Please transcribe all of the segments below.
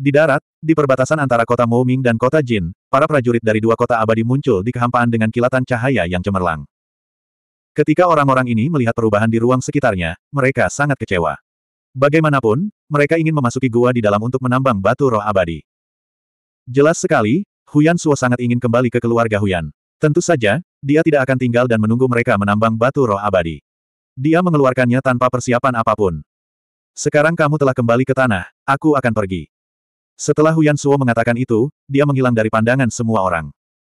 Di darat, di perbatasan antara kota Moming dan kota Jin, para prajurit dari dua kota abadi muncul di kehampaan dengan kilatan cahaya yang cemerlang. Ketika orang-orang ini melihat perubahan di ruang sekitarnya, mereka sangat kecewa. Bagaimanapun, mereka ingin memasuki gua di dalam untuk menambang batu roh abadi. Jelas sekali, Huyan Suo sangat ingin kembali ke keluarga Huyan. Tentu saja, dia tidak akan tinggal dan menunggu mereka menambang batu roh abadi. Dia mengeluarkannya tanpa persiapan apapun. Sekarang kamu telah kembali ke tanah, aku akan pergi. Setelah Huyan Suo mengatakan itu, dia menghilang dari pandangan semua orang.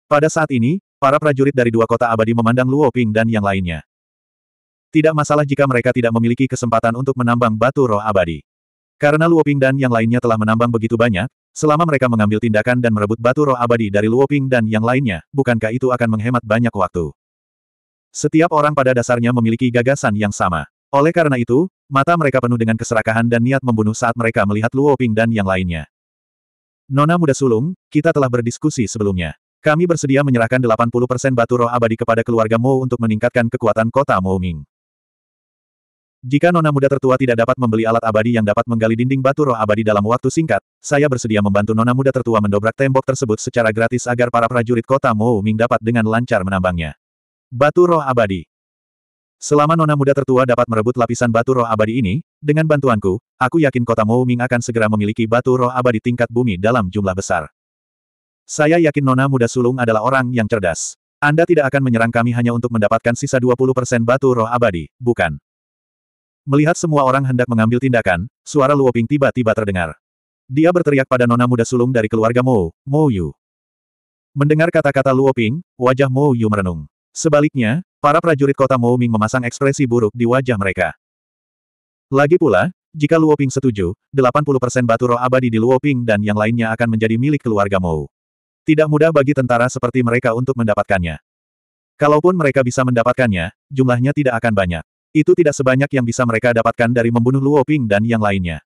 Pada saat ini, para prajurit dari dua kota abadi memandang Luo Ping dan yang lainnya. Tidak masalah jika mereka tidak memiliki kesempatan untuk menambang batu roh abadi. Karena Luo Ping dan yang lainnya telah menambang begitu banyak, selama mereka mengambil tindakan dan merebut batu roh abadi dari Luo Ping dan yang lainnya, bukankah itu akan menghemat banyak waktu? Setiap orang pada dasarnya memiliki gagasan yang sama. Oleh karena itu, mata mereka penuh dengan keserakahan dan niat membunuh saat mereka melihat Luo Ping dan yang lainnya. Nona muda sulung, kita telah berdiskusi sebelumnya. Kami bersedia menyerahkan 80% batu roh abadi kepada keluarga Mo untuk meningkatkan kekuatan kota Ming. Jika nona muda tertua tidak dapat membeli alat abadi yang dapat menggali dinding batu roh abadi dalam waktu singkat, saya bersedia membantu nona muda tertua mendobrak tembok tersebut secara gratis agar para prajurit kota Ming dapat dengan lancar menambangnya. Batu roh abadi Selama nona muda tertua dapat merebut lapisan batu roh abadi ini, dengan bantuanku, aku yakin kota Mouming akan segera memiliki batu roh abadi tingkat bumi dalam jumlah besar. Saya yakin Nona Muda Sulung adalah orang yang cerdas. Anda tidak akan menyerang kami hanya untuk mendapatkan sisa 20% batu roh abadi, bukan? Melihat semua orang hendak mengambil tindakan, suara Luoping tiba-tiba terdengar. Dia berteriak pada Nona Muda Sulung dari keluarga Mo, Mo Yu. Mendengar kata-kata Luoping, wajah Mo Yu merenung. Sebaliknya, para prajurit kota Mouming memasang ekspresi buruk di wajah mereka. Lagi pula, jika Luoping setuju, 80% batu roh abadi di Luoping dan yang lainnya akan menjadi milik keluarga Mou. Tidak mudah bagi tentara seperti mereka untuk mendapatkannya. Kalaupun mereka bisa mendapatkannya, jumlahnya tidak akan banyak. Itu tidak sebanyak yang bisa mereka dapatkan dari membunuh Luoping dan yang lainnya.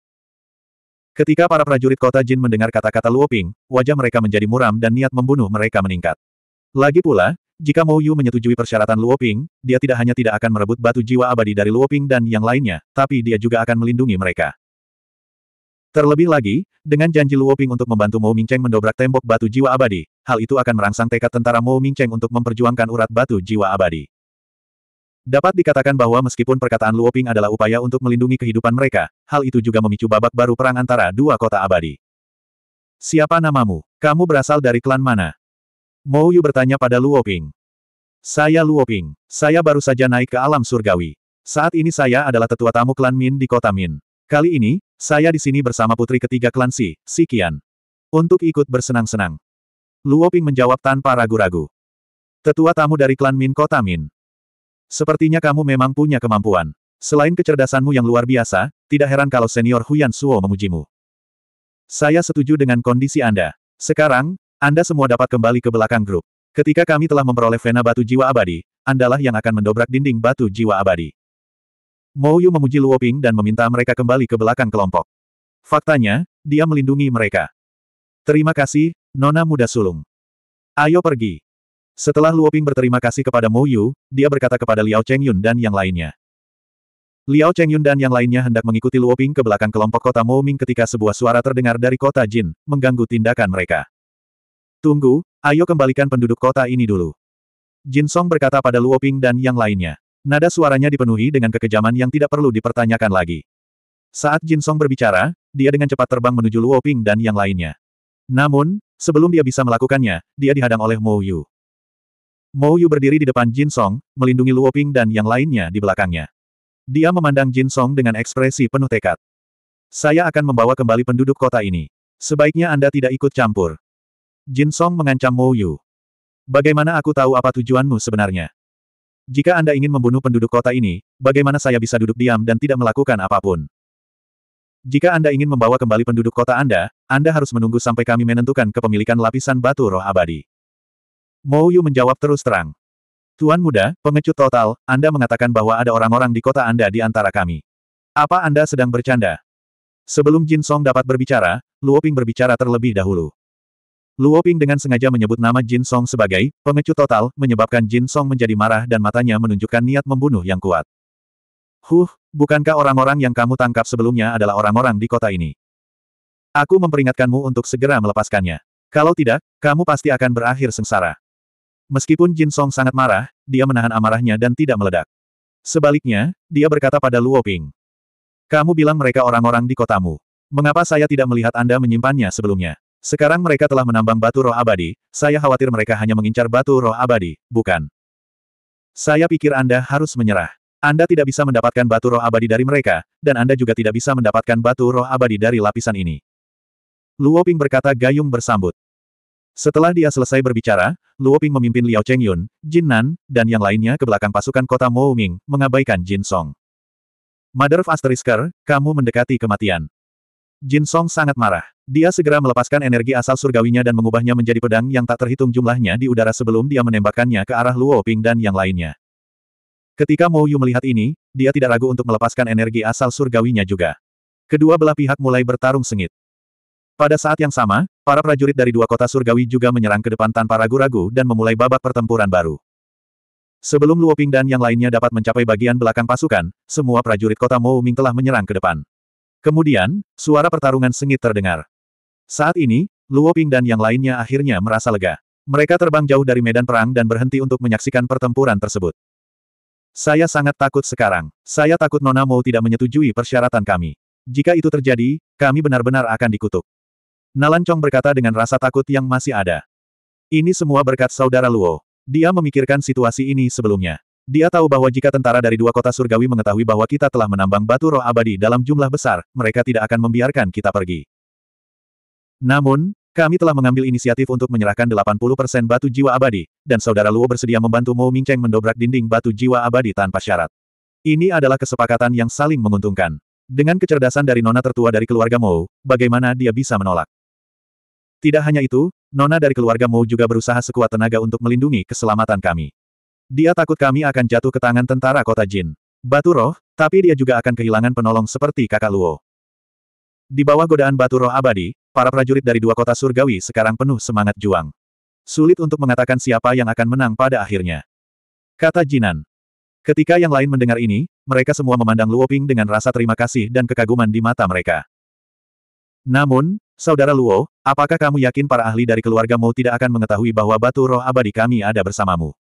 Ketika para prajurit kota Jin mendengar kata-kata Luoping, wajah mereka menjadi muram dan niat membunuh mereka meningkat. Lagi pula, jika Mo Yu menyetujui persyaratan Luo Ping, dia tidak hanya tidak akan merebut batu jiwa abadi dari Luo Ping dan yang lainnya, tapi dia juga akan melindungi mereka. Terlebih lagi, dengan janji Luo Ping untuk membantu Mo Mingcheng mendobrak tembok batu jiwa abadi, hal itu akan merangsang tekad tentara Mo Mingcheng untuk memperjuangkan urat batu jiwa abadi. Dapat dikatakan bahwa meskipun perkataan Luoping adalah upaya untuk melindungi kehidupan mereka, hal itu juga memicu babak baru perang antara dua kota abadi. Siapa namamu? Kamu berasal dari klan mana? Mou Yu bertanya pada Luo Ping. Saya Luo Ping. Saya baru saja naik ke alam surgawi. Saat ini saya adalah tetua tamu klan Min di kota Min. Kali ini, saya di sini bersama putri ketiga klan Si, Si Qian. Untuk ikut bersenang-senang. Luo Ping menjawab tanpa ragu-ragu. Tetua tamu dari klan Min kota Min. Sepertinya kamu memang punya kemampuan. Selain kecerdasanmu yang luar biasa, tidak heran kalau senior Huyan Suo memujimu. Saya setuju dengan kondisi Anda. Sekarang, anda semua dapat kembali ke belakang grup. Ketika kami telah memperoleh Vena Batu Jiwa Abadi, Andalah yang akan mendobrak dinding Batu Jiwa Abadi. Mo Yu memuji Luoping dan meminta mereka kembali ke belakang kelompok. Faktanya, dia melindungi mereka. Terima kasih, Nona Muda Sulung. Ayo pergi. Setelah Luoping berterima kasih kepada Mo Yu, dia berkata kepada Liao Chengyun dan yang lainnya. Liao Chengyun dan yang lainnya hendak mengikuti Luoping ke belakang kelompok kota Mo Ming ketika sebuah suara terdengar dari kota Jin, mengganggu tindakan mereka. Tunggu, ayo kembalikan penduduk kota ini dulu. Jin Song berkata pada Luo Ping dan yang lainnya. Nada suaranya dipenuhi dengan kekejaman yang tidak perlu dipertanyakan lagi. Saat Jin Song berbicara, dia dengan cepat terbang menuju Luo Ping dan yang lainnya. Namun, sebelum dia bisa melakukannya, dia dihadang oleh Mo Yu. Mo Yu berdiri di depan Jin Song, melindungi Luo Ping dan yang lainnya di belakangnya. Dia memandang Jin Song dengan ekspresi penuh tekad. Saya akan membawa kembali penduduk kota ini. Sebaiknya Anda tidak ikut campur. Jin Song mengancam Mo Yu. Bagaimana aku tahu apa tujuanmu sebenarnya? Jika Anda ingin membunuh penduduk kota ini, bagaimana saya bisa duduk diam dan tidak melakukan apapun? Jika Anda ingin membawa kembali penduduk kota Anda, Anda harus menunggu sampai kami menentukan kepemilikan lapisan batu roh abadi. Mo Yu menjawab terus terang. Tuan muda, pengecut total, Anda mengatakan bahwa ada orang-orang di kota Anda di antara kami. Apa Anda sedang bercanda? Sebelum Jin Song dapat berbicara, Luo Ping berbicara terlebih dahulu. Luo Ping dengan sengaja menyebut nama Jin Song sebagai pengecut total, menyebabkan Jin Song menjadi marah dan matanya menunjukkan niat membunuh yang kuat. Huh, bukankah orang-orang yang kamu tangkap sebelumnya adalah orang-orang di kota ini? Aku memperingatkanmu untuk segera melepaskannya. Kalau tidak, kamu pasti akan berakhir sengsara. Meskipun Jin Song sangat marah, dia menahan amarahnya dan tidak meledak. Sebaliknya, dia berkata pada Luo Ping. Kamu bilang mereka orang-orang di kotamu. Mengapa saya tidak melihat Anda menyimpannya sebelumnya? Sekarang mereka telah menambang batu roh abadi, saya khawatir mereka hanya mengincar batu roh abadi, bukan? Saya pikir Anda harus menyerah. Anda tidak bisa mendapatkan batu roh abadi dari mereka, dan Anda juga tidak bisa mendapatkan batu roh abadi dari lapisan ini. Luo Ping berkata gayung bersambut. Setelah dia selesai berbicara, Luo Ping memimpin Liao Chengyun, Jin Nan, dan yang lainnya ke belakang pasukan kota Mo Ming, mengabaikan Jin Song. Mother of Asterisker, kamu mendekati kematian. Jin Song sangat marah. Dia segera melepaskan energi asal surgawinya dan mengubahnya menjadi pedang yang tak terhitung jumlahnya di udara sebelum dia menembakkannya ke arah Luo Ping dan yang lainnya. Ketika Mo Yu melihat ini, dia tidak ragu untuk melepaskan energi asal surgawinya juga. Kedua belah pihak mulai bertarung sengit. Pada saat yang sama, para prajurit dari dua kota surgawi juga menyerang ke depan tanpa ragu-ragu dan memulai babak pertempuran baru. Sebelum Luo Ping dan yang lainnya dapat mencapai bagian belakang pasukan, semua prajurit kota Mo Ming telah menyerang ke depan. Kemudian, suara pertarungan sengit terdengar. Saat ini, Luo Ping dan yang lainnya akhirnya merasa lega. Mereka terbang jauh dari medan perang dan berhenti untuk menyaksikan pertempuran tersebut. Saya sangat takut sekarang. Saya takut Nona Mo tidak menyetujui persyaratan kami. Jika itu terjadi, kami benar-benar akan dikutuk. Nalan Chong berkata dengan rasa takut yang masih ada. Ini semua berkat saudara Luo. Dia memikirkan situasi ini sebelumnya. Dia tahu bahwa jika tentara dari dua kota surgawi mengetahui bahwa kita telah menambang batu roh abadi dalam jumlah besar, mereka tidak akan membiarkan kita pergi. Namun, kami telah mengambil inisiatif untuk menyerahkan 80% batu jiwa abadi, dan Saudara Luo bersedia membantu Mo Mingcheng mendobrak dinding batu jiwa abadi tanpa syarat. Ini adalah kesepakatan yang saling menguntungkan. Dengan kecerdasan dari nona tertua dari keluarga Mo, bagaimana dia bisa menolak? Tidak hanya itu, nona dari keluarga Mo juga berusaha sekuat tenaga untuk melindungi keselamatan kami. Dia takut kami akan jatuh ke tangan tentara kota Jin. Batu roh, tapi dia juga akan kehilangan penolong seperti kakak Luo. Di bawah godaan batu roh abadi, para prajurit dari dua kota surgawi sekarang penuh semangat juang. Sulit untuk mengatakan siapa yang akan menang pada akhirnya. Kata Jinan. Ketika yang lain mendengar ini, mereka semua memandang Luo Ping dengan rasa terima kasih dan kekaguman di mata mereka. Namun, Saudara Luo, apakah kamu yakin para ahli dari keluargamu tidak akan mengetahui bahwa batu roh abadi kami ada bersamamu?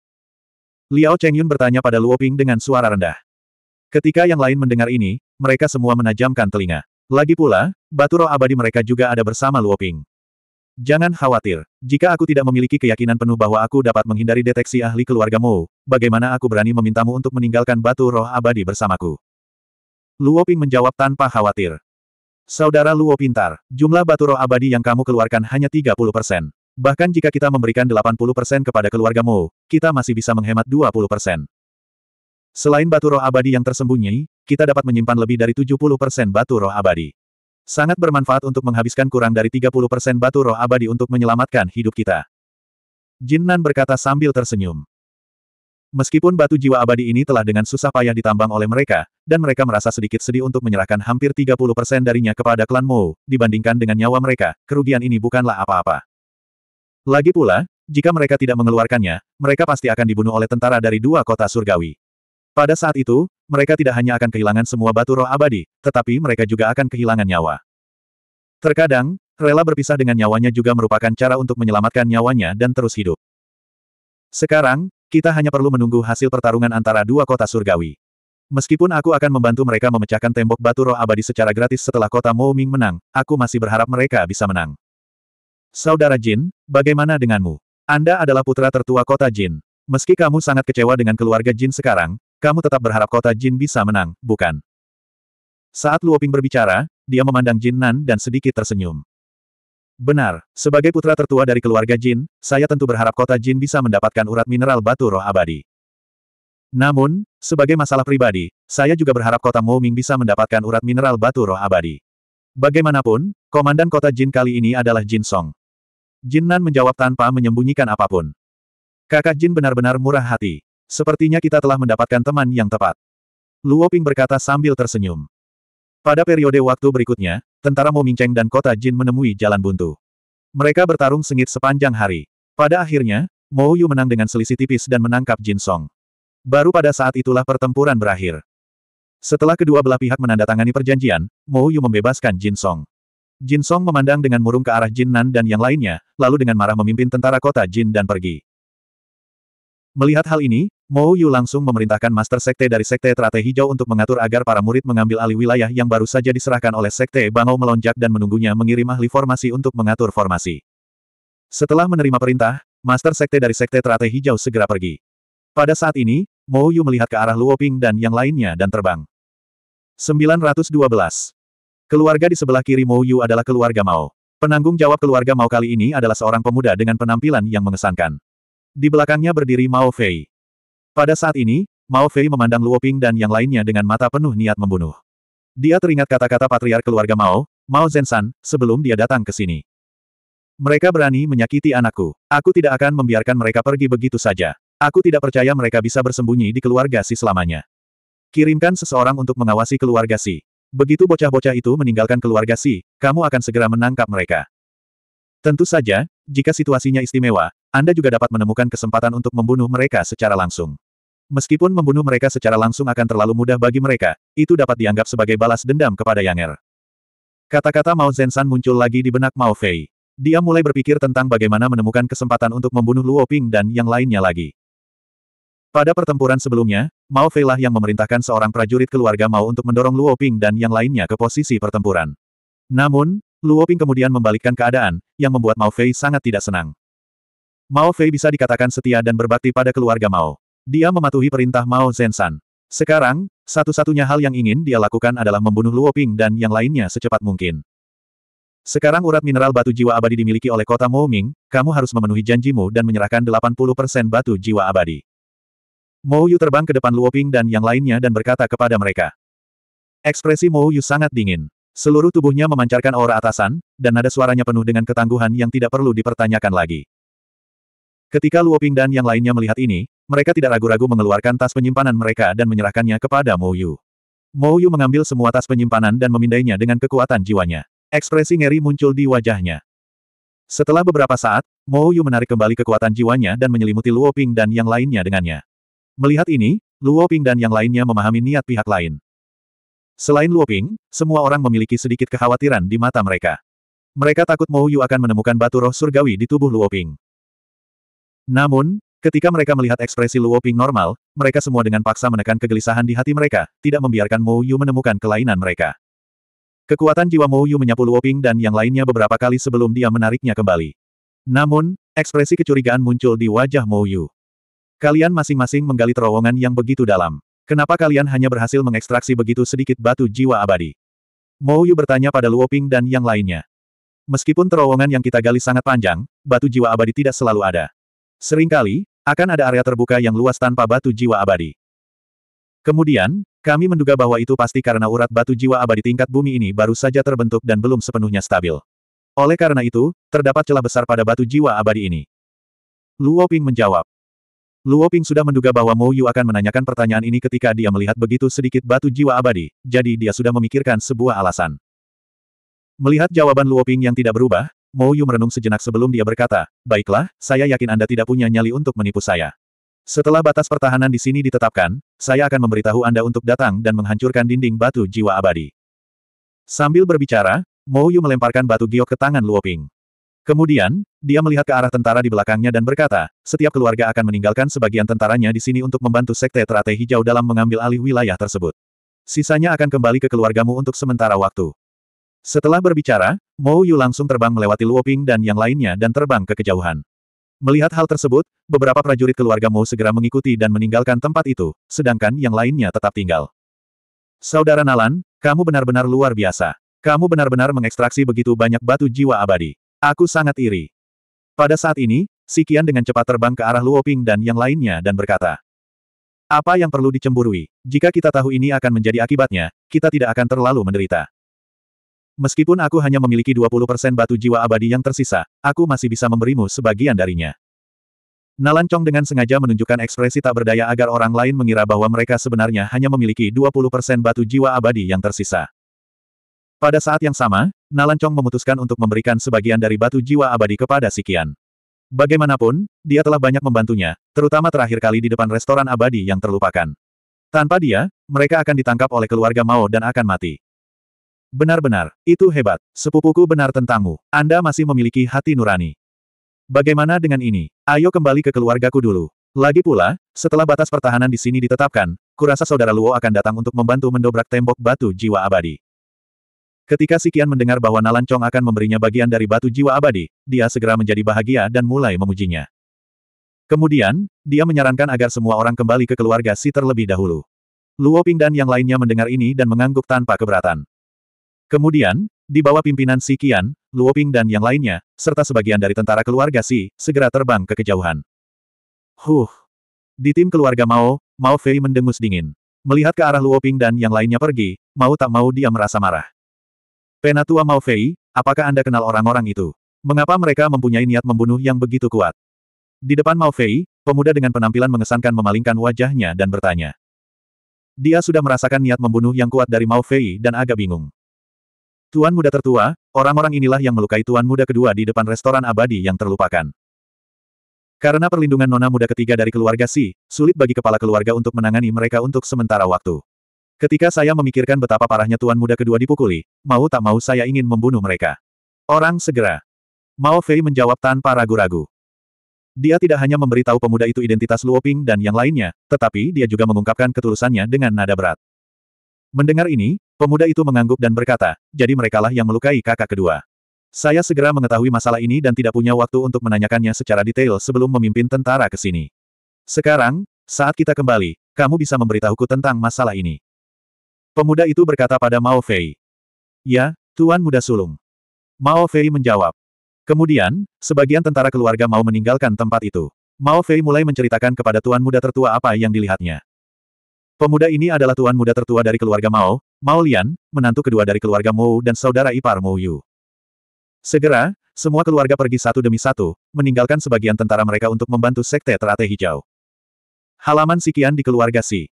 Liao Chengyun bertanya pada Luo Ping dengan suara rendah. Ketika yang lain mendengar ini, mereka semua menajamkan telinga. Lagi pula, batu roh abadi mereka juga ada bersama Luoping. Jangan khawatir, jika aku tidak memiliki keyakinan penuh bahwa aku dapat menghindari deteksi ahli keluarga keluargamu, bagaimana aku berani memintamu untuk meninggalkan batu roh abadi bersamaku? Luoping menjawab tanpa khawatir. Saudara Luo pintar, jumlah batu roh abadi yang kamu keluarkan hanya 30 persen. Bahkan jika kita memberikan 80 persen kepada keluarga keluargamu, kita masih bisa menghemat 20 persen. Selain batu roh abadi yang tersembunyi, kita dapat menyimpan lebih dari 70% batu roh abadi. Sangat bermanfaat untuk menghabiskan kurang dari 30% batu roh abadi untuk menyelamatkan hidup kita. Jin Nan berkata sambil tersenyum. Meskipun batu jiwa abadi ini telah dengan susah payah ditambang oleh mereka, dan mereka merasa sedikit sedih untuk menyerahkan hampir 30% darinya kepada klan Mou, dibandingkan dengan nyawa mereka, kerugian ini bukanlah apa-apa. Lagi pula, jika mereka tidak mengeluarkannya, mereka pasti akan dibunuh oleh tentara dari dua kota surgawi. Pada saat itu, mereka tidak hanya akan kehilangan semua batu roh abadi, tetapi mereka juga akan kehilangan nyawa. Terkadang, rela berpisah dengan nyawanya juga merupakan cara untuk menyelamatkan nyawanya dan terus hidup. Sekarang, kita hanya perlu menunggu hasil pertarungan antara dua kota surgawi. Meskipun aku akan membantu mereka memecahkan tembok batu roh abadi secara gratis setelah kota Ming menang, aku masih berharap mereka bisa menang. Saudara Jin, bagaimana denganmu? Anda adalah putra tertua kota Jin. Meski kamu sangat kecewa dengan keluarga Jin sekarang, kamu tetap berharap kota Jin bisa menang, bukan? Saat Luoping berbicara, dia memandang Jin Nan dan sedikit tersenyum. Benar, sebagai putra tertua dari keluarga Jin, saya tentu berharap kota Jin bisa mendapatkan urat mineral batu roh abadi. Namun, sebagai masalah pribadi, saya juga berharap kota Ming bisa mendapatkan urat mineral batu roh abadi. Bagaimanapun, komandan kota Jin kali ini adalah Jin Song. Jin Nan menjawab tanpa menyembunyikan apapun. Kakak Jin benar-benar murah hati. Sepertinya kita telah mendapatkan teman yang tepat. Luo Ping berkata sambil tersenyum. Pada periode waktu berikutnya, tentara Momingcheng dan kota Jin menemui jalan buntu. Mereka bertarung sengit sepanjang hari. Pada akhirnya, Mo Yu menang dengan selisih tipis dan menangkap Jin Song. Baru pada saat itulah pertempuran berakhir. Setelah kedua belah pihak menandatangani perjanjian, Mo Yu membebaskan Jin Song. Jin Song memandang dengan murung ke arah Jin Nan dan yang lainnya, lalu dengan marah memimpin tentara kota Jin dan pergi. Melihat hal ini, Mou Yu langsung memerintahkan Master Sekte dari Sekte Trate Hijau untuk mengatur agar para murid mengambil alih wilayah yang baru saja diserahkan oleh Sekte Bangau melonjak dan menunggunya mengirim ahli formasi untuk mengatur formasi. Setelah menerima perintah, Master Sekte dari Sekte Trate Hijau segera pergi. Pada saat ini, Mou Yu melihat ke arah Luo Ping dan yang lainnya dan terbang. 912. Keluarga di sebelah kiri Mou Yu adalah keluarga Mao. Penanggung jawab keluarga Mao kali ini adalah seorang pemuda dengan penampilan yang mengesankan. Di belakangnya berdiri Mao Fei. Pada saat ini, Mao Fei memandang Luo Ping dan yang lainnya dengan mata penuh niat membunuh. Dia teringat kata-kata patriar keluarga Mao, Mao Zensan, sebelum dia datang ke sini. Mereka berani menyakiti anakku. Aku tidak akan membiarkan mereka pergi begitu saja. Aku tidak percaya mereka bisa bersembunyi di keluarga si selamanya. Kirimkan seseorang untuk mengawasi keluarga si. Begitu bocah-bocah itu meninggalkan keluarga si, kamu akan segera menangkap mereka. Tentu saja, jika situasinya istimewa, Anda juga dapat menemukan kesempatan untuk membunuh mereka secara langsung. Meskipun membunuh mereka secara langsung akan terlalu mudah bagi mereka, itu dapat dianggap sebagai balas dendam kepada Yang Er. Kata-kata Mao Zensan muncul lagi di benak Mao Fei. Dia mulai berpikir tentang bagaimana menemukan kesempatan untuk membunuh Luo Ping dan yang lainnya lagi. Pada pertempuran sebelumnya, Mao Fei lah yang memerintahkan seorang prajurit keluarga Mao untuk mendorong Luo Ping dan yang lainnya ke posisi pertempuran. Namun, Luo Ping kemudian membalikkan keadaan, yang membuat Mao Fei sangat tidak senang. Mao Fei bisa dikatakan setia dan berbakti pada keluarga Mao. Dia mematuhi perintah Mao Zensan. Sekarang, satu-satunya hal yang ingin dia lakukan adalah membunuh Luo Ping dan yang lainnya secepat mungkin. Sekarang urat mineral batu jiwa abadi dimiliki oleh kota Mo Ming. kamu harus memenuhi janjimu dan menyerahkan 80% batu jiwa abadi. Mo Yu terbang ke depan Luo Ping dan yang lainnya dan berkata kepada mereka. Ekspresi Mo Yu sangat dingin. Seluruh tubuhnya memancarkan aura atasan, dan nada suaranya penuh dengan ketangguhan yang tidak perlu dipertanyakan lagi. Ketika Luo Ping dan yang lainnya melihat ini, mereka tidak ragu-ragu mengeluarkan tas penyimpanan mereka dan menyerahkannya kepada Mo Yu. Mo Yu mengambil semua tas penyimpanan dan memindainya dengan kekuatan jiwanya. Ekspresi ngeri muncul di wajahnya. Setelah beberapa saat, Mo Yu menarik kembali kekuatan jiwanya dan menyelimuti Luo Ping dan yang lainnya dengannya. Melihat ini, Luo Ping dan yang lainnya memahami niat pihak lain. Selain Luo Ping, semua orang memiliki sedikit kekhawatiran di mata mereka. Mereka takut Mo Yu akan menemukan batu roh surgawi di tubuh Luo Ping. Namun, Ketika mereka melihat ekspresi Luo Ping normal, mereka semua dengan paksa menekan kegelisahan di hati mereka, tidak membiarkan Mo Yu menemukan kelainan mereka. Kekuatan jiwa Mo Yu menyapu Luo Ping dan yang lainnya beberapa kali sebelum dia menariknya kembali. Namun, ekspresi kecurigaan muncul di wajah Mo Yu. Kalian masing-masing menggali terowongan yang begitu dalam. Kenapa kalian hanya berhasil mengekstraksi begitu sedikit batu jiwa abadi? Mo Yu bertanya pada Luo Ping dan yang lainnya. Meskipun terowongan yang kita gali sangat panjang, batu jiwa abadi tidak selalu ada. Seringkali, akan ada area terbuka yang luas tanpa batu jiwa abadi. Kemudian, kami menduga bahwa itu pasti karena urat batu jiwa abadi tingkat bumi ini baru saja terbentuk dan belum sepenuhnya stabil. Oleh karena itu, terdapat celah besar pada batu jiwa abadi ini. Luo Ping menjawab. Luo Ping sudah menduga bahwa Mo Yu akan menanyakan pertanyaan ini ketika dia melihat begitu sedikit batu jiwa abadi, jadi dia sudah memikirkan sebuah alasan. Melihat jawaban Luoping yang tidak berubah, Mo Yu merenung sejenak sebelum dia berkata, Baiklah, saya yakin Anda tidak punya nyali untuk menipu saya. Setelah batas pertahanan di sini ditetapkan, saya akan memberitahu Anda untuk datang dan menghancurkan dinding batu jiwa abadi. Sambil berbicara, Mo Yu melemparkan batu giok ke tangan Luoping. Kemudian, dia melihat ke arah tentara di belakangnya dan berkata, setiap keluarga akan meninggalkan sebagian tentaranya di sini untuk membantu Sekte Teratai Hijau dalam mengambil alih wilayah tersebut. Sisanya akan kembali ke keluargamu untuk sementara waktu. Setelah berbicara, Mo Yu langsung terbang melewati Luoping dan yang lainnya dan terbang ke kejauhan. Melihat hal tersebut, beberapa prajurit keluarga Mo segera mengikuti dan meninggalkan tempat itu, sedangkan yang lainnya tetap tinggal. Saudara Nalan, kamu benar-benar luar biasa. Kamu benar-benar mengekstraksi begitu banyak batu jiwa abadi. Aku sangat iri. Pada saat ini, Si dengan cepat terbang ke arah Luoping dan yang lainnya dan berkata, Apa yang perlu dicemburui? Jika kita tahu ini akan menjadi akibatnya, kita tidak akan terlalu menderita. Meskipun aku hanya memiliki 20% batu jiwa abadi yang tersisa, aku masih bisa memberimu sebagian darinya. Nalancong dengan sengaja menunjukkan ekspresi tak berdaya agar orang lain mengira bahwa mereka sebenarnya hanya memiliki 20% batu jiwa abadi yang tersisa. Pada saat yang sama, Nalancong memutuskan untuk memberikan sebagian dari batu jiwa abadi kepada Sikian. Bagaimanapun, dia telah banyak membantunya, terutama terakhir kali di depan restoran abadi yang terlupakan. Tanpa dia, mereka akan ditangkap oleh keluarga Mao dan akan mati. Benar-benar, itu hebat. Sepupuku benar tentangmu. Anda masih memiliki hati nurani. Bagaimana dengan ini? Ayo kembali ke keluargaku dulu. Lagi pula, setelah batas pertahanan di sini ditetapkan, kurasa saudara Luo akan datang untuk membantu mendobrak tembok batu jiwa abadi. Ketika Sikian mendengar bahwa Nalan Chong akan memberinya bagian dari batu jiwa abadi, dia segera menjadi bahagia dan mulai memujinya. Kemudian, dia menyarankan agar semua orang kembali ke keluarga Si terlebih dahulu. Luo Ping dan yang lainnya mendengar ini dan mengangguk tanpa keberatan. Kemudian, di bawah pimpinan Si Qian, Ping dan yang lainnya, serta sebagian dari tentara keluarga Si, segera terbang ke kejauhan. Huh! Di tim keluarga Mao, Mao Fei mendengus dingin. Melihat ke arah Luo Ping dan yang lainnya pergi, mau tak mau dia merasa marah. Penatua Mao Fei, apakah Anda kenal orang-orang itu? Mengapa mereka mempunyai niat membunuh yang begitu kuat? Di depan Mao Fei, pemuda dengan penampilan mengesankan memalingkan wajahnya dan bertanya. Dia sudah merasakan niat membunuh yang kuat dari Mao Fei dan agak bingung. Tuan muda tertua, orang-orang inilah yang melukai tuan muda kedua di depan restoran abadi yang terlupakan. Karena perlindungan nona muda ketiga dari keluarga Si, sulit bagi kepala keluarga untuk menangani mereka untuk sementara waktu. Ketika saya memikirkan betapa parahnya tuan muda kedua dipukuli, mau tak mau saya ingin membunuh mereka. Orang segera. Mao Fei menjawab tanpa ragu-ragu. Dia tidak hanya memberitahu pemuda itu identitas Luoping dan yang lainnya, tetapi dia juga mengungkapkan ketulusannya dengan nada berat. Mendengar ini, Pemuda itu mengangguk dan berkata, jadi merekalah yang melukai kakak kedua. Saya segera mengetahui masalah ini dan tidak punya waktu untuk menanyakannya secara detail sebelum memimpin tentara ke sini. Sekarang, saat kita kembali, kamu bisa memberitahuku tentang masalah ini. Pemuda itu berkata pada Mao Fei. Ya, Tuan Muda Sulung. Mao Fei menjawab. Kemudian, sebagian tentara keluarga mau meninggalkan tempat itu. Mao Fei mulai menceritakan kepada Tuan Muda Tertua apa yang dilihatnya. Pemuda ini adalah Tuan Muda Tertua dari keluarga Mao, Maulian, menantu kedua dari keluarga Mou dan saudara ipar Mou Yu. Segera, semua keluarga pergi satu demi satu, meninggalkan sebagian tentara mereka untuk membantu Sekte Terate Hijau. Halaman Sikian di keluarga Si.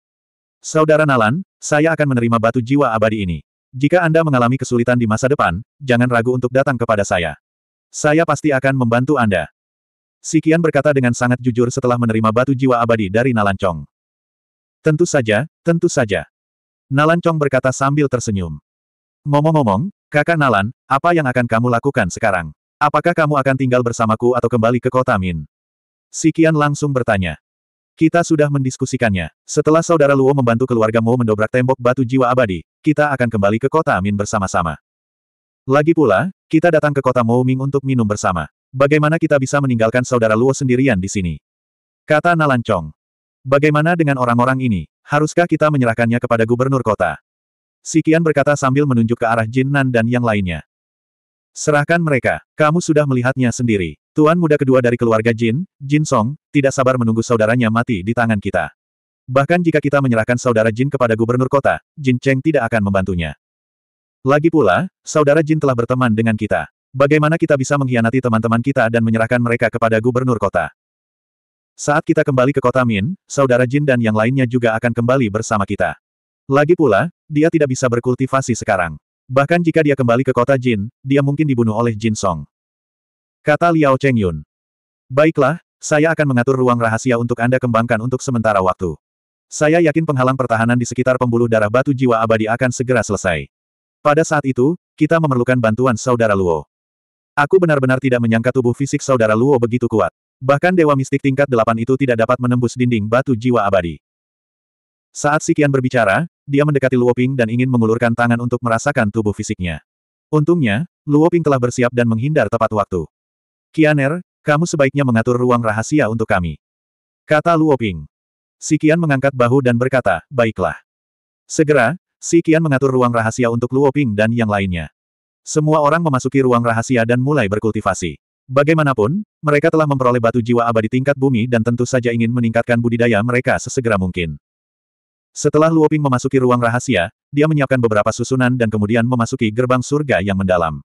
Saudara Nalan, saya akan menerima batu jiwa abadi ini. Jika Anda mengalami kesulitan di masa depan, jangan ragu untuk datang kepada saya. Saya pasti akan membantu Anda. Sikian berkata dengan sangat jujur setelah menerima batu jiwa abadi dari Nalancong. Tentu saja, tentu saja. Nalan Chong berkata sambil tersenyum. Ngomong-ngomong, kakak Nalan, apa yang akan kamu lakukan sekarang? Apakah kamu akan tinggal bersamaku atau kembali ke kota Min? Si langsung bertanya. Kita sudah mendiskusikannya. Setelah saudara Luo membantu keluarga Mo mendobrak tembok batu jiwa abadi, kita akan kembali ke kota Min bersama-sama. Lagi pula, kita datang ke kota Mo Ming untuk minum bersama. Bagaimana kita bisa meninggalkan saudara Luo sendirian di sini? Kata Nalancong. Bagaimana dengan orang-orang ini? Haruskah kita menyerahkannya kepada gubernur kota? Sikian berkata sambil menunjuk ke arah Jin Nan dan yang lainnya. Serahkan mereka, kamu sudah melihatnya sendiri. Tuan muda kedua dari keluarga Jin, Jin Song, tidak sabar menunggu saudaranya mati di tangan kita. Bahkan jika kita menyerahkan saudara Jin kepada gubernur kota, Jin Cheng tidak akan membantunya. Lagi pula, saudara Jin telah berteman dengan kita. Bagaimana kita bisa mengkhianati teman-teman kita dan menyerahkan mereka kepada gubernur kota? Saat kita kembali ke kota Min, saudara Jin dan yang lainnya juga akan kembali bersama kita. Lagi pula, dia tidak bisa berkultivasi sekarang. Bahkan jika dia kembali ke kota Jin, dia mungkin dibunuh oleh Jin Song. Kata Liao Chengyun. Baiklah, saya akan mengatur ruang rahasia untuk Anda kembangkan untuk sementara waktu. Saya yakin penghalang pertahanan di sekitar pembuluh darah batu jiwa abadi akan segera selesai. Pada saat itu, kita memerlukan bantuan saudara Luo. Aku benar-benar tidak menyangka tubuh fisik saudara Luo begitu kuat. Bahkan dewa mistik tingkat delapan itu tidak dapat menembus dinding batu jiwa abadi. Saat Sikian berbicara, dia mendekati Luoping dan ingin mengulurkan tangan untuk merasakan tubuh fisiknya. Untungnya, Luoping telah bersiap dan menghindar tepat waktu. Kianer, kamu sebaiknya mengatur ruang rahasia untuk kami. Kata Luoping. Sikian mengangkat bahu dan berkata, baiklah. Segera, Sikian mengatur ruang rahasia untuk Luoping dan yang lainnya. Semua orang memasuki ruang rahasia dan mulai berkultivasi. Bagaimanapun, mereka telah memperoleh batu jiwa abadi tingkat bumi dan tentu saja ingin meningkatkan budidaya mereka sesegera mungkin. Setelah Luoping memasuki ruang rahasia, dia menyiapkan beberapa susunan dan kemudian memasuki gerbang surga yang mendalam.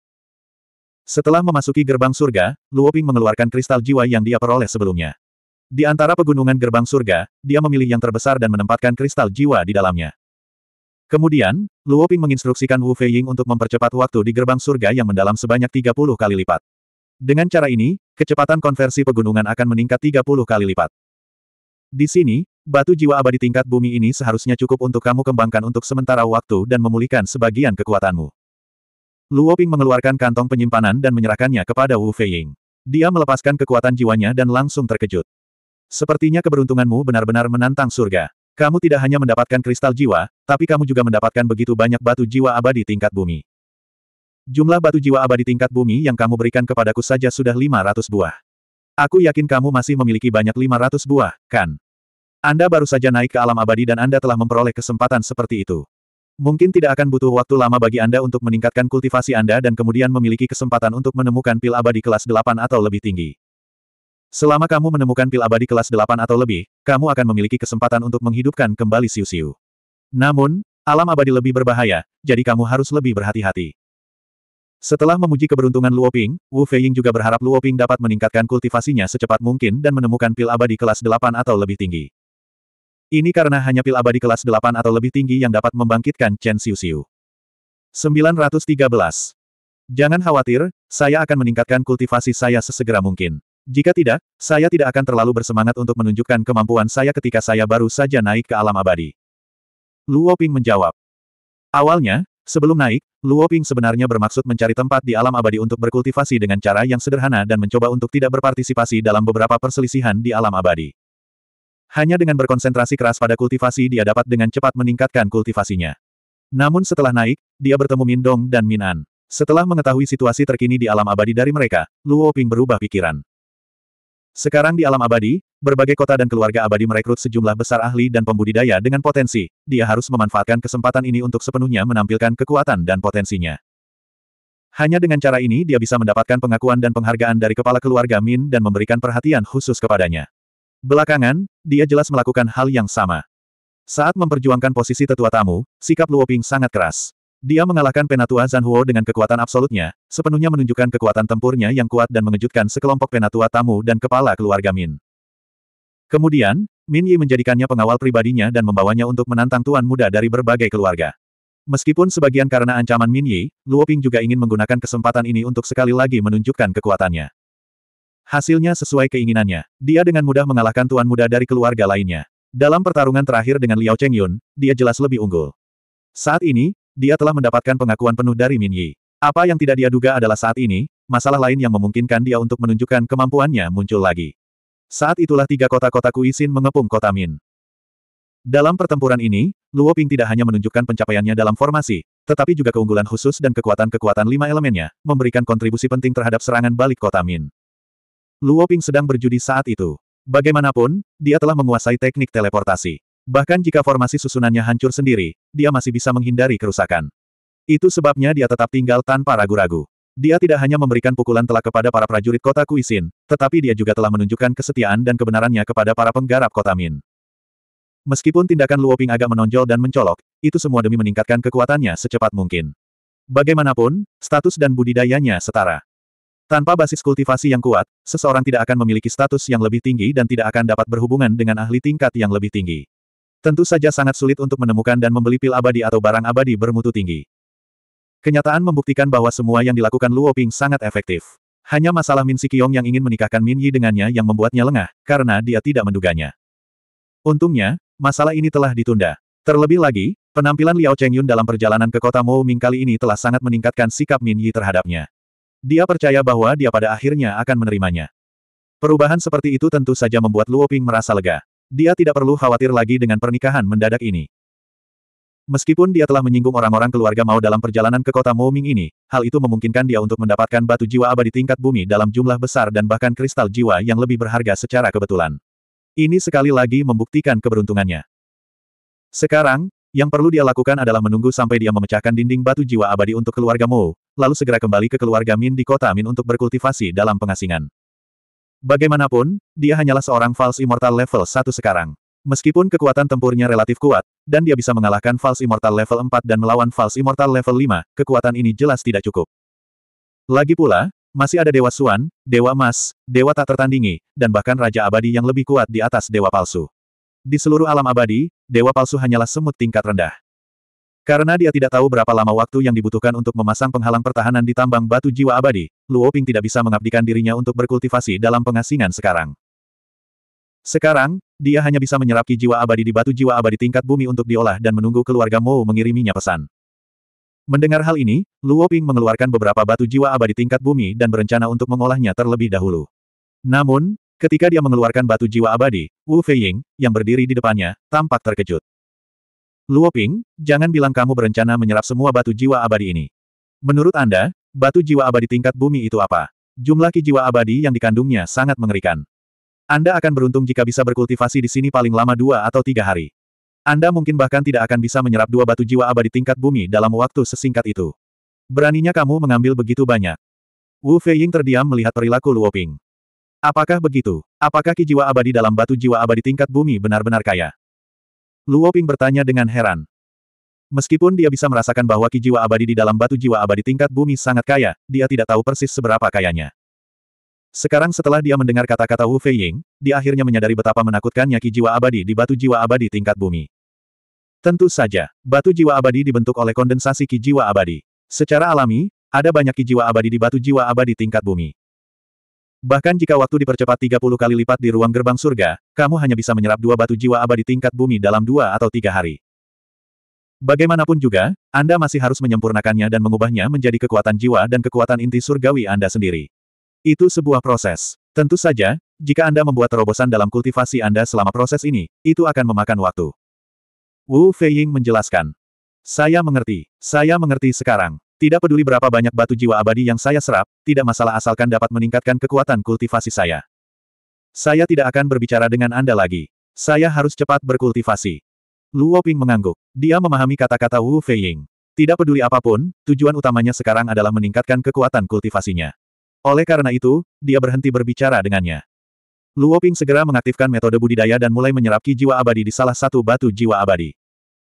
Setelah memasuki gerbang surga, Luoping mengeluarkan kristal jiwa yang dia peroleh sebelumnya. Di antara pegunungan gerbang surga, dia memilih yang terbesar dan menempatkan kristal jiwa di dalamnya. Kemudian, Luoping menginstruksikan Wu Feiying untuk mempercepat waktu di gerbang surga yang mendalam sebanyak 30 kali lipat. Dengan cara ini, kecepatan konversi pegunungan akan meningkat 30 kali lipat. Di sini, batu jiwa abadi tingkat bumi ini seharusnya cukup untuk kamu kembangkan untuk sementara waktu dan memulihkan sebagian kekuatanmu. Luo Ping mengeluarkan kantong penyimpanan dan menyerahkannya kepada Wu Feiying. Dia melepaskan kekuatan jiwanya dan langsung terkejut. Sepertinya keberuntunganmu benar-benar menantang surga. Kamu tidak hanya mendapatkan kristal jiwa, tapi kamu juga mendapatkan begitu banyak batu jiwa abadi tingkat bumi. Jumlah batu jiwa abadi tingkat bumi yang kamu berikan kepadaku saja sudah 500 buah. Aku yakin kamu masih memiliki banyak 500 buah, kan? Anda baru saja naik ke alam abadi dan Anda telah memperoleh kesempatan seperti itu. Mungkin tidak akan butuh waktu lama bagi Anda untuk meningkatkan kultivasi Anda dan kemudian memiliki kesempatan untuk menemukan pil abadi kelas 8 atau lebih tinggi. Selama kamu menemukan pil abadi kelas 8 atau lebih, kamu akan memiliki kesempatan untuk menghidupkan kembali siu-siu. Namun, alam abadi lebih berbahaya, jadi kamu harus lebih berhati-hati. Setelah memuji keberuntungan Luoping, Ping, Wu Feiying juga berharap Luoping dapat meningkatkan kultivasinya secepat mungkin dan menemukan pil abadi kelas 8 atau lebih tinggi. Ini karena hanya pil abadi kelas 8 atau lebih tinggi yang dapat membangkitkan Chen Xiu Xiu. 913. Jangan khawatir, saya akan meningkatkan kultivasi saya sesegera mungkin. Jika tidak, saya tidak akan terlalu bersemangat untuk menunjukkan kemampuan saya ketika saya baru saja naik ke alam abadi. Luo Ping menjawab. Awalnya, Sebelum naik, Luo Ping sebenarnya bermaksud mencari tempat di alam abadi untuk berkultivasi dengan cara yang sederhana dan mencoba untuk tidak berpartisipasi dalam beberapa perselisihan di alam abadi. Hanya dengan berkonsentrasi keras pada kultivasi dia dapat dengan cepat meningkatkan kultivasinya. Namun setelah naik, dia bertemu Min Dong dan Min An. Setelah mengetahui situasi terkini di alam abadi dari mereka, Luo Ping berubah pikiran. Sekarang di alam abadi, berbagai kota dan keluarga abadi merekrut sejumlah besar ahli dan pembudidaya dengan potensi, dia harus memanfaatkan kesempatan ini untuk sepenuhnya menampilkan kekuatan dan potensinya. Hanya dengan cara ini dia bisa mendapatkan pengakuan dan penghargaan dari kepala keluarga Min dan memberikan perhatian khusus kepadanya. Belakangan, dia jelas melakukan hal yang sama. Saat memperjuangkan posisi tetua tamu, sikap Luoping sangat keras. Dia mengalahkan Penatua Zanhuo dengan kekuatan absolutnya, sepenuhnya menunjukkan kekuatan tempurnya yang kuat dan mengejutkan sekelompok Penatua tamu dan kepala keluarga Min. Kemudian, Min Yi menjadikannya pengawal pribadinya dan membawanya untuk menantang tuan muda dari berbagai keluarga. Meskipun sebagian karena ancaman Min Yi, Luo Ping juga ingin menggunakan kesempatan ini untuk sekali lagi menunjukkan kekuatannya. Hasilnya sesuai keinginannya. Dia dengan mudah mengalahkan tuan muda dari keluarga lainnya. Dalam pertarungan terakhir dengan Liao Chengyun, dia jelas lebih unggul. Saat ini, dia telah mendapatkan pengakuan penuh dari Min Yi. Apa yang tidak dia duga adalah saat ini, masalah lain yang memungkinkan dia untuk menunjukkan kemampuannya muncul lagi. Saat itulah tiga kota-kota Kuisin mengepung kota Min. Dalam pertempuran ini, Luo Ping tidak hanya menunjukkan pencapaiannya dalam formasi, tetapi juga keunggulan khusus dan kekuatan-kekuatan lima elemennya, memberikan kontribusi penting terhadap serangan balik kota Min. Luo Ping sedang berjudi saat itu. Bagaimanapun, dia telah menguasai teknik teleportasi. Bahkan jika formasi susunannya hancur sendiri, dia masih bisa menghindari kerusakan. Itu sebabnya dia tetap tinggal tanpa ragu-ragu. Dia tidak hanya memberikan pukulan telak kepada para prajurit kota Kuisin, tetapi dia juga telah menunjukkan kesetiaan dan kebenarannya kepada para penggarap kota Min. Meskipun tindakan Luoping agak menonjol dan mencolok, itu semua demi meningkatkan kekuatannya secepat mungkin. Bagaimanapun, status dan budidayanya setara. Tanpa basis kultivasi yang kuat, seseorang tidak akan memiliki status yang lebih tinggi dan tidak akan dapat berhubungan dengan ahli tingkat yang lebih tinggi. Tentu saja sangat sulit untuk menemukan dan membeli pil abadi atau barang abadi bermutu tinggi. Kenyataan membuktikan bahwa semua yang dilakukan Luo Ping sangat efektif. Hanya masalah Min Sikiong yang ingin menikahkan Min Yi dengannya yang membuatnya lengah, karena dia tidak menduganya. Untungnya, masalah ini telah ditunda. Terlebih lagi, penampilan Liao Chengyun dalam perjalanan ke kota Mou Ming kali ini telah sangat meningkatkan sikap Min Yi terhadapnya. Dia percaya bahwa dia pada akhirnya akan menerimanya. Perubahan seperti itu tentu saja membuat Luo Ping merasa lega. Dia tidak perlu khawatir lagi dengan pernikahan mendadak ini. Meskipun dia telah menyinggung orang-orang keluarga Mao dalam perjalanan ke kota Moming ini, hal itu memungkinkan dia untuk mendapatkan batu jiwa abadi tingkat bumi dalam jumlah besar dan bahkan kristal jiwa yang lebih berharga secara kebetulan. Ini sekali lagi membuktikan keberuntungannya. Sekarang, yang perlu dia lakukan adalah menunggu sampai dia memecahkan dinding batu jiwa abadi untuk keluarga Mo, lalu segera kembali ke keluarga Min di kota Min untuk berkultivasi dalam pengasingan. Bagaimanapun, dia hanyalah seorang False Immortal level 1 sekarang. Meskipun kekuatan tempurnya relatif kuat, dan dia bisa mengalahkan False Immortal level 4 dan melawan False Immortal level 5, kekuatan ini jelas tidak cukup. Lagi pula, masih ada Dewa Suan, Dewa Mas, Dewa tak tertandingi, dan bahkan Raja Abadi yang lebih kuat di atas Dewa Palsu. Di seluruh alam abadi, Dewa Palsu hanyalah semut tingkat rendah. Karena dia tidak tahu berapa lama waktu yang dibutuhkan untuk memasang penghalang pertahanan di tambang batu jiwa abadi, Luo Ping tidak bisa mengabdikan dirinya untuk berkultivasi dalam pengasingan sekarang. Sekarang, dia hanya bisa menyerap ki jiwa abadi di batu jiwa abadi tingkat bumi untuk diolah dan menunggu keluarga Mo mengiriminya pesan. Mendengar hal ini, Luo Ping mengeluarkan beberapa batu jiwa abadi tingkat bumi dan berencana untuk mengolahnya terlebih dahulu. Namun, ketika dia mengeluarkan batu jiwa abadi, Wu Feiying, yang berdiri di depannya, tampak terkejut. Luo Ping, jangan bilang kamu berencana menyerap semua batu jiwa abadi ini. Menurut Anda, batu jiwa abadi tingkat bumi itu apa? Jumlah ki jiwa abadi yang dikandungnya sangat mengerikan. Anda akan beruntung jika bisa berkultivasi di sini paling lama dua atau tiga hari. Anda mungkin bahkan tidak akan bisa menyerap dua batu jiwa abadi tingkat bumi dalam waktu sesingkat itu. Beraninya kamu mengambil begitu banyak. Wu Feiying terdiam melihat perilaku Luo Ping. Apakah begitu? Apakah ki jiwa abadi dalam batu jiwa abadi tingkat bumi benar-benar kaya? Luo Ping bertanya dengan heran. Meskipun dia bisa merasakan bahwa ki jiwa abadi di dalam batu jiwa abadi tingkat bumi sangat kaya, dia tidak tahu persis seberapa kayanya. Sekarang setelah dia mendengar kata-kata Wu Feiying, dia akhirnya menyadari betapa menakutkannya ki jiwa abadi di batu jiwa abadi tingkat bumi. Tentu saja, batu jiwa abadi dibentuk oleh kondensasi ki jiwa abadi. Secara alami, ada banyak ki jiwa abadi di batu jiwa abadi tingkat bumi. Bahkan jika waktu dipercepat 30 kali lipat di ruang gerbang surga, kamu hanya bisa menyerap dua batu jiwa abadi tingkat bumi dalam dua atau tiga hari. Bagaimanapun juga, Anda masih harus menyempurnakannya dan mengubahnya menjadi kekuatan jiwa dan kekuatan inti surgawi Anda sendiri. Itu sebuah proses. Tentu saja, jika Anda membuat terobosan dalam kultivasi Anda selama proses ini, itu akan memakan waktu. Wu Feiying menjelaskan. Saya mengerti. Saya mengerti sekarang. Tidak peduli berapa banyak batu jiwa abadi yang saya serap, tidak masalah asalkan dapat meningkatkan kekuatan kultivasi saya. Saya tidak akan berbicara dengan Anda lagi. Saya harus cepat berkultivasi. Luo Ping mengangguk. Dia memahami kata-kata Wu Feiying. Tidak peduli apapun, tujuan utamanya sekarang adalah meningkatkan kekuatan kultivasinya. Oleh karena itu, dia berhenti berbicara dengannya. Luo Ping segera mengaktifkan metode budidaya dan mulai menyerap ki jiwa abadi di salah satu batu jiwa abadi.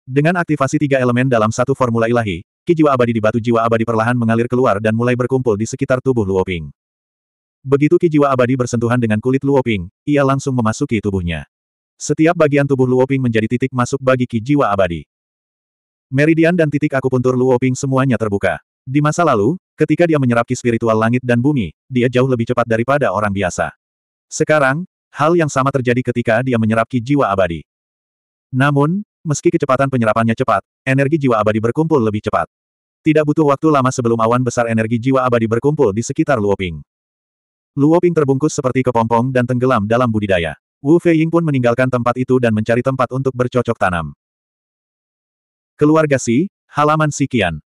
Dengan aktivasi tiga elemen dalam satu formula ilahi, Ki jiwa abadi di batu jiwa abadi perlahan mengalir keluar dan mulai berkumpul di sekitar tubuh Luoping. Begitu ki jiwa abadi bersentuhan dengan kulit Luoping, ia langsung memasuki tubuhnya. Setiap bagian tubuh Luoping menjadi titik masuk bagi ki jiwa abadi. Meridian dan titik akupuntur Luoping semuanya terbuka. Di masa lalu, ketika dia menyerap ki spiritual langit dan bumi, dia jauh lebih cepat daripada orang biasa. Sekarang, hal yang sama terjadi ketika dia menyerap ki jiwa abadi. Namun, Meski kecepatan penyerapannya cepat, energi jiwa abadi berkumpul lebih cepat. Tidak butuh waktu lama sebelum awan besar energi jiwa abadi berkumpul di sekitar Luoping. Luoping terbungkus seperti kepompong dan tenggelam dalam budidaya. Wu Feiying pun meninggalkan tempat itu dan mencari tempat untuk bercocok tanam. Keluarga Si, halaman Si Kian.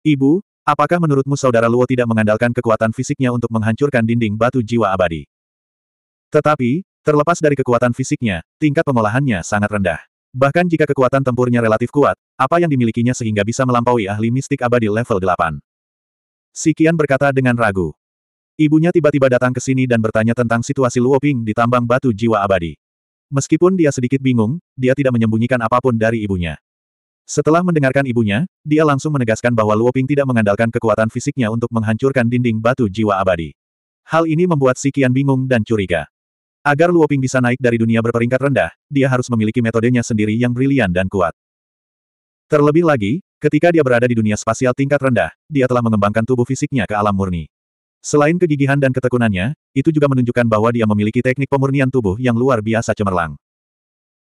Ibu, apakah menurutmu saudara Luo tidak mengandalkan kekuatan fisiknya untuk menghancurkan dinding batu jiwa abadi? Tetapi, terlepas dari kekuatan fisiknya, tingkat pengolahannya sangat rendah. Bahkan jika kekuatan tempurnya relatif kuat, apa yang dimilikinya sehingga bisa melampaui ahli mistik abadi level 8. Sikian berkata dengan ragu. Ibunya tiba-tiba datang ke sini dan bertanya tentang situasi Luoping di tambang batu jiwa abadi. Meskipun dia sedikit bingung, dia tidak menyembunyikan apapun dari ibunya. Setelah mendengarkan ibunya, dia langsung menegaskan bahwa Luoping tidak mengandalkan kekuatan fisiknya untuk menghancurkan dinding batu jiwa abadi. Hal ini membuat Sikian bingung dan curiga. Agar Luoping bisa naik dari dunia berperingkat rendah, dia harus memiliki metodenya sendiri yang brilian dan kuat. Terlebih lagi, ketika dia berada di dunia spasial tingkat rendah, dia telah mengembangkan tubuh fisiknya ke alam murni. Selain kegigihan dan ketekunannya, itu juga menunjukkan bahwa dia memiliki teknik pemurnian tubuh yang luar biasa cemerlang.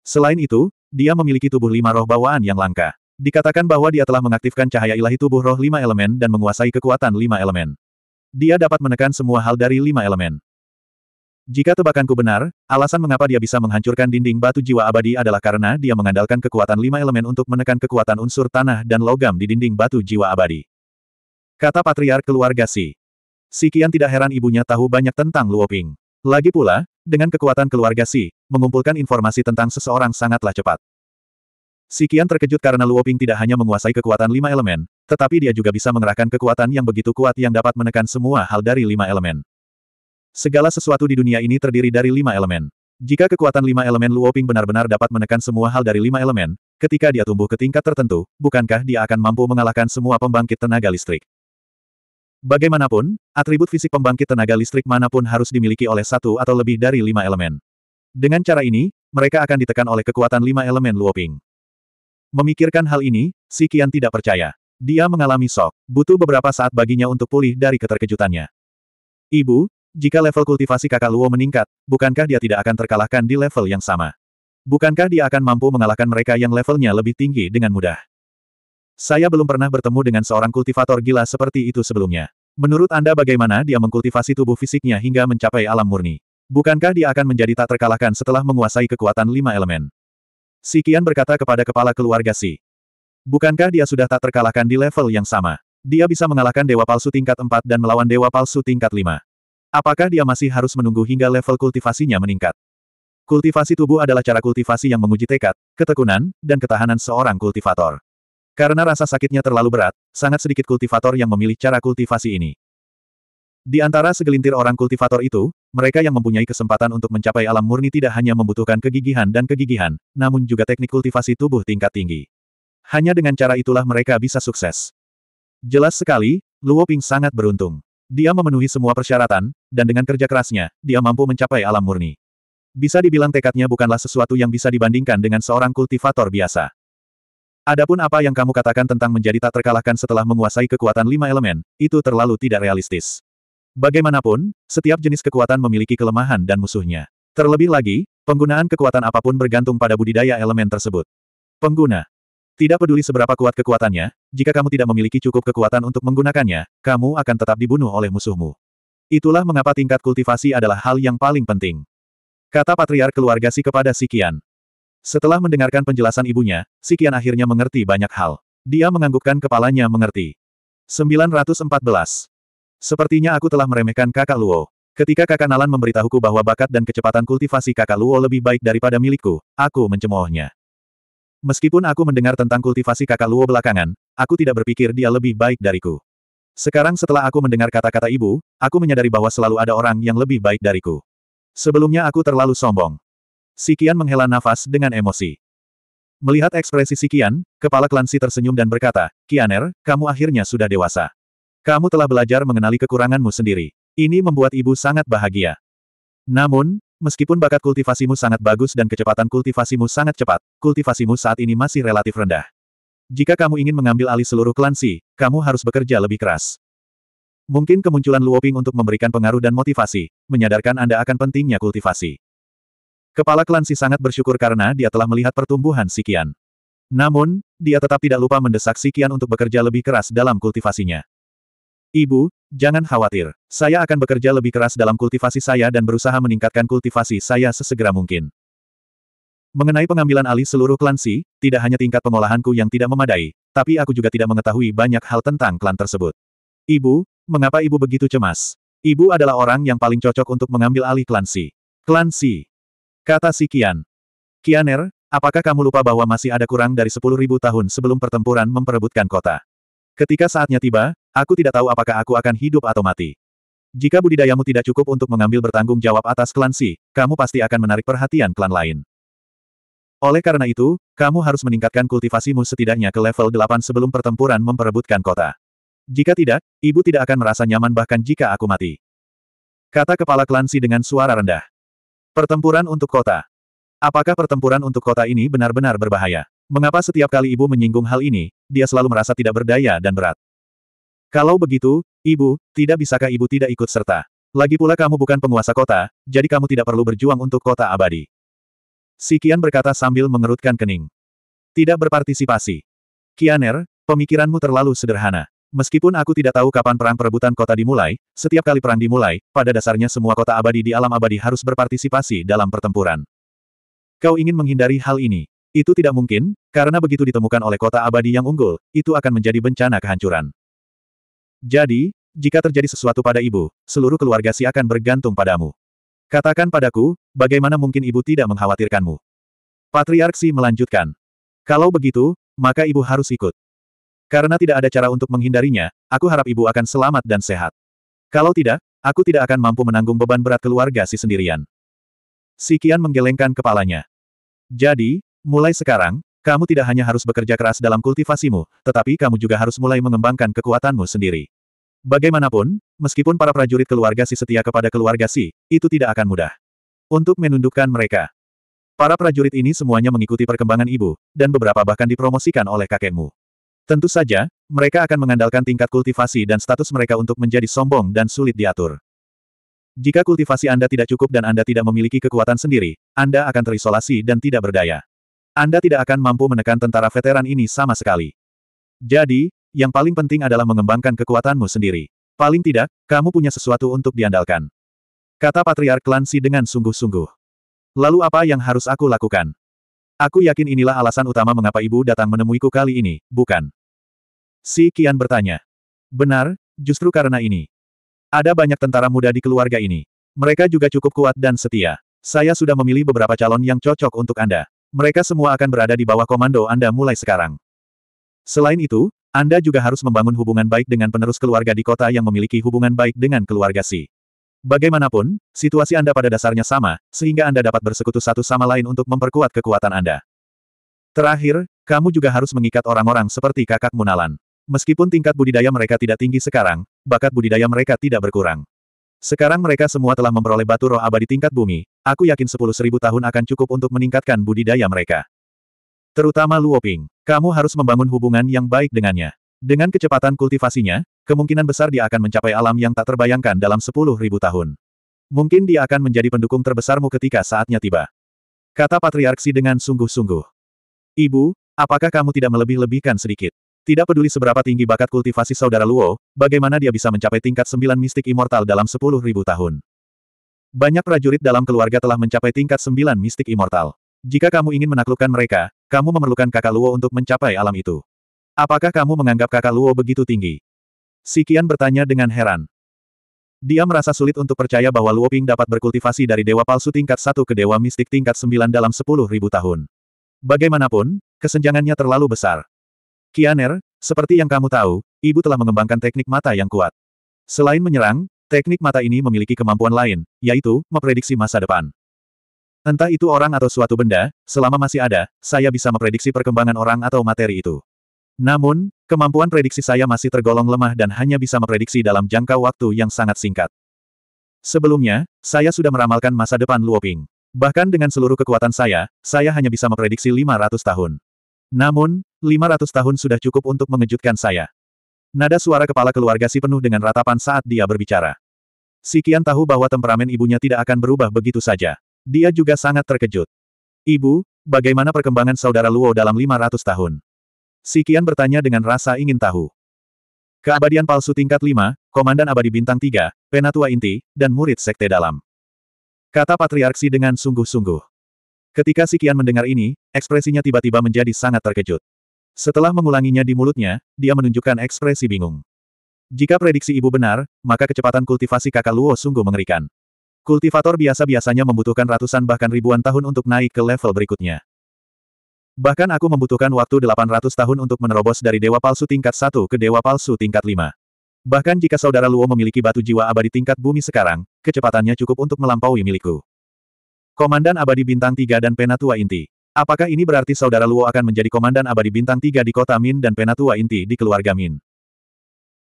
Selain itu, dia memiliki tubuh lima roh bawaan yang langka. Dikatakan bahwa dia telah mengaktifkan cahaya ilahi tubuh roh lima elemen dan menguasai kekuatan lima elemen. Dia dapat menekan semua hal dari lima elemen. Jika tebakanku benar, alasan mengapa dia bisa menghancurkan dinding batu jiwa abadi adalah karena dia mengandalkan kekuatan lima elemen untuk menekan kekuatan unsur tanah dan logam di dinding batu jiwa abadi. Kata patriark keluarga Si. Sikian tidak heran ibunya tahu banyak tentang Luoping. Lagi pula, dengan kekuatan keluarga Si, mengumpulkan informasi tentang seseorang sangatlah cepat. Sikian terkejut karena Luoping tidak hanya menguasai kekuatan lima elemen, tetapi dia juga bisa mengerahkan kekuatan yang begitu kuat yang dapat menekan semua hal dari lima elemen. Segala sesuatu di dunia ini terdiri dari lima elemen. Jika kekuatan lima elemen Luoping benar-benar dapat menekan semua hal dari lima elemen, ketika dia tumbuh ke tingkat tertentu, bukankah dia akan mampu mengalahkan semua pembangkit tenaga listrik? Bagaimanapun, atribut fisik pembangkit tenaga listrik manapun harus dimiliki oleh satu atau lebih dari lima elemen. Dengan cara ini, mereka akan ditekan oleh kekuatan lima elemen Luoping. Memikirkan hal ini, Si Qian tidak percaya. Dia mengalami sok, butuh beberapa saat baginya untuk pulih dari keterkejutannya. Ibu, jika level kultivasi kakak Luo meningkat, bukankah dia tidak akan terkalahkan di level yang sama? Bukankah dia akan mampu mengalahkan mereka yang levelnya lebih tinggi dengan mudah? Saya belum pernah bertemu dengan seorang kultivator gila seperti itu sebelumnya. Menurut Anda bagaimana dia mengkultivasi tubuh fisiknya hingga mencapai alam murni? Bukankah dia akan menjadi tak terkalahkan setelah menguasai kekuatan lima elemen? Sikian berkata kepada kepala keluarga Si. Bukankah dia sudah tak terkalahkan di level yang sama? Dia bisa mengalahkan dewa palsu tingkat 4 dan melawan dewa palsu tingkat 5. Apakah dia masih harus menunggu hingga level kultivasinya meningkat? Kultivasi tubuh adalah cara kultivasi yang menguji tekad, ketekunan, dan ketahanan seorang kultivator. Karena rasa sakitnya terlalu berat, sangat sedikit kultivator yang memilih cara kultivasi ini. Di antara segelintir orang kultivator itu, mereka yang mempunyai kesempatan untuk mencapai alam murni tidak hanya membutuhkan kegigihan dan kegigihan, namun juga teknik kultivasi tubuh tingkat tinggi. Hanya dengan cara itulah mereka bisa sukses. Jelas sekali, Luo Ping sangat beruntung. Dia memenuhi semua persyaratan, dan dengan kerja kerasnya, dia mampu mencapai alam murni. Bisa dibilang tekadnya bukanlah sesuatu yang bisa dibandingkan dengan seorang kultivator biasa. Adapun apa yang kamu katakan tentang menjadi tak terkalahkan setelah menguasai kekuatan lima elemen, itu terlalu tidak realistis. Bagaimanapun, setiap jenis kekuatan memiliki kelemahan dan musuhnya. Terlebih lagi, penggunaan kekuatan apapun bergantung pada budidaya elemen tersebut. Pengguna tidak peduli seberapa kuat kekuatannya, jika kamu tidak memiliki cukup kekuatan untuk menggunakannya, kamu akan tetap dibunuh oleh musuhmu. Itulah mengapa tingkat kultivasi adalah hal yang paling penting. Kata patriar keluarga Si kepada Sikian. Setelah mendengarkan penjelasan ibunya, Sikian akhirnya mengerti banyak hal. Dia menganggukkan kepalanya mengerti. 914. Sepertinya aku telah meremehkan kakak Luo. Ketika kakak Nalan memberitahuku bahwa bakat dan kecepatan kultivasi kakak Luo lebih baik daripada milikku, aku mencemoohnya. Meskipun aku mendengar tentang kultivasi kakak Luo belakangan, aku tidak berpikir dia lebih baik dariku. Sekarang setelah aku mendengar kata-kata ibu, aku menyadari bahwa selalu ada orang yang lebih baik dariku. Sebelumnya aku terlalu sombong. Sikian menghela nafas dengan emosi. Melihat ekspresi Sikian, kepala Klansi tersenyum dan berkata, Kianer, kamu akhirnya sudah dewasa. Kamu telah belajar mengenali kekuranganmu sendiri. Ini membuat ibu sangat bahagia. Namun, Meskipun bakat kultivasimu sangat bagus dan kecepatan kultivasimu sangat cepat, kultivasimu saat ini masih relatif rendah. Jika kamu ingin mengambil alih seluruh klan Si, kamu harus bekerja lebih keras. Mungkin kemunculan Luoping untuk memberikan pengaruh dan motivasi, menyadarkan Anda akan pentingnya kultivasi. Kepala klan Si sangat bersyukur karena dia telah melihat pertumbuhan Sikian. Namun, dia tetap tidak lupa mendesak Sikian untuk bekerja lebih keras dalam kultivasinya. Ibu, jangan khawatir. Saya akan bekerja lebih keras dalam kultivasi saya dan berusaha meningkatkan kultivasi saya sesegera mungkin. Mengenai pengambilan alih seluruh klan Si, tidak hanya tingkat pengolahanku yang tidak memadai, tapi aku juga tidak mengetahui banyak hal tentang klan tersebut. Ibu, mengapa ibu begitu cemas? Ibu adalah orang yang paling cocok untuk mengambil alih klan Si. Klan Si. Kata si Kian. Kianer, apakah kamu lupa bahwa masih ada kurang dari 10.000 tahun sebelum pertempuran memperebutkan kota? Ketika saatnya tiba, Aku tidak tahu apakah aku akan hidup atau mati. Jika budidayamu tidak cukup untuk mengambil bertanggung jawab atas klan Si, kamu pasti akan menarik perhatian klan lain. Oleh karena itu, kamu harus meningkatkan kultivasimu setidaknya ke level 8 sebelum pertempuran memperebutkan kota. Jika tidak, ibu tidak akan merasa nyaman bahkan jika aku mati. Kata kepala klan Si dengan suara rendah. Pertempuran untuk kota. Apakah pertempuran untuk kota ini benar-benar berbahaya? Mengapa setiap kali ibu menyinggung hal ini, dia selalu merasa tidak berdaya dan berat? Kalau begitu, ibu, tidak bisakah ibu tidak ikut serta? Lagi pula kamu bukan penguasa kota, jadi kamu tidak perlu berjuang untuk kota abadi. Si berkata sambil mengerutkan kening. Tidak berpartisipasi. Kianer, pemikiranmu terlalu sederhana. Meskipun aku tidak tahu kapan perang perebutan kota dimulai, setiap kali perang dimulai, pada dasarnya semua kota abadi di alam abadi harus berpartisipasi dalam pertempuran. Kau ingin menghindari hal ini. Itu tidak mungkin, karena begitu ditemukan oleh kota abadi yang unggul, itu akan menjadi bencana kehancuran. Jadi, jika terjadi sesuatu pada ibu, seluruh keluarga si akan bergantung padamu. Katakan padaku, bagaimana mungkin ibu tidak mengkhawatirkanmu? Patriark Si melanjutkan. Kalau begitu, maka ibu harus ikut. Karena tidak ada cara untuk menghindarinya, aku harap ibu akan selamat dan sehat. Kalau tidak, aku tidak akan mampu menanggung beban berat keluarga si sendirian. Si Kian menggelengkan kepalanya. Jadi, mulai sekarang, kamu tidak hanya harus bekerja keras dalam kultivasimu, tetapi kamu juga harus mulai mengembangkan kekuatanmu sendiri. Bagaimanapun, meskipun para prajurit keluarga Si setia kepada keluarga Si, itu tidak akan mudah. Untuk menundukkan mereka, para prajurit ini semuanya mengikuti perkembangan ibu, dan beberapa bahkan dipromosikan oleh kakekmu. Tentu saja, mereka akan mengandalkan tingkat kultivasi dan status mereka untuk menjadi sombong dan sulit diatur. Jika kultivasi Anda tidak cukup dan Anda tidak memiliki kekuatan sendiri, Anda akan terisolasi dan tidak berdaya. Anda tidak akan mampu menekan tentara veteran ini sama sekali. Jadi, yang paling penting adalah mengembangkan kekuatanmu sendiri. Paling tidak, kamu punya sesuatu untuk diandalkan. Kata Patriark Lansi dengan sungguh-sungguh. Lalu apa yang harus aku lakukan? Aku yakin inilah alasan utama mengapa ibu datang menemuiku kali ini, bukan? Si Kian bertanya. Benar, justru karena ini. Ada banyak tentara muda di keluarga ini. Mereka juga cukup kuat dan setia. Saya sudah memilih beberapa calon yang cocok untuk Anda. Mereka semua akan berada di bawah komando Anda mulai sekarang. Selain itu, anda juga harus membangun hubungan baik dengan penerus keluarga di kota yang memiliki hubungan baik dengan keluarga Si. Bagaimanapun, situasi Anda pada dasarnya sama, sehingga Anda dapat bersekutu satu sama lain untuk memperkuat kekuatan Anda. Terakhir, kamu juga harus mengikat orang-orang seperti kakak Munalan. Meskipun tingkat budidaya mereka tidak tinggi sekarang, bakat budidaya mereka tidak berkurang. Sekarang mereka semua telah memperoleh batu roh abadi tingkat bumi, aku yakin sepuluh seribu tahun akan cukup untuk meningkatkan budidaya mereka. Terutama Luoping. Kamu harus membangun hubungan yang baik dengannya. Dengan kecepatan kultivasinya, kemungkinan besar dia akan mencapai alam yang tak terbayangkan dalam sepuluh ribu tahun. Mungkin dia akan menjadi pendukung terbesarmu ketika saatnya tiba. Kata Patriarksi dengan sungguh-sungguh. Ibu, apakah kamu tidak melebih-lebihkan sedikit? Tidak peduli seberapa tinggi bakat kultivasi saudara Luo, bagaimana dia bisa mencapai tingkat sembilan mistik immortal dalam sepuluh ribu tahun. Banyak prajurit dalam keluarga telah mencapai tingkat sembilan mistik immortal. Jika kamu ingin menaklukkan mereka, kamu memerlukan kakak Luo untuk mencapai alam itu. Apakah kamu menganggap kakak Luo begitu tinggi? Sikian bertanya dengan heran. Dia merasa sulit untuk percaya bahwa Luo Ping dapat berkultivasi dari dewa palsu tingkat 1 ke dewa mistik tingkat 9 dalam 10.000 tahun. Bagaimanapun, kesenjangannya terlalu besar. Kianer, seperti yang kamu tahu, ibu telah mengembangkan teknik mata yang kuat. Selain menyerang, teknik mata ini memiliki kemampuan lain, yaitu memprediksi masa depan. Entah itu orang atau suatu benda, selama masih ada, saya bisa memprediksi perkembangan orang atau materi itu. Namun, kemampuan prediksi saya masih tergolong lemah dan hanya bisa memprediksi dalam jangka waktu yang sangat singkat. Sebelumnya, saya sudah meramalkan masa depan Luoping. Bahkan dengan seluruh kekuatan saya, saya hanya bisa memprediksi 500 tahun. Namun, 500 tahun sudah cukup untuk mengejutkan saya. Nada suara kepala keluarga si penuh dengan ratapan saat dia berbicara. Si Kian tahu bahwa temperamen ibunya tidak akan berubah begitu saja. Dia juga sangat terkejut. Ibu, bagaimana perkembangan saudara Luo dalam 500 tahun? Sikian bertanya dengan rasa ingin tahu. Keabadian palsu tingkat 5, Komandan Abadi Bintang 3, Penatua Inti, dan murid Sekte Dalam. Kata Patriarksi dengan sungguh-sungguh. Ketika Sikian mendengar ini, ekspresinya tiba-tiba menjadi sangat terkejut. Setelah mengulanginya di mulutnya, dia menunjukkan ekspresi bingung. Jika prediksi ibu benar, maka kecepatan kultivasi kakak Luo sungguh mengerikan. Kultivator biasa biasanya membutuhkan ratusan bahkan ribuan tahun untuk naik ke level berikutnya. Bahkan aku membutuhkan waktu 800 tahun untuk menerobos dari Dewa Palsu tingkat 1 ke Dewa Palsu tingkat 5. Bahkan jika saudara Luo memiliki batu jiwa abadi tingkat bumi sekarang, kecepatannya cukup untuk melampaui milikku. Komandan abadi bintang 3 dan penatua inti. Apakah ini berarti saudara Luo akan menjadi komandan abadi bintang 3 di kota Min dan penatua inti di keluarga Min?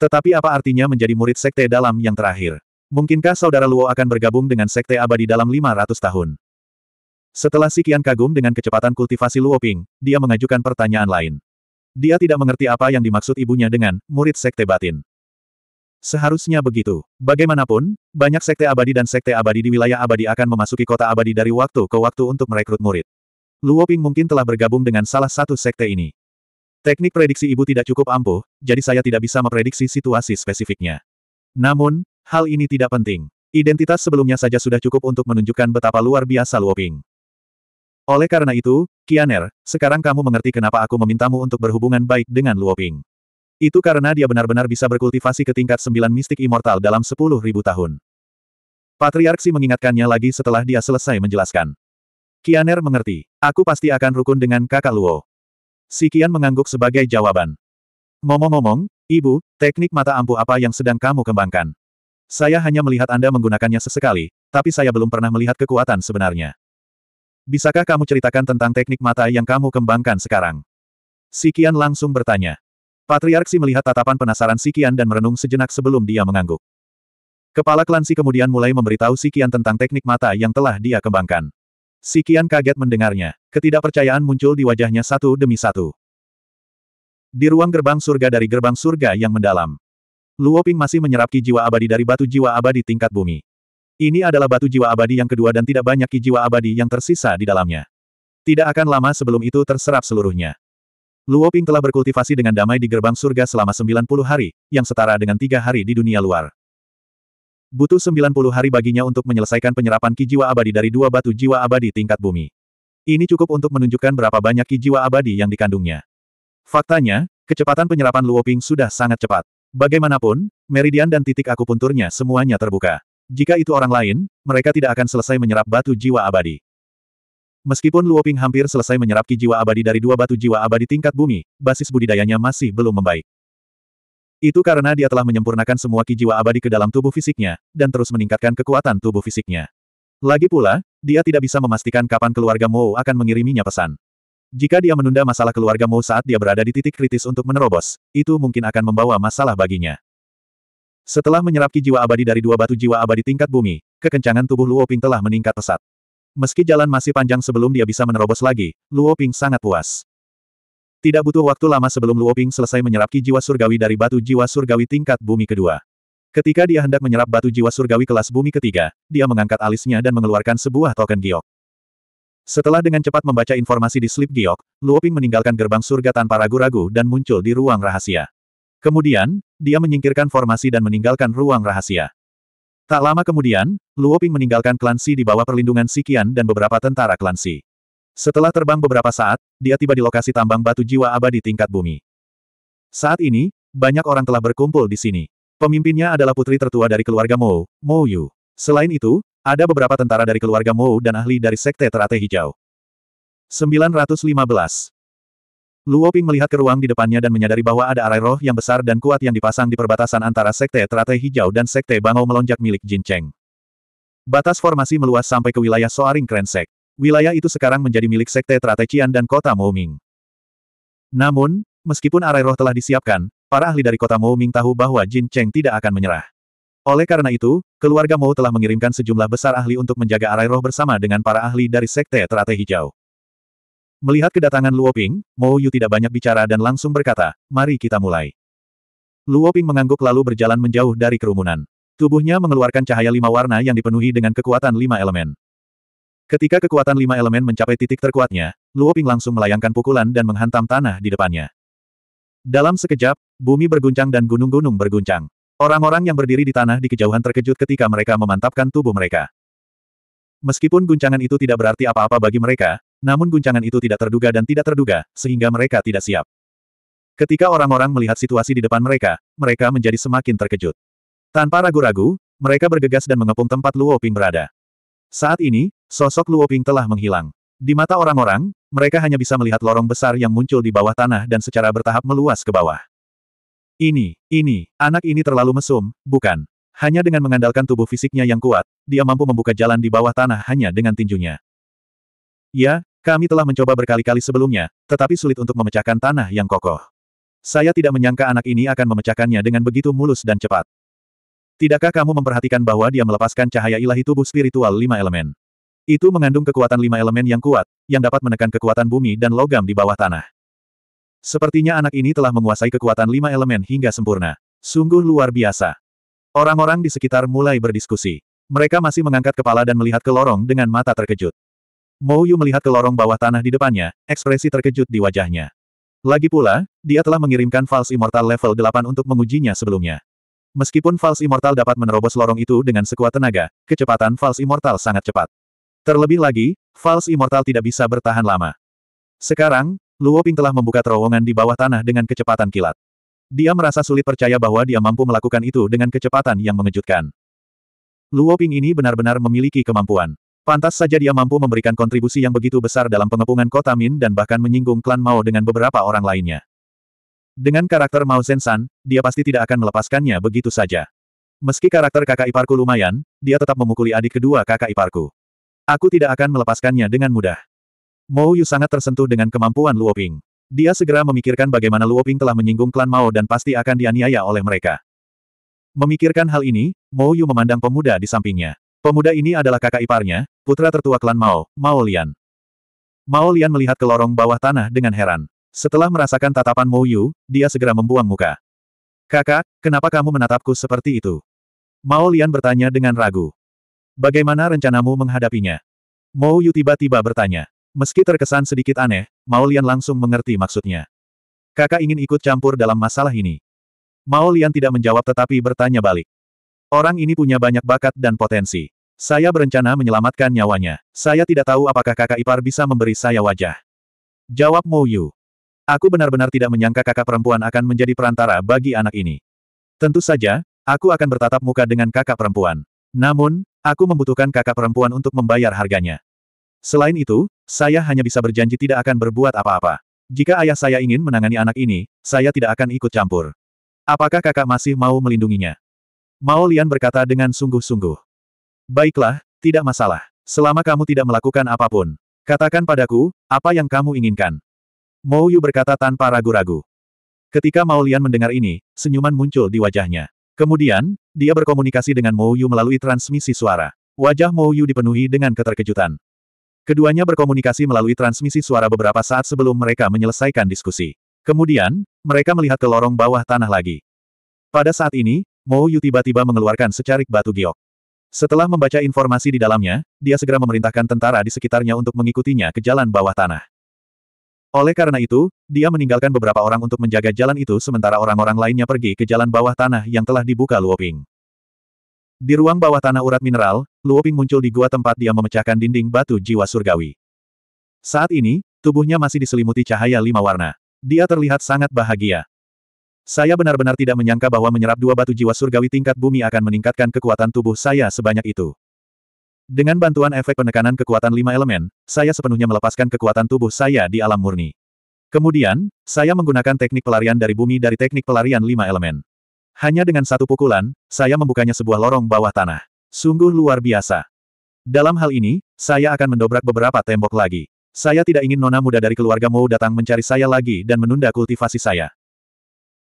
Tetapi apa artinya menjadi murid sekte dalam yang terakhir? Mungkinkah saudara Luo akan bergabung dengan sekte abadi dalam 500 tahun? Setelah Sikian kagum dengan kecepatan kultivasi Luo Ping, dia mengajukan pertanyaan lain. Dia tidak mengerti apa yang dimaksud ibunya dengan murid sekte batin. Seharusnya begitu. Bagaimanapun, banyak sekte abadi dan sekte abadi di wilayah abadi akan memasuki kota abadi dari waktu ke waktu untuk merekrut murid. Luo Ping mungkin telah bergabung dengan salah satu sekte ini. Teknik prediksi ibu tidak cukup ampuh, jadi saya tidak bisa memprediksi situasi spesifiknya. Namun, Hal ini tidak penting. Identitas sebelumnya saja sudah cukup untuk menunjukkan betapa luar biasa Luoping. Oleh karena itu, Kianer, sekarang kamu mengerti kenapa aku memintamu untuk berhubungan baik dengan Luoping. Itu karena dia benar-benar bisa berkultivasi ke tingkat sembilan mistik immortal dalam sepuluh ribu tahun. Patriarksi mengingatkannya lagi setelah dia selesai menjelaskan. Kianer mengerti, aku pasti akan rukun dengan kakak Luo. Si Kian mengangguk sebagai jawaban. Ngomong-ngomong, ibu, teknik mata ampuh apa yang sedang kamu kembangkan? Saya hanya melihat Anda menggunakannya sesekali, tapi saya belum pernah melihat kekuatan sebenarnya. Bisakah kamu ceritakan tentang teknik mata yang kamu kembangkan sekarang? Sikian langsung bertanya. Patriarksi melihat tatapan penasaran Sikian dan merenung sejenak sebelum dia mengangguk. Kepala klan Si kemudian mulai memberitahu Sikian tentang teknik mata yang telah dia kembangkan. Sikian kaget mendengarnya. Ketidakpercayaan muncul di wajahnya satu demi satu. Di ruang gerbang surga dari gerbang surga yang mendalam. Luo Ping masih menyerap ki jiwa abadi dari batu jiwa abadi tingkat bumi. Ini adalah batu jiwa abadi yang kedua dan tidak banyak ki jiwa abadi yang tersisa di dalamnya. Tidak akan lama sebelum itu terserap seluruhnya. Luo Ping telah berkultivasi dengan damai di gerbang surga selama 90 hari, yang setara dengan tiga hari di dunia luar. Butuh 90 hari baginya untuk menyelesaikan penyerapan ki jiwa abadi dari dua batu jiwa abadi tingkat bumi. Ini cukup untuk menunjukkan berapa banyak ki jiwa abadi yang dikandungnya. Faktanya, kecepatan penyerapan Luo Ping sudah sangat cepat. Bagaimanapun, meridian dan titik akupunturnya semuanya terbuka. Jika itu orang lain, mereka tidak akan selesai menyerap batu jiwa abadi. Meskipun Luoping hampir selesai menyerap ki jiwa abadi dari dua batu jiwa abadi tingkat bumi, basis budidayanya masih belum membaik. Itu karena dia telah menyempurnakan semua ki jiwa abadi ke dalam tubuh fisiknya, dan terus meningkatkan kekuatan tubuh fisiknya. Lagi pula, dia tidak bisa memastikan kapan keluarga Mo akan mengiriminya pesan. Jika dia menunda masalah keluarga Mo saat dia berada di titik kritis untuk menerobos, itu mungkin akan membawa masalah baginya. Setelah menyerap ki jiwa abadi dari dua batu jiwa abadi tingkat bumi, kekencangan tubuh Luo Ping telah meningkat pesat. Meski jalan masih panjang sebelum dia bisa menerobos lagi, Luo Ping sangat puas. Tidak butuh waktu lama sebelum Luo Ping selesai menyerap ki jiwa surgawi dari batu jiwa surgawi tingkat bumi kedua. Ketika dia hendak menyerap batu jiwa surgawi kelas bumi ketiga, dia mengangkat alisnya dan mengeluarkan sebuah token giok. Setelah dengan cepat membaca informasi di slip giok, Luoping meninggalkan gerbang surga tanpa ragu-ragu dan muncul di ruang rahasia. Kemudian, dia menyingkirkan formasi dan meninggalkan ruang rahasia. Tak lama kemudian, Luoping meninggalkan klan Si di bawah perlindungan Sikian dan beberapa tentara klan Si. Setelah terbang beberapa saat, dia tiba di lokasi tambang batu jiwa abadi tingkat bumi. Saat ini, banyak orang telah berkumpul di sini. Pemimpinnya adalah putri tertua dari keluarga Mo, Mo Yu. Selain itu, ada beberapa tentara dari keluarga Mou dan ahli dari Sekte Terate Hijau. 915. Luo Ping melihat ke ruang di depannya dan menyadari bahwa ada arai roh yang besar dan kuat yang dipasang di perbatasan antara Sekte Terate Hijau dan Sekte Bangau melonjak milik Jin Cheng. Batas formasi meluas sampai ke wilayah Soaring Krensek. Wilayah itu sekarang menjadi milik Sekte Terate Cian dan kota Ming. Namun, meskipun arai roh telah disiapkan, para ahli dari kota Ming tahu bahwa Jin Cheng tidak akan menyerah. Oleh karena itu, keluarga Mo telah mengirimkan sejumlah besar ahli untuk menjaga arai roh bersama dengan para ahli dari Sekte terate Hijau. Melihat kedatangan Luo Ping, Mo Yu tidak banyak bicara dan langsung berkata, mari kita mulai. Luo Ping mengangguk lalu berjalan menjauh dari kerumunan. Tubuhnya mengeluarkan cahaya lima warna yang dipenuhi dengan kekuatan lima elemen. Ketika kekuatan lima elemen mencapai titik terkuatnya, Luo Ping langsung melayangkan pukulan dan menghantam tanah di depannya. Dalam sekejap, bumi berguncang dan gunung-gunung berguncang. Orang-orang yang berdiri di tanah di kejauhan terkejut ketika mereka memantapkan tubuh mereka. Meskipun guncangan itu tidak berarti apa-apa bagi mereka, namun guncangan itu tidak terduga dan tidak terduga, sehingga mereka tidak siap. Ketika orang-orang melihat situasi di depan mereka, mereka menjadi semakin terkejut. Tanpa ragu-ragu, mereka bergegas dan mengepung tempat Luo Ping berada. Saat ini, sosok Luo Ping telah menghilang. Di mata orang-orang, mereka hanya bisa melihat lorong besar yang muncul di bawah tanah dan secara bertahap meluas ke bawah. Ini, ini, anak ini terlalu mesum, bukan? Hanya dengan mengandalkan tubuh fisiknya yang kuat, dia mampu membuka jalan di bawah tanah hanya dengan tinjunya. Ya, kami telah mencoba berkali-kali sebelumnya, tetapi sulit untuk memecahkan tanah yang kokoh. Saya tidak menyangka anak ini akan memecahkannya dengan begitu mulus dan cepat. Tidakkah kamu memperhatikan bahwa dia melepaskan cahaya ilahi tubuh spiritual lima elemen? Itu mengandung kekuatan lima elemen yang kuat, yang dapat menekan kekuatan bumi dan logam di bawah tanah. Sepertinya anak ini telah menguasai kekuatan lima elemen hingga sempurna. Sungguh luar biasa. Orang-orang di sekitar mulai berdiskusi. Mereka masih mengangkat kepala dan melihat ke lorong dengan mata terkejut. Mou Yu melihat ke lorong bawah tanah di depannya, ekspresi terkejut di wajahnya. Lagi pula, dia telah mengirimkan False Immortal level 8 untuk mengujinya sebelumnya. Meskipun False Immortal dapat menerobos lorong itu dengan sekuat tenaga, kecepatan False Immortal sangat cepat. Terlebih lagi, False Immortal tidak bisa bertahan lama. Sekarang, Luo Ping telah membuka terowongan di bawah tanah dengan kecepatan kilat. Dia merasa sulit percaya bahwa dia mampu melakukan itu dengan kecepatan yang mengejutkan. Luo Ping ini benar-benar memiliki kemampuan. Pantas saja dia mampu memberikan kontribusi yang begitu besar dalam pengepungan kota Min dan bahkan menyinggung klan Mao dengan beberapa orang lainnya. Dengan karakter Mao Zensan, dia pasti tidak akan melepaskannya begitu saja. Meski karakter kakak iparku lumayan, dia tetap memukuli adik kedua kakak iparku. Aku tidak akan melepaskannya dengan mudah. Mou Yu sangat tersentuh dengan kemampuan Luo Ping. Dia segera memikirkan bagaimana Luo Ping telah menyinggung klan Mao dan pasti akan dianiaya oleh mereka. Memikirkan hal ini, Mou Yu memandang pemuda di sampingnya. Pemuda ini adalah kakak iparnya, putra tertua klan Mao, Mao Lian. Mao Lian melihat ke lorong bawah tanah dengan heran. Setelah merasakan tatapan Mao Yu, dia segera membuang muka. Kakak, kenapa kamu menatapku seperti itu? Mao Lian bertanya dengan ragu. Bagaimana rencanamu menghadapinya? Mao Yu tiba-tiba bertanya. Meski terkesan sedikit aneh, Maulian langsung mengerti maksudnya. Kakak ingin ikut campur dalam masalah ini. Maulian tidak menjawab tetapi bertanya balik. Orang ini punya banyak bakat dan potensi. Saya berencana menyelamatkan nyawanya. Saya tidak tahu apakah kakak ipar bisa memberi saya wajah. Jawab Mo Yu. Aku benar-benar tidak menyangka kakak perempuan akan menjadi perantara bagi anak ini. Tentu saja, aku akan bertatap muka dengan kakak perempuan. Namun, aku membutuhkan kakak perempuan untuk membayar harganya. Selain itu, saya hanya bisa berjanji tidak akan berbuat apa-apa. Jika ayah saya ingin menangani anak ini, saya tidak akan ikut campur. Apakah kakak masih mau melindunginya? Mao Lian berkata dengan sungguh-sungguh. Baiklah, tidak masalah. Selama kamu tidak melakukan apapun. Katakan padaku, apa yang kamu inginkan. Mao Yu berkata tanpa ragu-ragu. Ketika Mao Lian mendengar ini, senyuman muncul di wajahnya. Kemudian, dia berkomunikasi dengan Mao Yu melalui transmisi suara. Wajah Mao Yu dipenuhi dengan keterkejutan. Keduanya berkomunikasi melalui transmisi suara beberapa saat sebelum mereka menyelesaikan diskusi. Kemudian, mereka melihat ke lorong bawah tanah lagi. Pada saat ini, Mo Yu tiba-tiba mengeluarkan secarik batu giok. Setelah membaca informasi di dalamnya, dia segera memerintahkan tentara di sekitarnya untuk mengikutinya ke jalan bawah tanah. Oleh karena itu, dia meninggalkan beberapa orang untuk menjaga jalan itu sementara orang-orang lainnya pergi ke jalan bawah tanah yang telah dibuka Luoping. Di ruang bawah tanah urat mineral, Luoping muncul di gua tempat dia memecahkan dinding batu jiwa surgawi. Saat ini, tubuhnya masih diselimuti cahaya lima warna. Dia terlihat sangat bahagia. Saya benar-benar tidak menyangka bahwa menyerap dua batu jiwa surgawi tingkat bumi akan meningkatkan kekuatan tubuh saya sebanyak itu. Dengan bantuan efek penekanan kekuatan lima elemen, saya sepenuhnya melepaskan kekuatan tubuh saya di alam murni. Kemudian, saya menggunakan teknik pelarian dari bumi dari teknik pelarian lima elemen. Hanya dengan satu pukulan, saya membukanya sebuah lorong bawah tanah. Sungguh luar biasa. Dalam hal ini, saya akan mendobrak beberapa tembok lagi. Saya tidak ingin nona muda dari keluarga Mou datang mencari saya lagi dan menunda kultivasi saya.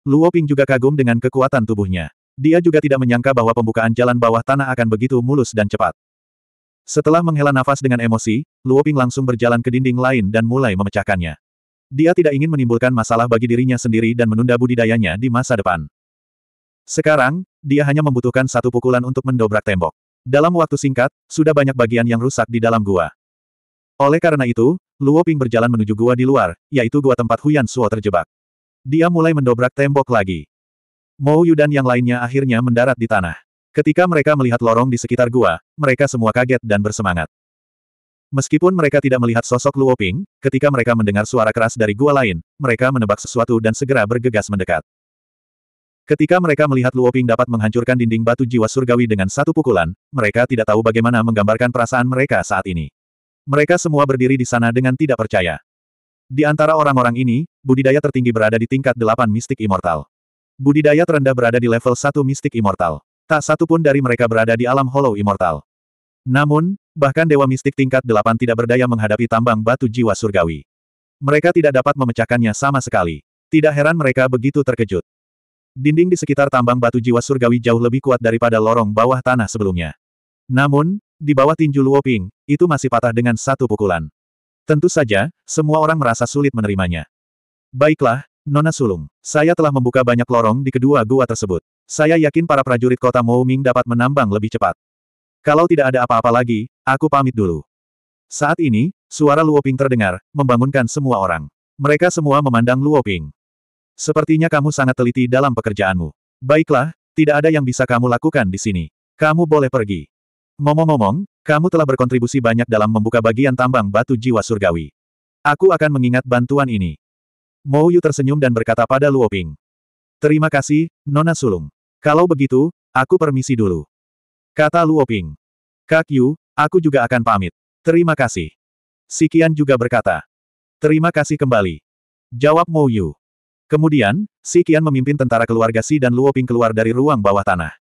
Luo Ping juga kagum dengan kekuatan tubuhnya. Dia juga tidak menyangka bahwa pembukaan jalan bawah tanah akan begitu mulus dan cepat. Setelah menghela nafas dengan emosi, Luo Ping langsung berjalan ke dinding lain dan mulai memecahkannya. Dia tidak ingin menimbulkan masalah bagi dirinya sendiri dan menunda budidayanya di masa depan. Sekarang, dia hanya membutuhkan satu pukulan untuk mendobrak tembok. Dalam waktu singkat, sudah banyak bagian yang rusak di dalam gua. Oleh karena itu, Luo Ping berjalan menuju gua di luar, yaitu gua tempat Huyan Suo terjebak. Dia mulai mendobrak tembok lagi. Mou Yu dan yang lainnya akhirnya mendarat di tanah. Ketika mereka melihat lorong di sekitar gua, mereka semua kaget dan bersemangat. Meskipun mereka tidak melihat sosok Luo Ping, ketika mereka mendengar suara keras dari gua lain, mereka menebak sesuatu dan segera bergegas mendekat. Ketika mereka melihat Luoping dapat menghancurkan dinding batu jiwa surgawi dengan satu pukulan, mereka tidak tahu bagaimana menggambarkan perasaan mereka saat ini. Mereka semua berdiri di sana dengan tidak percaya. Di antara orang-orang ini, budidaya tertinggi berada di tingkat 8 mistik immortal. Budidaya terendah berada di level 1 mistik immortal. Tak satu pun dari mereka berada di alam hollow immortal. Namun, bahkan dewa mistik tingkat 8 tidak berdaya menghadapi tambang batu jiwa surgawi. Mereka tidak dapat memecahkannya sama sekali. Tidak heran mereka begitu terkejut. Dinding di sekitar tambang batu jiwa surgawi jauh lebih kuat daripada lorong bawah tanah sebelumnya. Namun, di bawah tinju Luoping, itu masih patah dengan satu pukulan. Tentu saja, semua orang merasa sulit menerimanya. Baiklah, Nona Sulung, saya telah membuka banyak lorong di kedua gua tersebut. Saya yakin para prajurit kota Mouming dapat menambang lebih cepat. Kalau tidak ada apa-apa lagi, aku pamit dulu. Saat ini, suara Luoping terdengar, membangunkan semua orang. Mereka semua memandang Luoping. Sepertinya kamu sangat teliti dalam pekerjaanmu. Baiklah, tidak ada yang bisa kamu lakukan di sini. Kamu boleh pergi. Ngomong-ngomong, kamu telah berkontribusi banyak dalam membuka bagian tambang batu jiwa surgawi. Aku akan mengingat bantuan ini. Mou Yu tersenyum dan berkata pada Luo Ping. Terima kasih, Nona Sulung. Kalau begitu, aku permisi dulu. Kata Luo Ping. Kak Yu, aku juga akan pamit. Terima kasih. Sikian juga berkata. Terima kasih kembali. Jawab Mou Yu. Kemudian, Si Kian memimpin tentara keluarga Si dan Luoping keluar dari ruang bawah tanah.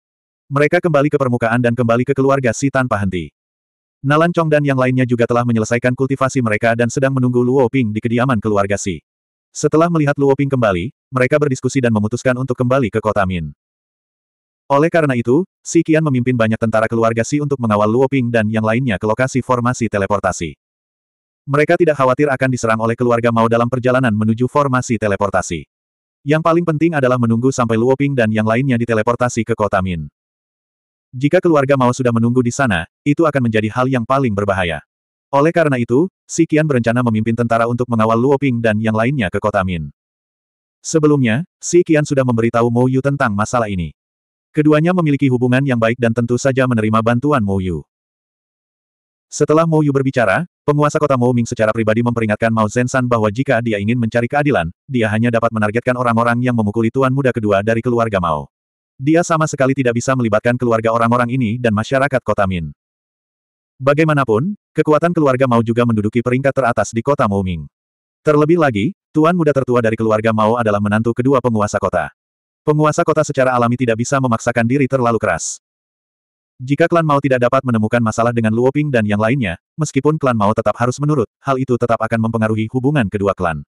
Mereka kembali ke permukaan dan kembali ke keluarga Si tanpa henti. Nalan Chong dan yang lainnya juga telah menyelesaikan kultivasi mereka dan sedang menunggu Luoping di kediaman keluarga Si. Setelah melihat Luoping kembali, mereka berdiskusi dan memutuskan untuk kembali ke kota Min. Oleh karena itu, Si Kian memimpin banyak tentara keluarga Si untuk mengawal Luoping dan yang lainnya ke lokasi formasi teleportasi. Mereka tidak khawatir akan diserang oleh keluarga Mao dalam perjalanan menuju formasi teleportasi. Yang paling penting adalah menunggu sampai Luoping dan yang lainnya diteleportasi ke kota Min. Jika keluarga Mao sudah menunggu di sana, itu akan menjadi hal yang paling berbahaya. Oleh karena itu, Si Qian berencana memimpin tentara untuk mengawal Luoping dan yang lainnya ke kota Min. Sebelumnya, Si Qian sudah memberitahu Mo Yu tentang masalah ini. Keduanya memiliki hubungan yang baik dan tentu saja menerima bantuan Mo Yu. Setelah Mo Yu berbicara, Penguasa kota Mou Ming secara pribadi memperingatkan Mao Zensan bahwa jika dia ingin mencari keadilan, dia hanya dapat menargetkan orang-orang yang memukuli tuan muda kedua dari keluarga Mao. Dia sama sekali tidak bisa melibatkan keluarga orang-orang ini dan masyarakat kota Min. Bagaimanapun, kekuatan keluarga Mao juga menduduki peringkat teratas di kota Mou Ming. Terlebih lagi, tuan muda tertua dari keluarga Mao adalah menantu kedua penguasa kota. Penguasa kota secara alami tidak bisa memaksakan diri terlalu keras. Jika klan Mao tidak dapat menemukan masalah dengan Luoping dan yang lainnya, meskipun klan Mao tetap harus menurut, hal itu tetap akan mempengaruhi hubungan kedua klan.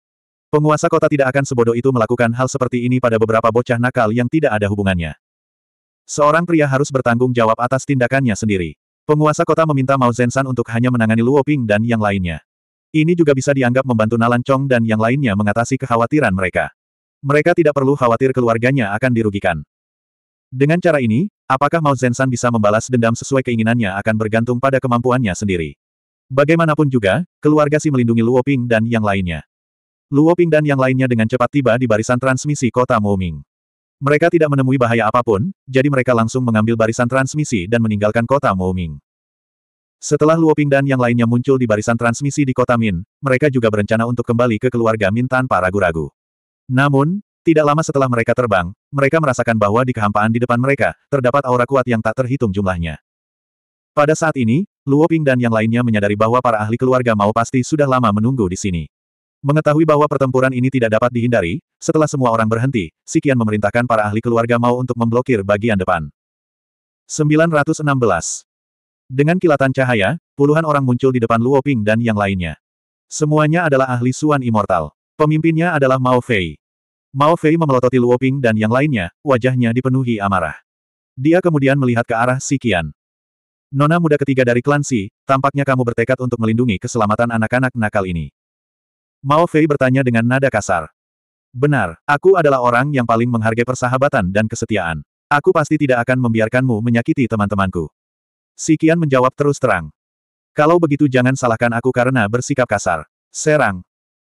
Penguasa kota tidak akan sebodoh itu melakukan hal seperti ini pada beberapa bocah nakal yang tidak ada hubungannya. Seorang pria harus bertanggung jawab atas tindakannya sendiri. Penguasa kota meminta Mao Zensan untuk hanya menangani Luoping dan yang lainnya. Ini juga bisa dianggap membantu Nalan Chong dan yang lainnya mengatasi kekhawatiran mereka. Mereka tidak perlu khawatir keluarganya akan dirugikan. Dengan cara ini, apakah Mao Zensan bisa membalas dendam sesuai keinginannya akan bergantung pada kemampuannya sendiri. Bagaimanapun juga, keluarga Si melindungi Luo Ping dan yang lainnya. Luo Ping dan yang lainnya dengan cepat tiba di barisan transmisi kota Ming. Mereka tidak menemui bahaya apapun, jadi mereka langsung mengambil barisan transmisi dan meninggalkan kota Ming. Setelah Luo Ping dan yang lainnya muncul di barisan transmisi di kota Min, mereka juga berencana untuk kembali ke keluarga Min tanpa ragu-ragu. Namun, tidak lama setelah mereka terbang, mereka merasakan bahwa di kehampaan di depan mereka, terdapat aura kuat yang tak terhitung jumlahnya. Pada saat ini, Luo Ping dan yang lainnya menyadari bahwa para ahli keluarga Mao pasti sudah lama menunggu di sini. Mengetahui bahwa pertempuran ini tidak dapat dihindari, setelah semua orang berhenti, Sikian memerintahkan para ahli keluarga Mao untuk memblokir bagian depan. 916. Dengan kilatan cahaya, puluhan orang muncul di depan Luo Ping dan yang lainnya. Semuanya adalah ahli Suan Immortal. Pemimpinnya adalah Mao Fei. Mao Fei memelototi Luo Ping dan yang lainnya, wajahnya dipenuhi amarah. Dia kemudian melihat ke arah Si Qian. Nona muda ketiga dari klan Si, tampaknya kamu bertekad untuk melindungi keselamatan anak-anak nakal ini. Mao Fei bertanya dengan nada kasar. Benar, aku adalah orang yang paling menghargai persahabatan dan kesetiaan. Aku pasti tidak akan membiarkanmu menyakiti teman-temanku. Si Qian menjawab terus terang. Kalau begitu jangan salahkan aku karena bersikap kasar. Serang.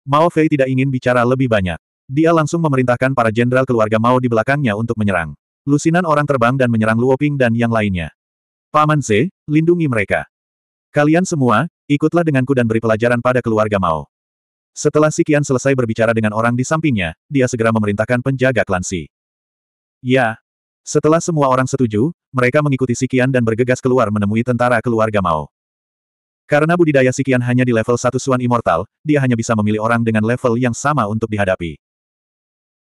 Mao Fei tidak ingin bicara lebih banyak. Dia langsung memerintahkan para jenderal keluarga Mao di belakangnya untuk menyerang. Lusinan orang terbang dan menyerang Luoping dan yang lainnya. Paman Z, lindungi mereka. Kalian semua, ikutlah denganku dan beri pelajaran pada keluarga Mao. Setelah Sikian selesai berbicara dengan orang di sampingnya, dia segera memerintahkan penjaga klan Si. Ya. Setelah semua orang setuju, mereka mengikuti Sikian dan bergegas keluar menemui tentara keluarga Mao. Karena budidaya Sikian hanya di level 1 Suan Immortal, dia hanya bisa memilih orang dengan level yang sama untuk dihadapi.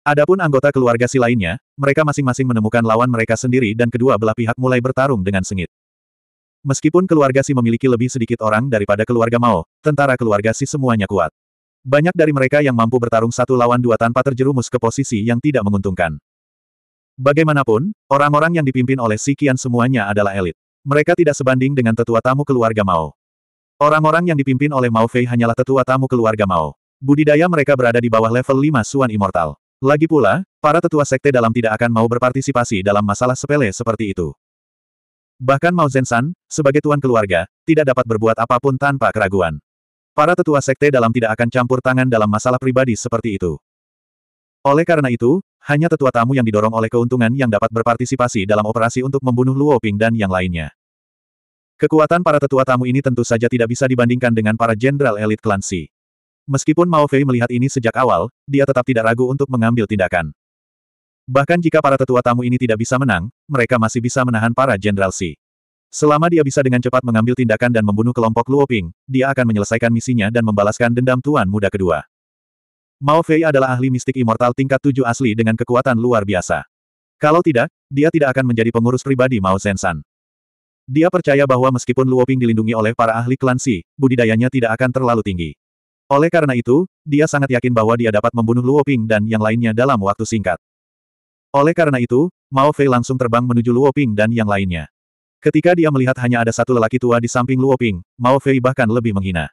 Adapun anggota keluarga si lainnya, mereka masing-masing menemukan lawan mereka sendiri dan kedua belah pihak mulai bertarung dengan sengit. Meskipun keluarga si memiliki lebih sedikit orang daripada keluarga Mao, tentara keluarga si semuanya kuat. Banyak dari mereka yang mampu bertarung satu lawan dua tanpa terjerumus ke posisi yang tidak menguntungkan. Bagaimanapun, orang-orang yang dipimpin oleh Si Qian semuanya adalah elit. Mereka tidak sebanding dengan tetua tamu keluarga Mao. Orang-orang yang dipimpin oleh Mao Fei hanyalah tetua tamu keluarga Mao. Budidaya mereka berada di bawah level 5 Suan Immortal. Lagi pula, para tetua sekte dalam tidak akan mau berpartisipasi dalam masalah sepele seperti itu. Bahkan Mao Zensan, sebagai tuan keluarga, tidak dapat berbuat apapun tanpa keraguan. Para tetua sekte dalam tidak akan campur tangan dalam masalah pribadi seperti itu. Oleh karena itu, hanya tetua tamu yang didorong oleh keuntungan yang dapat berpartisipasi dalam operasi untuk membunuh Luo Ping dan yang lainnya. Kekuatan para tetua tamu ini tentu saja tidak bisa dibandingkan dengan para jenderal elit klan Si. Meskipun Mao Fei melihat ini sejak awal, dia tetap tidak ragu untuk mengambil tindakan. Bahkan jika para tetua tamu ini tidak bisa menang, mereka masih bisa menahan para Jenderal Si. Selama dia bisa dengan cepat mengambil tindakan dan membunuh kelompok Luoping, dia akan menyelesaikan misinya dan membalaskan dendam Tuan Muda kedua. Mao Fei adalah ahli mistik immortal tingkat tujuh asli dengan kekuatan luar biasa. Kalau tidak, dia tidak akan menjadi pengurus pribadi Mao Zensan. Dia percaya bahwa meskipun Luoping dilindungi oleh para ahli klan Si, budidayanya tidak akan terlalu tinggi. Oleh karena itu, dia sangat yakin bahwa dia dapat membunuh Luo Ping dan yang lainnya dalam waktu singkat. Oleh karena itu, Mao Fei langsung terbang menuju Luo Ping dan yang lainnya. Ketika dia melihat hanya ada satu lelaki tua di samping Luo Ping, Mao Fei bahkan lebih menghina.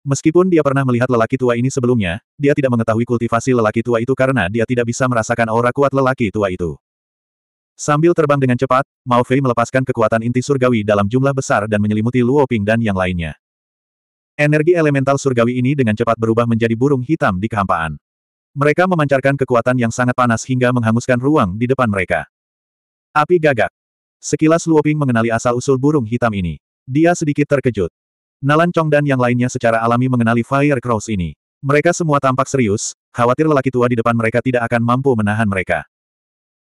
Meskipun dia pernah melihat lelaki tua ini sebelumnya, dia tidak mengetahui kultivasi lelaki tua itu karena dia tidak bisa merasakan aura kuat lelaki tua itu. Sambil terbang dengan cepat, Mao Fei melepaskan kekuatan inti surgawi dalam jumlah besar dan menyelimuti Luo Ping dan yang lainnya. Energi elemental surgawi ini dengan cepat berubah menjadi burung hitam di kehampaan. Mereka memancarkan kekuatan yang sangat panas hingga menghanguskan ruang di depan mereka. Api gagak. Sekilas Luoping mengenali asal-usul burung hitam ini. Dia sedikit terkejut. Nalan Chong dan yang lainnya secara alami mengenali Fire Cross ini. Mereka semua tampak serius, khawatir lelaki tua di depan mereka tidak akan mampu menahan mereka.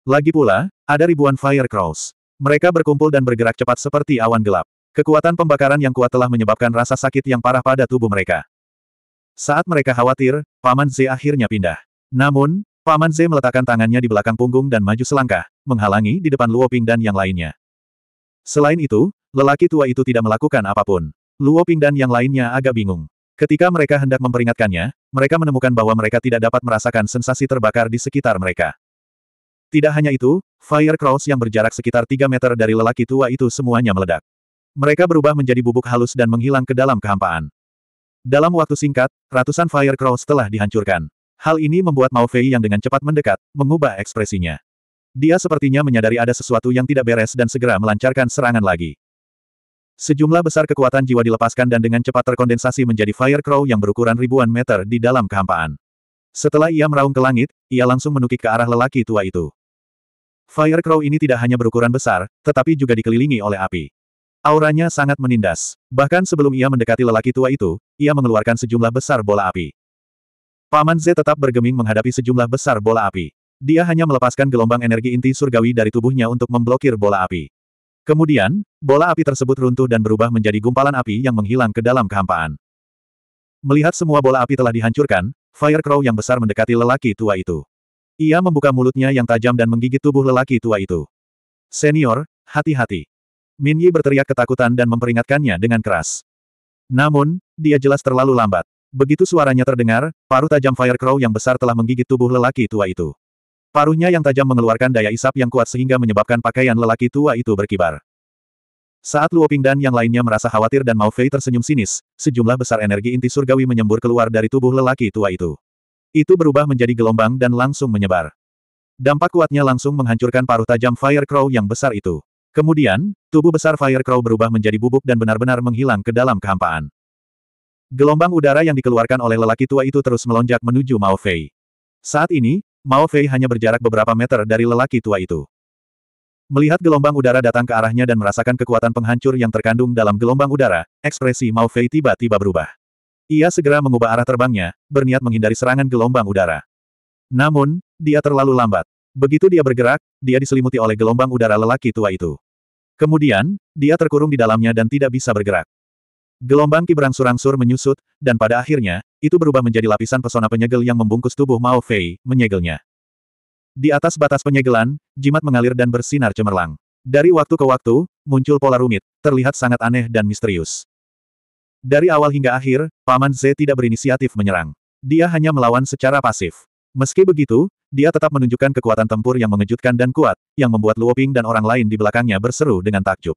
Lagi pula, ada ribuan Fire Cross. Mereka berkumpul dan bergerak cepat seperti awan gelap. Kekuatan pembakaran yang kuat telah menyebabkan rasa sakit yang parah pada tubuh mereka. Saat mereka khawatir, Paman Z akhirnya pindah. Namun, Paman Z meletakkan tangannya di belakang punggung dan maju selangkah, menghalangi di depan Luo Ping dan yang lainnya. Selain itu, lelaki tua itu tidak melakukan apapun. Luo Ping dan yang lainnya agak bingung. Ketika mereka hendak memperingatkannya, mereka menemukan bahwa mereka tidak dapat merasakan sensasi terbakar di sekitar mereka. Tidak hanya itu, Fire Cross yang berjarak sekitar 3 meter dari lelaki tua itu semuanya meledak. Mereka berubah menjadi bubuk halus dan menghilang ke dalam kehampaan. Dalam waktu singkat, ratusan Fire Crows telah dihancurkan. Hal ini membuat Mao Fei yang dengan cepat mendekat, mengubah ekspresinya. Dia sepertinya menyadari ada sesuatu yang tidak beres dan segera melancarkan serangan lagi. Sejumlah besar kekuatan jiwa dilepaskan dan dengan cepat terkondensasi menjadi Fire Crow yang berukuran ribuan meter di dalam kehampaan. Setelah ia meraung ke langit, ia langsung menukik ke arah lelaki tua itu. Fire Crow ini tidak hanya berukuran besar, tetapi juga dikelilingi oleh api. Auranya sangat menindas. Bahkan sebelum ia mendekati lelaki tua itu, ia mengeluarkan sejumlah besar bola api. Paman Z tetap bergeming menghadapi sejumlah besar bola api. Dia hanya melepaskan gelombang energi inti surgawi dari tubuhnya untuk memblokir bola api. Kemudian, bola api tersebut runtuh dan berubah menjadi gumpalan api yang menghilang ke dalam kehampaan. Melihat semua bola api telah dihancurkan, Firecrow yang besar mendekati lelaki tua itu. Ia membuka mulutnya yang tajam dan menggigit tubuh lelaki tua itu. Senior, hati-hati. Min Yi berteriak ketakutan dan memperingatkannya dengan keras. Namun, dia jelas terlalu lambat. Begitu suaranya terdengar, paruh tajam Fire Crow yang besar telah menggigit tubuh lelaki tua itu. Paruhnya yang tajam mengeluarkan daya isap yang kuat sehingga menyebabkan pakaian lelaki tua itu berkibar. Saat Luo Ping dan yang lainnya merasa khawatir dan Mao Fei tersenyum sinis, sejumlah besar energi inti surgawi menyembur keluar dari tubuh lelaki tua itu. Itu berubah menjadi gelombang dan langsung menyebar. Dampak kuatnya langsung menghancurkan paruh tajam Fire Crow yang besar itu. Kemudian, tubuh besar Firecrow berubah menjadi bubuk dan benar-benar menghilang ke dalam kehampaan. Gelombang udara yang dikeluarkan oleh lelaki tua itu terus melonjak menuju Mao Fei. Saat ini, Mao Fei hanya berjarak beberapa meter dari lelaki tua itu. Melihat gelombang udara datang ke arahnya dan merasakan kekuatan penghancur yang terkandung dalam gelombang udara, ekspresi Mao Fei tiba-tiba berubah. Ia segera mengubah arah terbangnya, berniat menghindari serangan gelombang udara. Namun, dia terlalu lambat. Begitu dia bergerak, dia diselimuti oleh gelombang udara lelaki tua itu. Kemudian, dia terkurung di dalamnya dan tidak bisa bergerak. Gelombang berangsur-angsur menyusut, dan pada akhirnya, itu berubah menjadi lapisan pesona penyegel yang membungkus tubuh Mao Fei, menyegelnya. Di atas batas penyegelan, jimat mengalir dan bersinar cemerlang. Dari waktu ke waktu, muncul pola rumit, terlihat sangat aneh dan misterius. Dari awal hingga akhir, Paman Z tidak berinisiatif menyerang. Dia hanya melawan secara pasif. Meski begitu, dia tetap menunjukkan kekuatan tempur yang mengejutkan dan kuat, yang membuat Luoping dan orang lain di belakangnya berseru dengan takjub.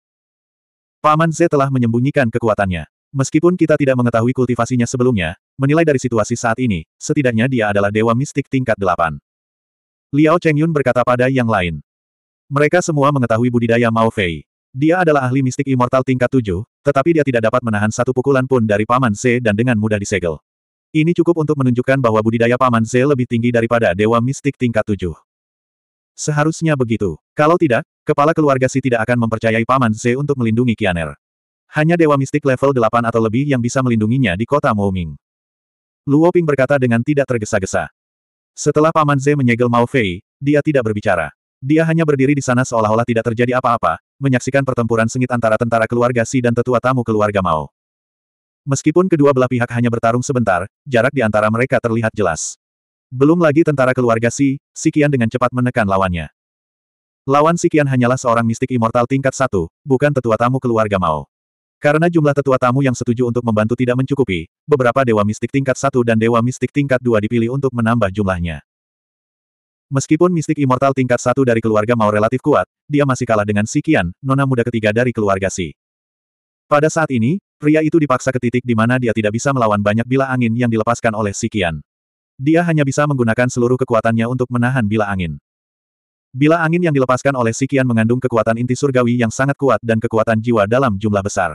Paman Z telah menyembunyikan kekuatannya. Meskipun kita tidak mengetahui kultivasinya sebelumnya, menilai dari situasi saat ini, setidaknya dia adalah dewa mistik tingkat delapan. Liao Chengyun berkata pada yang lain. Mereka semua mengetahui budidaya Mao Fei. Dia adalah ahli mistik immortal tingkat tujuh, tetapi dia tidak dapat menahan satu pukulan pun dari Paman C dan dengan mudah disegel. Ini cukup untuk menunjukkan bahwa budidaya Paman Ze lebih tinggi daripada Dewa Mistik tingkat 7. Seharusnya begitu. Kalau tidak, kepala keluarga Si tidak akan mempercayai Paman Ze untuk melindungi Kianer. Hanya Dewa Mistik level 8 atau lebih yang bisa melindunginya di kota Mooming. Luo Ping berkata dengan tidak tergesa-gesa. Setelah Paman Ze menyegel Mao Fei, dia tidak berbicara. Dia hanya berdiri di sana seolah-olah tidak terjadi apa-apa, menyaksikan pertempuran sengit antara tentara keluarga Si dan tetua tamu keluarga Mao. Meskipun kedua belah pihak hanya bertarung sebentar, jarak di antara mereka terlihat jelas. Belum lagi tentara keluarga Si, Sikian dengan cepat menekan lawannya. Lawan Sikian hanyalah seorang mistik immortal tingkat satu, bukan tetua tamu keluarga Mao. Karena jumlah tetua tamu yang setuju untuk membantu tidak mencukupi, beberapa dewa mistik tingkat satu dan dewa mistik tingkat dua dipilih untuk menambah jumlahnya. Meskipun mistik immortal tingkat satu dari keluarga Mao relatif kuat, dia masih kalah dengan Sikian, nona muda ketiga dari keluarga Si. Pada saat ini, Pria itu dipaksa ke titik di mana dia tidak bisa melawan banyak bila angin yang dilepaskan oleh Sikian. Dia hanya bisa menggunakan seluruh kekuatannya untuk menahan bila angin. Bila angin yang dilepaskan oleh Sikian mengandung kekuatan inti surgawi yang sangat kuat dan kekuatan jiwa dalam jumlah besar.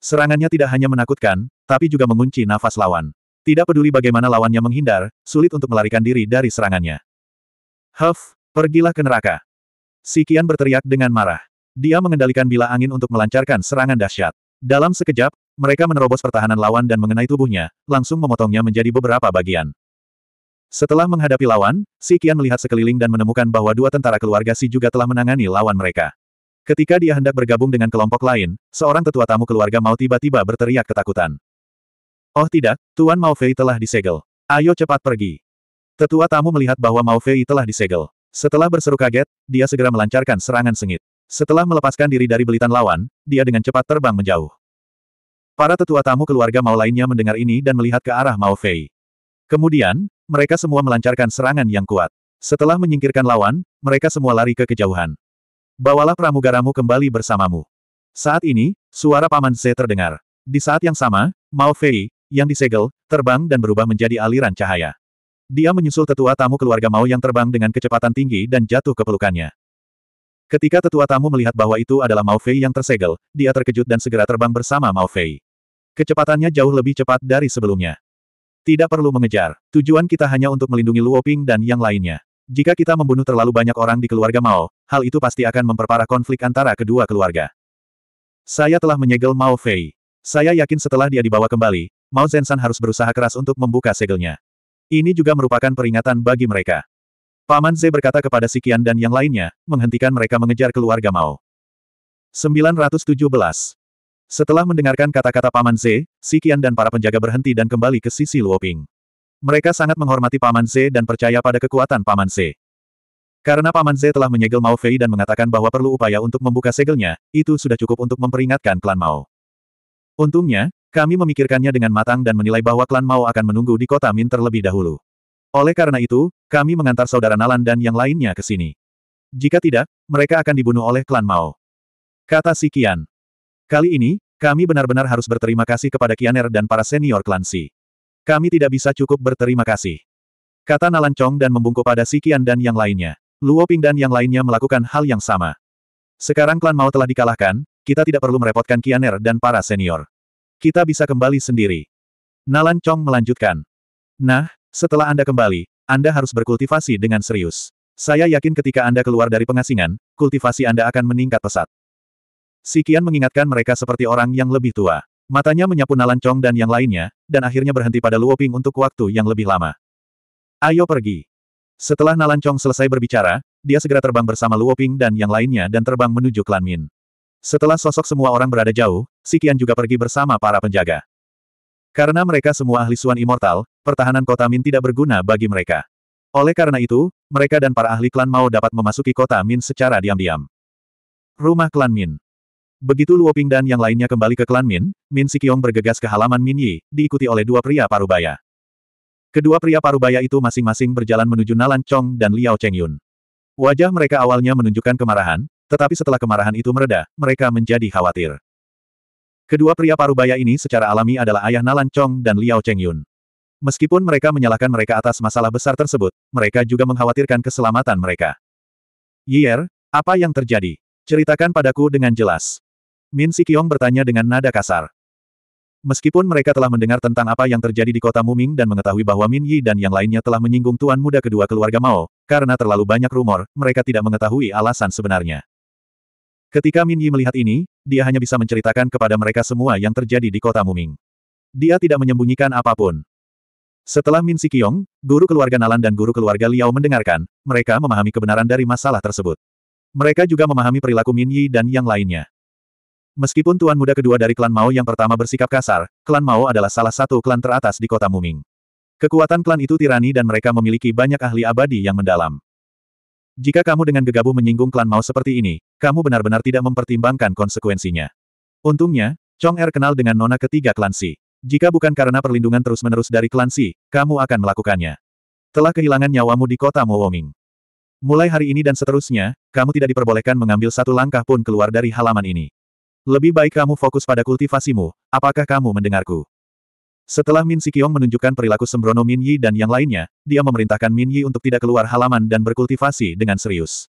Serangannya tidak hanya menakutkan, tapi juga mengunci nafas lawan. Tidak peduli bagaimana lawannya menghindar, sulit untuk melarikan diri dari serangannya. Huff, pergilah ke neraka. Sikian berteriak dengan marah. Dia mengendalikan bila angin untuk melancarkan serangan dahsyat. Dalam sekejap, mereka menerobos pertahanan lawan dan mengenai tubuhnya, langsung memotongnya menjadi beberapa bagian. Setelah menghadapi lawan, Si Qian melihat sekeliling dan menemukan bahwa dua tentara keluarga Si juga telah menangani lawan mereka. Ketika dia hendak bergabung dengan kelompok lain, seorang tetua tamu keluarga Mao tiba-tiba berteriak ketakutan. Oh tidak, Tuan Mao Fei telah disegel. Ayo cepat pergi. Tetua tamu melihat bahwa Mao Fei telah disegel. Setelah berseru kaget, dia segera melancarkan serangan sengit. Setelah melepaskan diri dari belitan lawan, dia dengan cepat terbang menjauh. Para tetua tamu keluarga Mao lainnya mendengar ini dan melihat ke arah Mao Fei. Kemudian, mereka semua melancarkan serangan yang kuat. Setelah menyingkirkan lawan, mereka semua lari ke kejauhan. Bawalah pramugaramu kembali bersamamu. Saat ini, suara Paman Z terdengar. Di saat yang sama, Mao Fei, yang disegel, terbang dan berubah menjadi aliran cahaya. Dia menyusul tetua tamu keluarga Mao yang terbang dengan kecepatan tinggi dan jatuh ke pelukannya. Ketika tetua tamu melihat bahwa itu adalah Mao Fei yang tersegel, dia terkejut dan segera terbang bersama Mao Fei. Kecepatannya jauh lebih cepat dari sebelumnya. Tidak perlu mengejar. Tujuan kita hanya untuk melindungi Luo Ping dan yang lainnya. Jika kita membunuh terlalu banyak orang di keluarga Mao, hal itu pasti akan memperparah konflik antara kedua keluarga. Saya telah menyegel Mao Fei. Saya yakin setelah dia dibawa kembali, Mao San harus berusaha keras untuk membuka segelnya. Ini juga merupakan peringatan bagi mereka. Paman Z berkata kepada Sikian dan yang lainnya, menghentikan mereka mengejar keluarga Mao. 917. Setelah mendengarkan kata-kata Paman Z, Sikian dan para penjaga berhenti dan kembali ke sisi Luoping. Mereka sangat menghormati Paman Z dan percaya pada kekuatan Paman Z. Karena Paman Z telah menyegel Mao Fei dan mengatakan bahwa perlu upaya untuk membuka segelnya, itu sudah cukup untuk memperingatkan klan Mao. Untungnya, kami memikirkannya dengan matang dan menilai bahwa klan Mao akan menunggu di kota Min terlebih dahulu. Oleh karena itu, kami mengantar saudara Nalan dan yang lainnya ke sini. Jika tidak, mereka akan dibunuh oleh klan Mao. Kata si Kian. Kali ini, kami benar-benar harus berterima kasih kepada Kianer dan para senior klan Si. Kami tidak bisa cukup berterima kasih. Kata Nalan Chong dan membungkuk pada si Kian dan yang lainnya. Luo Ping dan yang lainnya melakukan hal yang sama. Sekarang klan Mao telah dikalahkan, kita tidak perlu merepotkan Kianer dan para senior. Kita bisa kembali sendiri. Nalan Chong melanjutkan. Nah, setelah Anda kembali, Anda harus berkultivasi dengan serius. Saya yakin ketika Anda keluar dari pengasingan, kultivasi Anda akan meningkat pesat. Sikian mengingatkan mereka seperti orang yang lebih tua. Matanya menyapu Nalan Chong dan yang lainnya, dan akhirnya berhenti pada Luoping untuk waktu yang lebih lama. Ayo pergi. Setelah Nalan Chong selesai berbicara, dia segera terbang bersama Luoping dan yang lainnya dan terbang menuju Klan Min. Setelah sosok semua orang berada jauh, Sikian juga pergi bersama para penjaga. Karena mereka semua ahli Suan Immortal, pertahanan kota Min tidak berguna bagi mereka. Oleh karena itu, mereka dan para ahli klan Mao dapat memasuki kota Min secara diam-diam. Rumah klan Min Begitu Luoping dan yang lainnya kembali ke klan Min, Min Sikyong bergegas ke halaman Min Yi, diikuti oleh dua pria parubaya. Kedua pria parubaya itu masing-masing berjalan menuju Nalan Chong dan Liao Cheng Yun. Wajah mereka awalnya menunjukkan kemarahan, tetapi setelah kemarahan itu mereda, mereka menjadi khawatir. Kedua pria parubaya ini secara alami adalah ayah Nalan Chong dan Liao Chengyun. Meskipun mereka menyalahkan mereka atas masalah besar tersebut, mereka juga mengkhawatirkan keselamatan mereka. Yier, apa yang terjadi? Ceritakan padaku dengan jelas. Min Sikyong bertanya dengan nada kasar. Meskipun mereka telah mendengar tentang apa yang terjadi di kota Muming dan mengetahui bahwa Min Yi dan yang lainnya telah menyinggung tuan muda kedua keluarga Mao, karena terlalu banyak rumor, mereka tidak mengetahui alasan sebenarnya. Ketika Min Yi melihat ini, dia hanya bisa menceritakan kepada mereka semua yang terjadi di kota Muming. Dia tidak menyembunyikan apapun. Setelah Min Sikyong, guru keluarga Nalan dan guru keluarga Liao mendengarkan, mereka memahami kebenaran dari masalah tersebut. Mereka juga memahami perilaku Min Yi dan yang lainnya. Meskipun tuan muda kedua dari klan Mao yang pertama bersikap kasar, klan Mao adalah salah satu klan teratas di kota Muming. Kekuatan klan itu tirani dan mereka memiliki banyak ahli abadi yang mendalam. Jika kamu dengan gegabah menyinggung klan Mao seperti ini, kamu benar-benar tidak mempertimbangkan konsekuensinya. Untungnya, Chong Er kenal dengan nona ketiga klan Si. Jika bukan karena perlindungan terus-menerus dari klan Si, kamu akan melakukannya. Telah kehilangan nyawamu di kota Mowoming. Mulai hari ini dan seterusnya, kamu tidak diperbolehkan mengambil satu langkah pun keluar dari halaman ini. Lebih baik kamu fokus pada kultivasimu, apakah kamu mendengarku? Setelah Min Sikiong menunjukkan perilaku sembrono Min Yi dan yang lainnya, dia memerintahkan Min Yi untuk tidak keluar halaman dan berkultivasi dengan serius.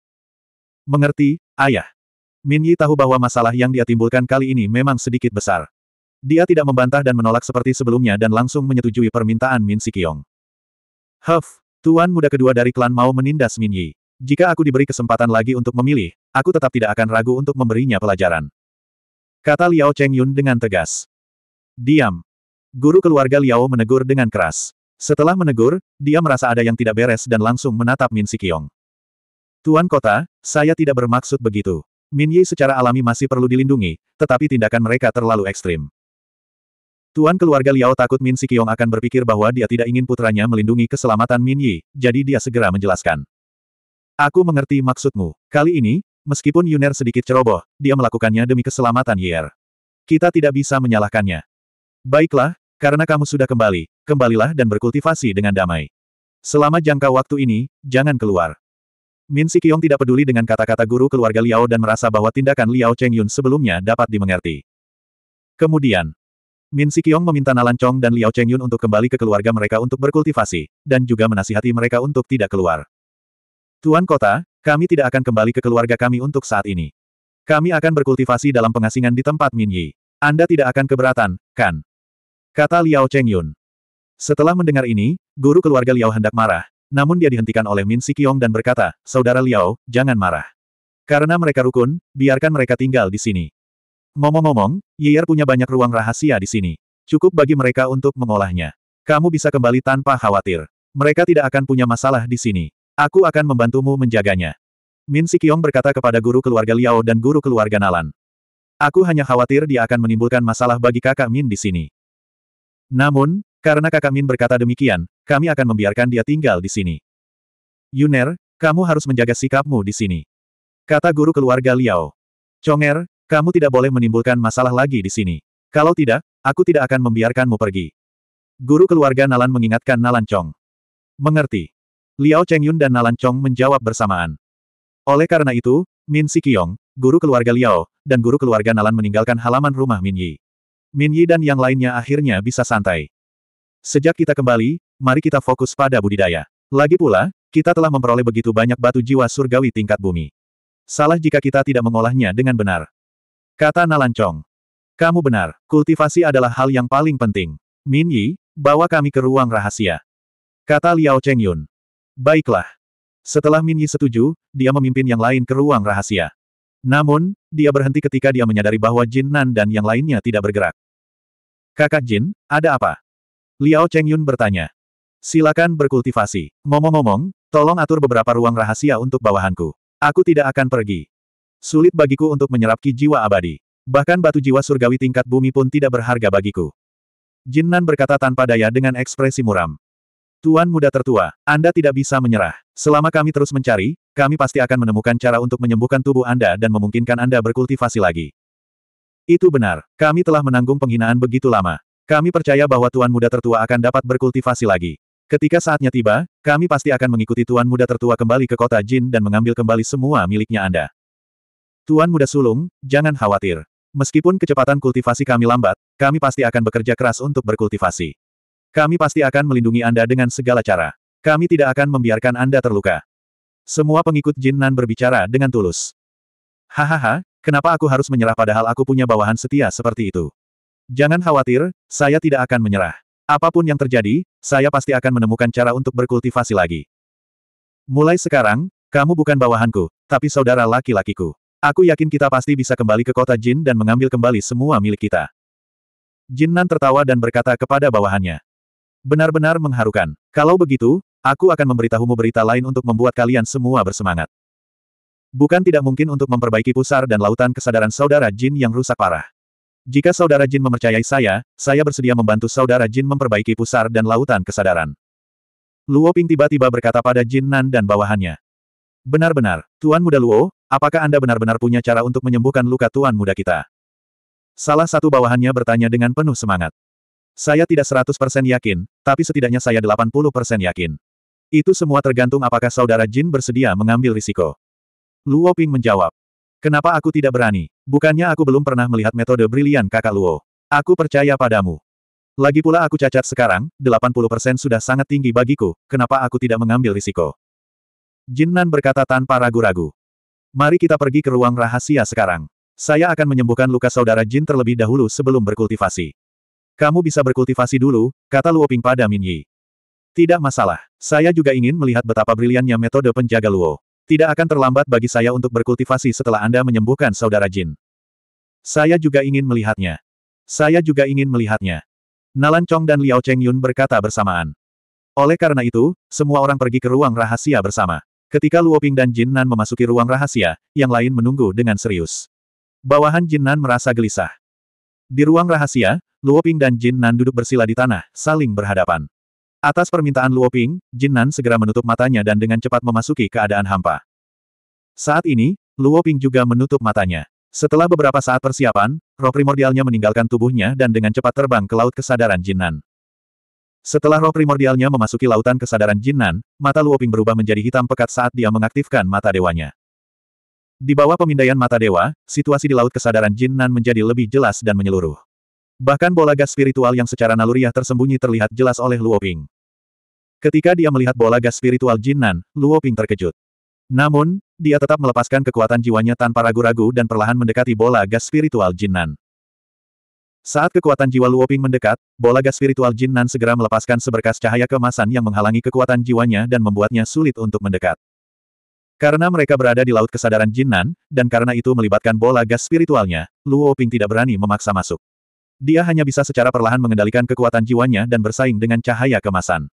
Mengerti, ayah. Min Yi tahu bahwa masalah yang dia timbulkan kali ini memang sedikit besar. Dia tidak membantah dan menolak seperti sebelumnya dan langsung menyetujui permintaan Min Sikiong. Huff, tuan muda kedua dari klan mau menindas Min Yi. Jika aku diberi kesempatan lagi untuk memilih, aku tetap tidak akan ragu untuk memberinya pelajaran. Kata Liao Cheng Yun dengan tegas. Diam, Guru keluarga Liao menegur dengan keras. Setelah menegur, dia merasa ada yang tidak beres dan langsung menatap Min Sikiong. Tuan Kota, saya tidak bermaksud begitu. Min Yi secara alami masih perlu dilindungi, tetapi tindakan mereka terlalu ekstrim. Tuan keluarga Liao takut Min Sikiong akan berpikir bahwa dia tidak ingin putranya melindungi keselamatan Min Yi, jadi dia segera menjelaskan. Aku mengerti maksudmu. Kali ini, meskipun Yuner sedikit ceroboh, dia melakukannya demi keselamatan Yier. Kita tidak bisa menyalahkannya. Baiklah, karena kamu sudah kembali, kembalilah dan berkultivasi dengan damai. Selama jangka waktu ini, jangan keluar. Min Sikyong tidak peduli dengan kata-kata guru keluarga Liao dan merasa bahwa tindakan Liao Cheng Yun sebelumnya dapat dimengerti. Kemudian, Min Sikyong meminta Nalan Chong dan Liao Cheng Yun untuk kembali ke keluarga mereka untuk berkultivasi, dan juga menasihati mereka untuk tidak keluar. Tuan Kota, kami tidak akan kembali ke keluarga kami untuk saat ini. Kami akan berkultivasi dalam pengasingan di tempat Min Yi. Anda tidak akan keberatan, kan? Kata Liao Chengyun. Setelah mendengar ini, guru keluarga Liao hendak marah, namun dia dihentikan oleh Min Sikyong dan berkata, Saudara Liao, jangan marah. Karena mereka rukun, biarkan mereka tinggal di sini. Ngomong-ngomong, Yeyer punya banyak ruang rahasia di sini. Cukup bagi mereka untuk mengolahnya. Kamu bisa kembali tanpa khawatir. Mereka tidak akan punya masalah di sini. Aku akan membantumu menjaganya. Min Sikyong berkata kepada guru keluarga Liao dan guru keluarga Nalan. Aku hanya khawatir dia akan menimbulkan masalah bagi kakak Min di sini. Namun, karena kakak Min berkata demikian, kami akan membiarkan dia tinggal di sini. Yuner, kamu harus menjaga sikapmu di sini. Kata guru keluarga Liao. Conger, kamu tidak boleh menimbulkan masalah lagi di sini. Kalau tidak, aku tidak akan membiarkanmu pergi. Guru keluarga Nalan mengingatkan Nalan Chong. Mengerti. Liao Chengyun dan Nalan Chong menjawab bersamaan. Oleh karena itu, Min Sikyong, guru keluarga Liao, dan guru keluarga Nalan meninggalkan halaman rumah Min Yi. Min Yi dan yang lainnya akhirnya bisa santai. Sejak kita kembali, mari kita fokus pada budidaya. Lagi pula, kita telah memperoleh begitu banyak batu jiwa surgawi tingkat bumi. Salah jika kita tidak mengolahnya dengan benar. Kata Nalancong. Kamu benar, kultivasi adalah hal yang paling penting. Min Yi, bawa kami ke ruang rahasia. Kata Liao Cheng Yun. Baiklah. Setelah Min Yi setuju, dia memimpin yang lain ke ruang rahasia. Namun, dia berhenti ketika dia menyadari bahwa Jin Nan dan yang lainnya tidak bergerak. Kakak Jin, ada apa? Liao Chengyun bertanya. Silakan berkultivasi. Ngomong-ngomong, tolong atur beberapa ruang rahasia untuk bawahanku. Aku tidak akan pergi. Sulit bagiku untuk menyerap ki jiwa abadi. Bahkan batu jiwa surgawi tingkat bumi pun tidak berharga bagiku. Jin Nan berkata tanpa daya dengan ekspresi muram. Tuan muda tertua, Anda tidak bisa menyerah. Selama kami terus mencari, kami pasti akan menemukan cara untuk menyembuhkan tubuh Anda dan memungkinkan Anda berkultivasi lagi. Itu benar, kami telah menanggung penghinaan begitu lama. Kami percaya bahwa Tuan Muda Tertua akan dapat berkultivasi lagi. Ketika saatnya tiba, kami pasti akan mengikuti Tuan Muda Tertua kembali ke kota Jin dan mengambil kembali semua miliknya Anda. Tuan Muda Sulung, jangan khawatir. Meskipun kecepatan kultivasi kami lambat, kami pasti akan bekerja keras untuk berkultivasi. Kami pasti akan melindungi Anda dengan segala cara. Kami tidak akan membiarkan Anda terluka. Semua pengikut Jin Nan berbicara dengan tulus. Hahaha, kenapa aku harus menyerah padahal aku punya bawahan setia seperti itu? Jangan khawatir, saya tidak akan menyerah. Apapun yang terjadi, saya pasti akan menemukan cara untuk berkultivasi lagi. Mulai sekarang, kamu bukan bawahanku, tapi saudara laki-lakiku. Aku yakin kita pasti bisa kembali ke kota Jin dan mengambil kembali semua milik kita. Jin Nan tertawa dan berkata kepada bawahannya. Benar-benar mengharukan. Kalau begitu, Aku akan memberitahumu berita lain untuk membuat kalian semua bersemangat. Bukan tidak mungkin untuk memperbaiki pusar dan lautan kesadaran saudara Jin yang rusak parah. Jika saudara Jin mempercayai saya, saya bersedia membantu saudara Jin memperbaiki pusar dan lautan kesadaran. Luo Ping tiba-tiba berkata pada Jin Nan dan bawahannya. Benar-benar, Tuan Muda Luo, apakah Anda benar-benar punya cara untuk menyembuhkan luka Tuan Muda kita? Salah satu bawahannya bertanya dengan penuh semangat. Saya tidak 100% yakin, tapi setidaknya saya 80% yakin. Itu semua tergantung apakah saudara Jin bersedia mengambil risiko. Luo Ping menjawab. Kenapa aku tidak berani? Bukannya aku belum pernah melihat metode brilian kakak Luo. Aku percaya padamu. Lagi pula aku cacat sekarang, 80% sudah sangat tinggi bagiku, kenapa aku tidak mengambil risiko? Jin Nan berkata tanpa ragu-ragu. Mari kita pergi ke ruang rahasia sekarang. Saya akan menyembuhkan luka saudara Jin terlebih dahulu sebelum berkultivasi. Kamu bisa berkultivasi dulu, kata Luo Ping pada Min Yi. Tidak masalah. Saya juga ingin melihat betapa briliannya metode penjaga Luo. Tidak akan terlambat bagi saya untuk berkultivasi setelah Anda menyembuhkan saudara Jin. Saya juga ingin melihatnya. Saya juga ingin melihatnya. Nalan Chong dan Liao Cheng Yun berkata bersamaan. Oleh karena itu, semua orang pergi ke ruang rahasia bersama. Ketika Luo Ping dan Jin Nan memasuki ruang rahasia, yang lain menunggu dengan serius. Bawahan Jin Nan merasa gelisah. Di ruang rahasia, Luo Ping dan Jin Nan duduk bersila di tanah, saling berhadapan. Atas permintaan Luo Ping, Jin Nan segera menutup matanya dan dengan cepat memasuki keadaan hampa. Saat ini, Luo Ping juga menutup matanya. Setelah beberapa saat persiapan, roh primordialnya meninggalkan tubuhnya dan dengan cepat terbang ke laut kesadaran Jin Nan. Setelah roh primordialnya memasuki lautan kesadaran Jin Nan, mata Luo Ping berubah menjadi hitam pekat saat dia mengaktifkan mata dewanya. Di bawah pemindaian mata dewa, situasi di laut kesadaran Jin Nan menjadi lebih jelas dan menyeluruh. Bahkan bola gas spiritual yang secara naluriah tersembunyi terlihat jelas oleh Luo Ping. Ketika dia melihat bola gas spiritual Jinnan, Luo Ping terkejut. Namun, dia tetap melepaskan kekuatan jiwanya tanpa ragu-ragu dan perlahan mendekati bola gas spiritual Jinnan. Saat kekuatan jiwa Luo Ping mendekat, bola gas spiritual Jinnan segera melepaskan seberkas cahaya kemasan yang menghalangi kekuatan jiwanya dan membuatnya sulit untuk mendekat. Karena mereka berada di laut kesadaran Jinnan, dan karena itu melibatkan bola gas spiritualnya, Luo Ping tidak berani memaksa masuk. Dia hanya bisa secara perlahan mengendalikan kekuatan jiwanya dan bersaing dengan cahaya kemasan.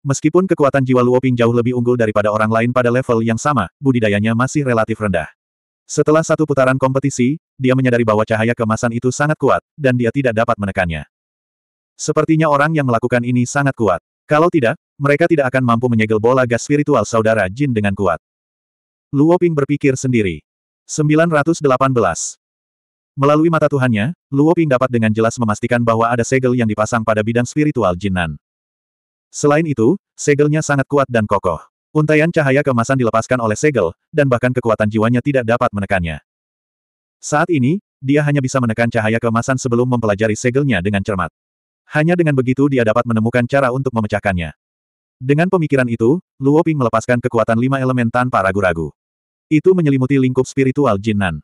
Meskipun kekuatan jiwa Luoping jauh lebih unggul daripada orang lain pada level yang sama, budidayanya masih relatif rendah. Setelah satu putaran kompetisi, dia menyadari bahwa cahaya kemasan itu sangat kuat, dan dia tidak dapat menekannya. Sepertinya orang yang melakukan ini sangat kuat. Kalau tidak, mereka tidak akan mampu menyegel bola gas spiritual saudara Jin dengan kuat. Luoping berpikir sendiri. 918. Melalui mata Tuhannya, Luo Ping dapat dengan jelas memastikan bahwa ada segel yang dipasang pada bidang spiritual Jinan. Selain itu, segelnya sangat kuat dan kokoh. Untaian cahaya kemasan dilepaskan oleh segel, dan bahkan kekuatan jiwanya tidak dapat menekannya. Saat ini, dia hanya bisa menekan cahaya kemasan sebelum mempelajari segelnya dengan cermat. Hanya dengan begitu dia dapat menemukan cara untuk memecahkannya. Dengan pemikiran itu, Luo Ping melepaskan kekuatan lima elemen tanpa ragu-ragu. Itu menyelimuti lingkup spiritual Jinan.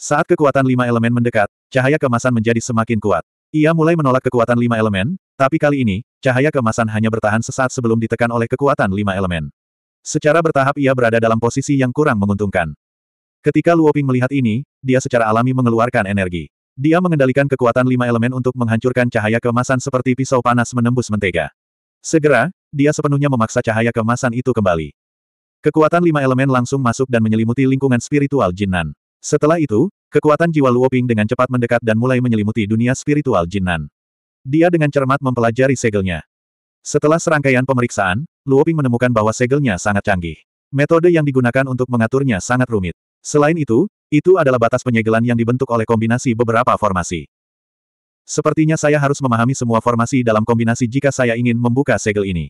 Saat kekuatan lima elemen mendekat, cahaya kemasan menjadi semakin kuat. Ia mulai menolak kekuatan lima elemen, tapi kali ini, cahaya kemasan hanya bertahan sesaat sebelum ditekan oleh kekuatan lima elemen. Secara bertahap ia berada dalam posisi yang kurang menguntungkan. Ketika Luoping melihat ini, dia secara alami mengeluarkan energi. Dia mengendalikan kekuatan lima elemen untuk menghancurkan cahaya kemasan seperti pisau panas menembus mentega. Segera, dia sepenuhnya memaksa cahaya kemasan itu kembali. Kekuatan lima elemen langsung masuk dan menyelimuti lingkungan spiritual Jinnan. Setelah itu, kekuatan jiwa Luoping dengan cepat mendekat dan mulai menyelimuti dunia spiritual Jinan. Dia dengan cermat mempelajari segelnya. Setelah serangkaian pemeriksaan, Luoping menemukan bahwa segelnya sangat canggih. Metode yang digunakan untuk mengaturnya sangat rumit. Selain itu, itu adalah batas penyegelan yang dibentuk oleh kombinasi beberapa formasi. Sepertinya saya harus memahami semua formasi dalam kombinasi jika saya ingin membuka segel ini.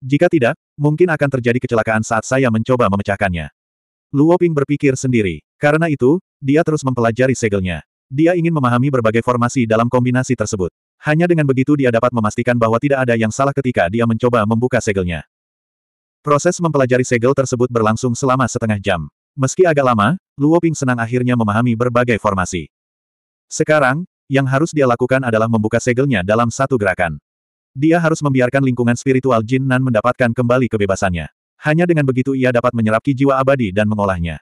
Jika tidak, mungkin akan terjadi kecelakaan saat saya mencoba memecahkannya. Luoping berpikir sendiri. Karena itu, dia terus mempelajari segelnya. Dia ingin memahami berbagai formasi dalam kombinasi tersebut. Hanya dengan begitu dia dapat memastikan bahwa tidak ada yang salah ketika dia mencoba membuka segelnya. Proses mempelajari segel tersebut berlangsung selama setengah jam. Meski agak lama, Luo Ping senang akhirnya memahami berbagai formasi. Sekarang, yang harus dia lakukan adalah membuka segelnya dalam satu gerakan. Dia harus membiarkan lingkungan spiritual Jin Nan mendapatkan kembali kebebasannya. Hanya dengan begitu ia dapat menyerap ki jiwa abadi dan mengolahnya.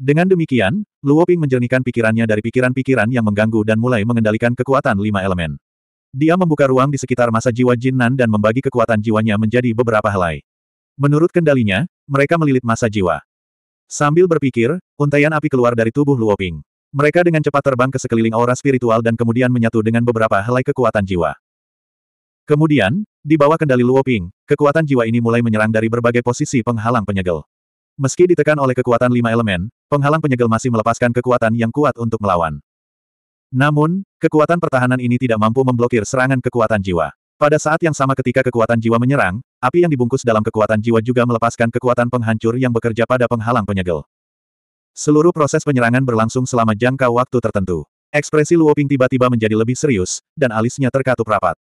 Dengan demikian, Luo Ping menjernihkan pikirannya dari pikiran-pikiran yang mengganggu dan mulai mengendalikan kekuatan lima elemen. Dia membuka ruang di sekitar masa jiwa Nan dan membagi kekuatan jiwanya menjadi beberapa helai. Menurut kendalinya, mereka melilit masa jiwa. Sambil berpikir, untaian api keluar dari tubuh Luo Ping. Mereka dengan cepat terbang ke sekeliling aura spiritual dan kemudian menyatu dengan beberapa helai kekuatan jiwa. Kemudian, di bawah kendali Luo Ping, kekuatan jiwa ini mulai menyerang dari berbagai posisi penghalang penyegel. Meski ditekan oleh kekuatan lima elemen, penghalang penyegel masih melepaskan kekuatan yang kuat untuk melawan. Namun, kekuatan pertahanan ini tidak mampu memblokir serangan kekuatan jiwa. Pada saat yang sama ketika kekuatan jiwa menyerang, api yang dibungkus dalam kekuatan jiwa juga melepaskan kekuatan penghancur yang bekerja pada penghalang penyegel. Seluruh proses penyerangan berlangsung selama jangka waktu tertentu. Ekspresi Luoping tiba-tiba menjadi lebih serius, dan alisnya terkatup rapat.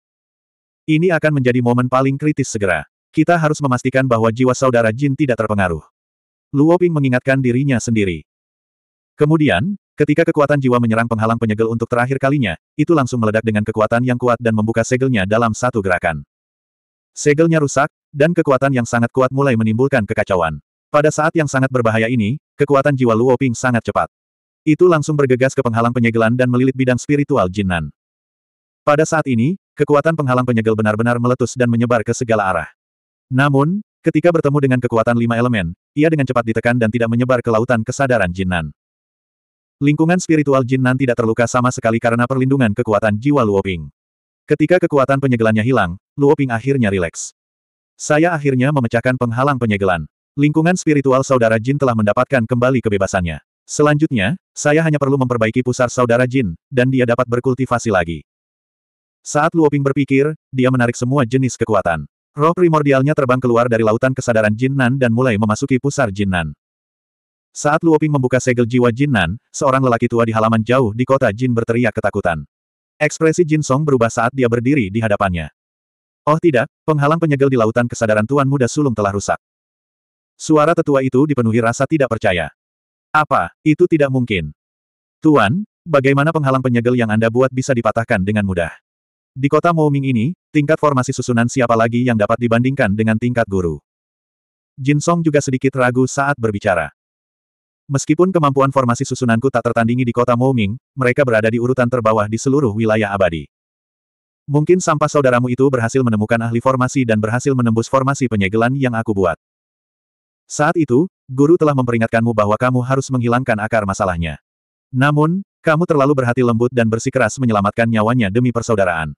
Ini akan menjadi momen paling kritis segera. Kita harus memastikan bahwa jiwa saudara Jin tidak terpengaruh. Luo Ping mengingatkan dirinya sendiri. Kemudian, ketika kekuatan jiwa menyerang penghalang penyegel untuk terakhir kalinya, itu langsung meledak dengan kekuatan yang kuat dan membuka segelnya dalam satu gerakan. Segelnya rusak, dan kekuatan yang sangat kuat mulai menimbulkan kekacauan. Pada saat yang sangat berbahaya ini, kekuatan jiwa Luo Ping sangat cepat. Itu langsung bergegas ke penghalang penyegelan dan melilit bidang spiritual Jinan. Pada saat ini, kekuatan penghalang penyegel benar-benar meletus dan menyebar ke segala arah. Namun, Ketika bertemu dengan kekuatan lima elemen, ia dengan cepat ditekan dan tidak menyebar ke lautan kesadaran Jinnan. Lingkungan spiritual Jinnan tidak terluka sama sekali karena perlindungan kekuatan jiwa Luoping. Ketika kekuatan penyegelannya hilang, Luoping akhirnya rileks. Saya akhirnya memecahkan penghalang penyegelan. Lingkungan spiritual saudara Jin telah mendapatkan kembali kebebasannya. Selanjutnya, saya hanya perlu memperbaiki pusar saudara Jin, dan dia dapat berkultivasi lagi. Saat Luoping berpikir, dia menarik semua jenis kekuatan. Roh primordialnya terbang keluar dari lautan kesadaran Jinnan dan mulai memasuki pusar Jinnan. Saat Luoping membuka segel jiwa Jinnan, seorang lelaki tua di halaman jauh di kota Jin berteriak ketakutan. Ekspresi Jin Song berubah saat dia berdiri di hadapannya. Oh tidak, penghalang penyegel di lautan kesadaran Tuan Muda Sulung telah rusak. Suara tetua itu dipenuhi rasa tidak percaya. Apa, itu tidak mungkin. Tuan, bagaimana penghalang penyegel yang Anda buat bisa dipatahkan dengan mudah? Di kota Moming ini, tingkat formasi susunan siapa lagi yang dapat dibandingkan dengan tingkat guru. Jin Song juga sedikit ragu saat berbicara. Meskipun kemampuan formasi susunanku tak tertandingi di kota Moming, mereka berada di urutan terbawah di seluruh wilayah abadi. Mungkin sampah saudaramu itu berhasil menemukan ahli formasi dan berhasil menembus formasi penyegelan yang aku buat. Saat itu, guru telah memperingatkanmu bahwa kamu harus menghilangkan akar masalahnya. Namun, kamu terlalu berhati lembut dan bersikeras menyelamatkan nyawanya demi persaudaraan.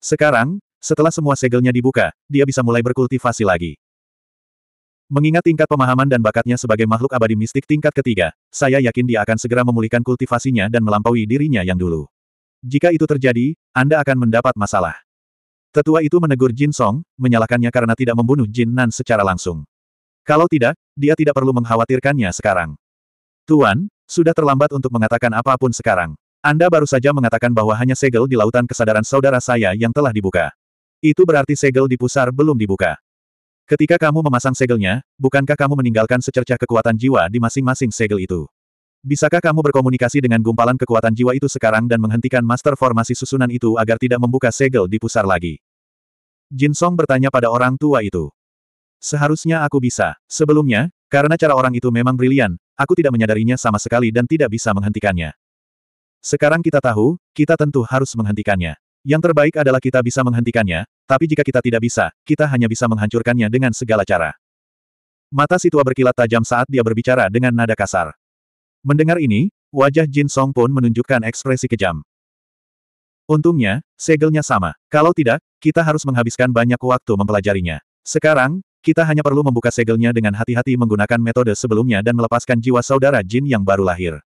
Sekarang, setelah semua segelnya dibuka, dia bisa mulai berkultivasi lagi. Mengingat tingkat pemahaman dan bakatnya sebagai makhluk abadi mistik tingkat ketiga, saya yakin dia akan segera memulihkan kultivasinya dan melampaui dirinya yang dulu. Jika itu terjadi, Anda akan mendapat masalah. Tetua itu menegur Jin Song, menyalahkannya karena tidak membunuh Jin Nan secara langsung. Kalau tidak, dia tidak perlu mengkhawatirkannya sekarang. Tuan, sudah terlambat untuk mengatakan apapun sekarang. Anda baru saja mengatakan bahwa hanya segel di lautan kesadaran saudara saya yang telah dibuka. Itu berarti segel di pusar belum dibuka. Ketika kamu memasang segelnya, bukankah kamu meninggalkan secercah kekuatan jiwa di masing-masing segel itu? Bisakah kamu berkomunikasi dengan gumpalan kekuatan jiwa itu sekarang dan menghentikan master formasi susunan itu agar tidak membuka segel di pusar lagi? Jin Song bertanya pada orang tua itu. Seharusnya aku bisa. Sebelumnya, karena cara orang itu memang brilian, aku tidak menyadarinya sama sekali dan tidak bisa menghentikannya. Sekarang kita tahu, kita tentu harus menghentikannya. Yang terbaik adalah kita bisa menghentikannya, tapi jika kita tidak bisa, kita hanya bisa menghancurkannya dengan segala cara. Mata si tua berkilat tajam saat dia berbicara dengan nada kasar. Mendengar ini, wajah Jin Song pun menunjukkan ekspresi kejam. Untungnya, segelnya sama. Kalau tidak, kita harus menghabiskan banyak waktu mempelajarinya. Sekarang, kita hanya perlu membuka segelnya dengan hati-hati menggunakan metode sebelumnya dan melepaskan jiwa saudara Jin yang baru lahir.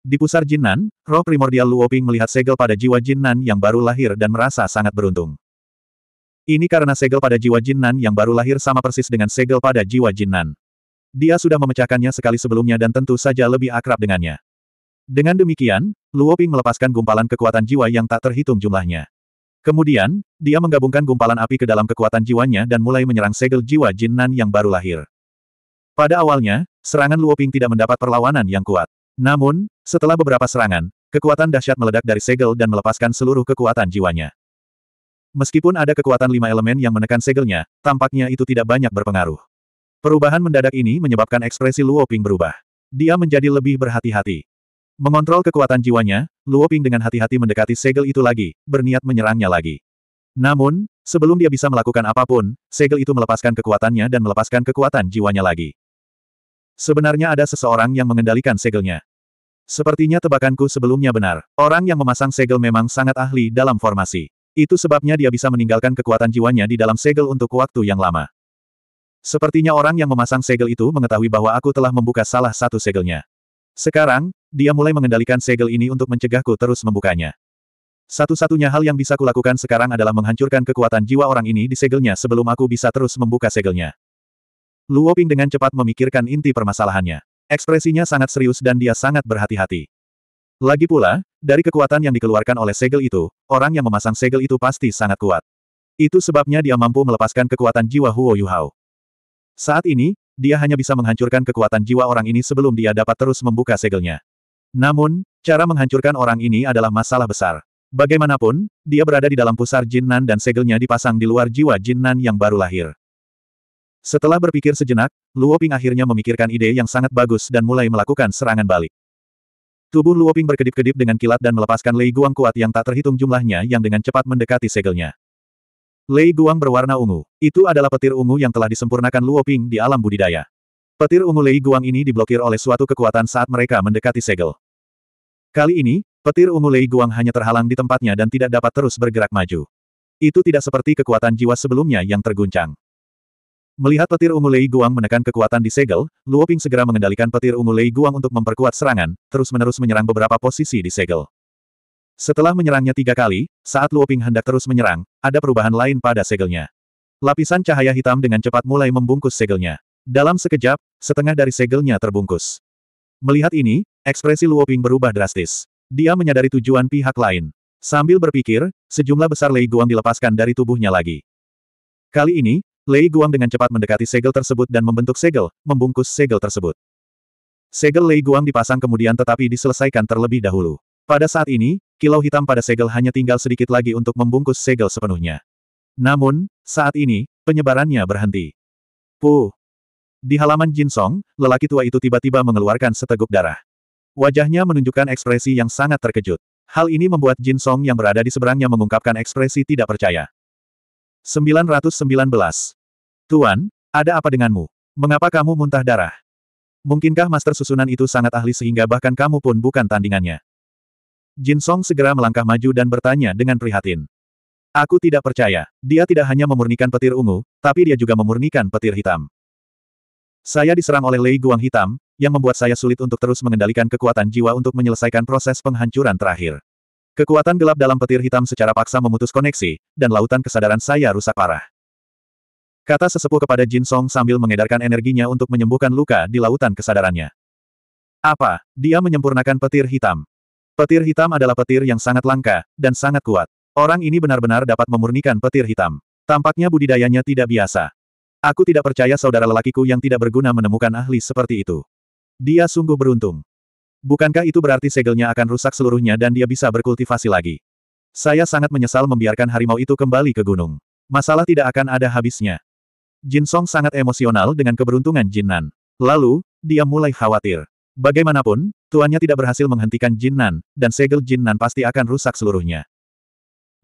Di pusar Jinnan, roh primordial Luoping melihat segel pada jiwa Jinnan yang baru lahir dan merasa sangat beruntung. Ini karena segel pada jiwa Jinnan yang baru lahir sama persis dengan segel pada jiwa Jinnan. Dia sudah memecahkannya sekali sebelumnya dan tentu saja lebih akrab dengannya. Dengan demikian, Luoping melepaskan gumpalan kekuatan jiwa yang tak terhitung jumlahnya. Kemudian, dia menggabungkan gumpalan api ke dalam kekuatan jiwanya dan mulai menyerang segel jiwa Jinnan yang baru lahir. Pada awalnya, serangan Luoping tidak mendapat perlawanan yang kuat. Namun, setelah beberapa serangan, kekuatan dahsyat meledak dari segel dan melepaskan seluruh kekuatan jiwanya. Meskipun ada kekuatan lima elemen yang menekan segelnya, tampaknya itu tidak banyak berpengaruh. Perubahan mendadak ini menyebabkan ekspresi Luo Ping berubah. Dia menjadi lebih berhati-hati. Mengontrol kekuatan jiwanya, Luo Ping dengan hati-hati mendekati segel itu lagi, berniat menyerangnya lagi. Namun, sebelum dia bisa melakukan apapun, segel itu melepaskan kekuatannya dan melepaskan kekuatan jiwanya lagi. Sebenarnya ada seseorang yang mengendalikan segelnya. Sepertinya tebakanku sebelumnya benar. Orang yang memasang segel memang sangat ahli dalam formasi. Itu sebabnya dia bisa meninggalkan kekuatan jiwanya di dalam segel untuk waktu yang lama. Sepertinya orang yang memasang segel itu mengetahui bahwa aku telah membuka salah satu segelnya. Sekarang, dia mulai mengendalikan segel ini untuk mencegahku terus membukanya. Satu-satunya hal yang bisa kulakukan sekarang adalah menghancurkan kekuatan jiwa orang ini di segelnya sebelum aku bisa terus membuka segelnya. Luoping dengan cepat memikirkan inti permasalahannya. Ekspresinya sangat serius dan dia sangat berhati-hati. Lagi pula, dari kekuatan yang dikeluarkan oleh segel itu, orang yang memasang segel itu pasti sangat kuat. Itu sebabnya dia mampu melepaskan kekuatan jiwa Huo Yuhao. Saat ini, dia hanya bisa menghancurkan kekuatan jiwa orang ini sebelum dia dapat terus membuka segelnya. Namun, cara menghancurkan orang ini adalah masalah besar. Bagaimanapun, dia berada di dalam pusar Jin Nan dan segelnya dipasang di luar jiwa Jin Nan yang baru lahir. Setelah berpikir sejenak, Luoping akhirnya memikirkan ide yang sangat bagus dan mulai melakukan serangan balik. Tubuh Luoping berkedip-kedip dengan kilat dan melepaskan Lei Guang kuat yang tak terhitung jumlahnya yang dengan cepat mendekati segelnya. Lei Guang berwarna ungu. Itu adalah petir ungu yang telah disempurnakan Luoping di alam budidaya. Petir ungu Lei Guang ini diblokir oleh suatu kekuatan saat mereka mendekati segel. Kali ini, petir ungu Lei Guang hanya terhalang di tempatnya dan tidak dapat terus bergerak maju. Itu tidak seperti kekuatan jiwa sebelumnya yang terguncang. Melihat petir ungu Lei Guang menekan kekuatan di segel, Luo Ping segera mengendalikan petir ungu Lei Guang untuk memperkuat serangan, terus-menerus menyerang beberapa posisi di segel. Setelah menyerangnya tiga kali, saat Luo Ping hendak terus menyerang, ada perubahan lain pada segelnya. Lapisan cahaya hitam dengan cepat mulai membungkus segelnya. Dalam sekejap, setengah dari segelnya terbungkus. Melihat ini, ekspresi Luo Ping berubah drastis. Dia menyadari tujuan pihak lain. Sambil berpikir, sejumlah besar Lei Guang dilepaskan dari tubuhnya lagi. Kali ini, Lei Guang dengan cepat mendekati segel tersebut dan membentuk segel, membungkus segel tersebut. Segel Lei Guang dipasang kemudian tetapi diselesaikan terlebih dahulu. Pada saat ini, kilau hitam pada segel hanya tinggal sedikit lagi untuk membungkus segel sepenuhnya. Namun, saat ini, penyebarannya berhenti. Puh! Di halaman Jin Song, lelaki tua itu tiba-tiba mengeluarkan seteguk darah. Wajahnya menunjukkan ekspresi yang sangat terkejut. Hal ini membuat Jin Song yang berada di seberangnya mengungkapkan ekspresi tidak percaya. 919. Tuan, ada apa denganmu? Mengapa kamu muntah darah? Mungkinkah master susunan itu sangat ahli sehingga bahkan kamu pun bukan tandingannya? Jin Song segera melangkah maju dan bertanya dengan prihatin. Aku tidak percaya, dia tidak hanya memurnikan petir ungu, tapi dia juga memurnikan petir hitam. Saya diserang oleh Lei Guang Hitam, yang membuat saya sulit untuk terus mengendalikan kekuatan jiwa untuk menyelesaikan proses penghancuran terakhir. Kekuatan gelap dalam petir hitam secara paksa memutus koneksi, dan lautan kesadaran saya rusak parah. Kata sesepuh kepada Jin Song sambil mengedarkan energinya untuk menyembuhkan luka di lautan kesadarannya. Apa? Dia menyempurnakan petir hitam. Petir hitam adalah petir yang sangat langka, dan sangat kuat. Orang ini benar-benar dapat memurnikan petir hitam. Tampaknya budidayanya tidak biasa. Aku tidak percaya saudara lelakiku yang tidak berguna menemukan ahli seperti itu. Dia sungguh beruntung. Bukankah itu berarti segelnya akan rusak seluruhnya dan dia bisa berkultivasi lagi? Saya sangat menyesal membiarkan harimau itu kembali ke gunung. Masalah tidak akan ada habisnya. Jin Song sangat emosional dengan keberuntungan Jin Nan. Lalu, dia mulai khawatir. Bagaimanapun, tuannya tidak berhasil menghentikan Jin Nan, dan segel Jin Nan pasti akan rusak seluruhnya.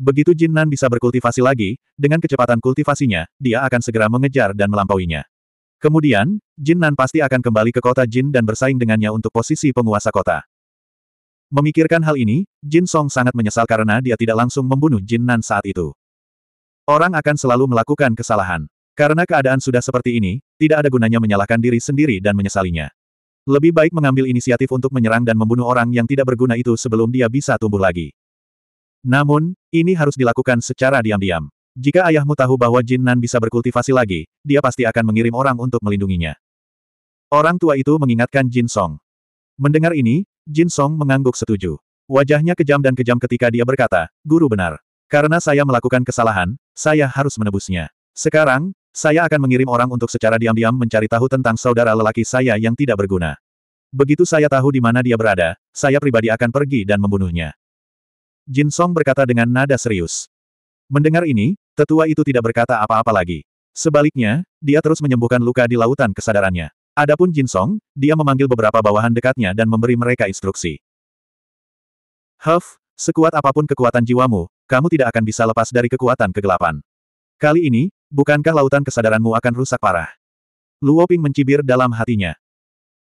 Begitu Jin Nan bisa berkultivasi lagi, dengan kecepatan kultivasinya, dia akan segera mengejar dan melampauinya. Kemudian, Jin Nan pasti akan kembali ke kota Jin dan bersaing dengannya untuk posisi penguasa kota. Memikirkan hal ini, Jin Song sangat menyesal karena dia tidak langsung membunuh Jin Nan saat itu. Orang akan selalu melakukan kesalahan. Karena keadaan sudah seperti ini, tidak ada gunanya menyalahkan diri sendiri dan menyesalinya. Lebih baik mengambil inisiatif untuk menyerang dan membunuh orang yang tidak berguna itu sebelum dia bisa tumbuh lagi. Namun, ini harus dilakukan secara diam-diam. Jika ayahmu tahu bahwa Jin Nan bisa berkultivasi lagi, dia pasti akan mengirim orang untuk melindunginya. Orang tua itu mengingatkan Jin Song. Mendengar ini, Jin Song mengangguk setuju. Wajahnya kejam dan kejam ketika dia berkata, Guru benar. Karena saya melakukan kesalahan, saya harus menebusnya. Sekarang, saya akan mengirim orang untuk secara diam-diam mencari tahu tentang saudara lelaki saya yang tidak berguna. Begitu saya tahu di mana dia berada, saya pribadi akan pergi dan membunuhnya. Jin Song berkata dengan nada serius. Mendengar ini, tetua itu tidak berkata apa-apa lagi. Sebaliknya, dia terus menyembuhkan luka di lautan kesadarannya. Adapun Jin Song, dia memanggil beberapa bawahan dekatnya dan memberi mereka instruksi. Huff, sekuat apapun kekuatan jiwamu, kamu tidak akan bisa lepas dari kekuatan kegelapan. Kali ini, Bukankah lautan kesadaranmu akan rusak parah? Luo Ping mencibir dalam hatinya.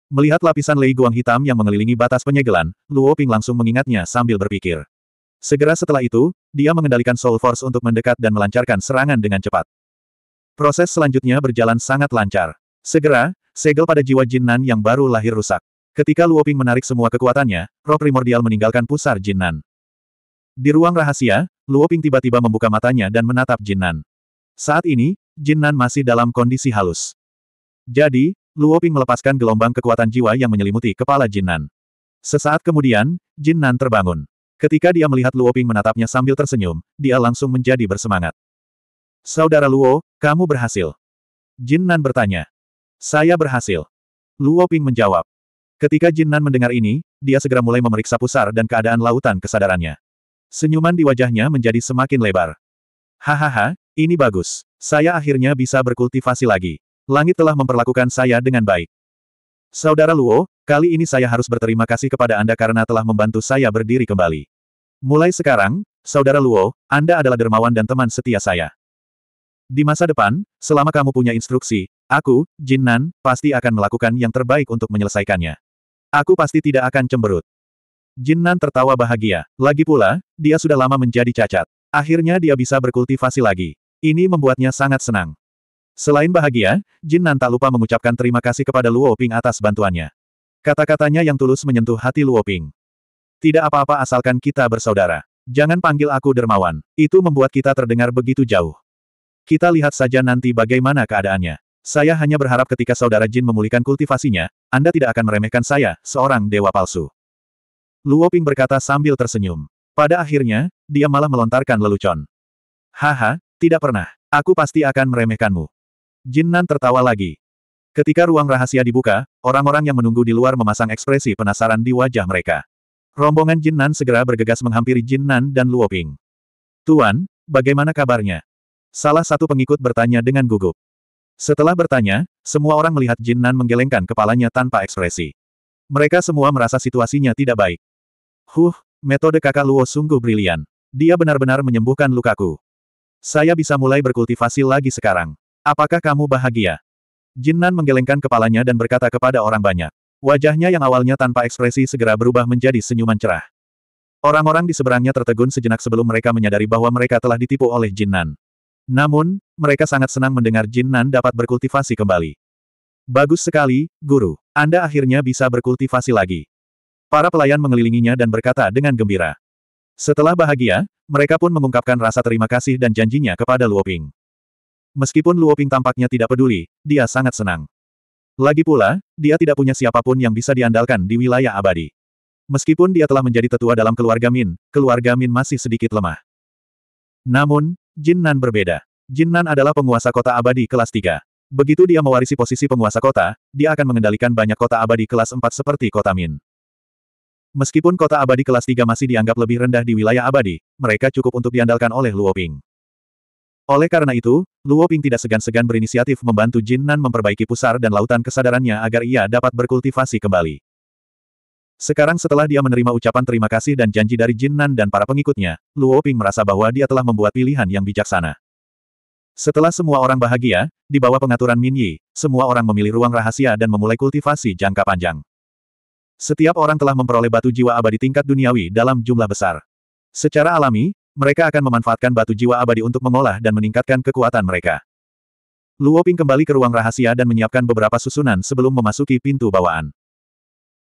Melihat lapisan Lei Guang hitam yang mengelilingi batas penyegelan, Luo Ping langsung mengingatnya sambil berpikir. Segera setelah itu, dia mengendalikan Soul Force untuk mendekat dan melancarkan serangan dengan cepat. Proses selanjutnya berjalan sangat lancar. Segera, segel pada jiwa Jin Nan yang baru lahir rusak. Ketika Luo Ping menarik semua kekuatannya, roh primordial meninggalkan pusar Jin Nan. Di ruang rahasia, Luo Ping tiba-tiba membuka matanya dan menatap Jin Nan. Saat ini, Jin Nan masih dalam kondisi halus. Jadi, Luo Ping melepaskan gelombang kekuatan jiwa yang menyelimuti kepala Jin Nan. Sesaat kemudian, Jin Nan terbangun. Ketika dia melihat Luo Ping menatapnya sambil tersenyum, dia langsung menjadi bersemangat. Saudara Luo, kamu berhasil. Jin Nan bertanya. Saya berhasil. Luo Ping menjawab. Ketika Jin Nan mendengar ini, dia segera mulai memeriksa pusar dan keadaan lautan kesadarannya. Senyuman di wajahnya menjadi semakin lebar. Hahaha, ini bagus. Saya akhirnya bisa berkultivasi lagi. Langit telah memperlakukan saya dengan baik. Saudara Luo, kali ini saya harus berterima kasih kepada Anda karena telah membantu saya berdiri kembali. Mulai sekarang, Saudara Luo, Anda adalah dermawan dan teman setia saya. Di masa depan, selama kamu punya instruksi, aku, Jin Nan, pasti akan melakukan yang terbaik untuk menyelesaikannya. Aku pasti tidak akan cemberut. Jin Nan tertawa bahagia. Lagi pula, dia sudah lama menjadi cacat. Akhirnya dia bisa berkultivasi lagi. Ini membuatnya sangat senang. Selain bahagia, Jin Nan tak lupa mengucapkan terima kasih kepada Luo Ping atas bantuannya. Kata-katanya yang tulus menyentuh hati Luo Ping. Tidak apa-apa asalkan kita bersaudara. Jangan panggil aku dermawan, itu membuat kita terdengar begitu jauh. Kita lihat saja nanti bagaimana keadaannya. Saya hanya berharap ketika saudara Jin memulihkan kultivasinya, Anda tidak akan meremehkan saya, seorang dewa palsu. Luo Ping berkata sambil tersenyum. Pada akhirnya, dia malah melontarkan lelucon. Haha, tidak pernah. Aku pasti akan meremehkanmu. Jin Nan tertawa lagi. Ketika ruang rahasia dibuka, orang-orang yang menunggu di luar memasang ekspresi penasaran di wajah mereka. Rombongan Jin Nan segera bergegas menghampiri Jin Nan dan Luo Ping. Tuan, bagaimana kabarnya? Salah satu pengikut bertanya dengan gugup. Setelah bertanya, semua orang melihat Jin Nan menggelengkan kepalanya tanpa ekspresi. Mereka semua merasa situasinya tidak baik. Huh, metode kakak Luo sungguh brilian. Dia benar-benar menyembuhkan lukaku. Saya bisa mulai berkultivasi lagi sekarang. Apakah kamu bahagia? Jinnan menggelengkan kepalanya dan berkata kepada orang banyak. Wajahnya yang awalnya tanpa ekspresi segera berubah menjadi senyuman cerah. Orang-orang di seberangnya tertegun sejenak sebelum mereka menyadari bahwa mereka telah ditipu oleh Jinnan. Namun, mereka sangat senang mendengar Jinnan dapat berkultivasi kembali. Bagus sekali, guru. Anda akhirnya bisa berkultivasi lagi. Para pelayan mengelilinginya dan berkata dengan gembira. Setelah bahagia, mereka pun mengungkapkan rasa terima kasih dan janjinya kepada Luoping. Meskipun Luoping tampaknya tidak peduli, dia sangat senang. Lagi pula, dia tidak punya siapapun yang bisa diandalkan di wilayah abadi. Meskipun dia telah menjadi tetua dalam keluarga Min, keluarga Min masih sedikit lemah. Namun, Jin Nan berbeda. Jin Nan adalah penguasa kota abadi kelas 3. Begitu dia mewarisi posisi penguasa kota, dia akan mengendalikan banyak kota abadi kelas 4 seperti kota Min. Meskipun kota abadi kelas 3 masih dianggap lebih rendah di wilayah abadi, mereka cukup untuk diandalkan oleh Luo Ping. Oleh karena itu, Luo Ping tidak segan-segan berinisiatif membantu Jin Nan memperbaiki pusar dan lautan kesadarannya agar ia dapat berkultivasi kembali. Sekarang setelah dia menerima ucapan terima kasih dan janji dari Jin Nan dan para pengikutnya, Luo Ping merasa bahwa dia telah membuat pilihan yang bijaksana. Setelah semua orang bahagia, di bawah pengaturan Min Yi, semua orang memilih ruang rahasia dan memulai kultivasi jangka panjang. Setiap orang telah memperoleh batu jiwa abadi tingkat duniawi dalam jumlah besar. Secara alami, mereka akan memanfaatkan batu jiwa abadi untuk mengolah dan meningkatkan kekuatan mereka. Luoping kembali ke ruang rahasia dan menyiapkan beberapa susunan sebelum memasuki pintu bawaan.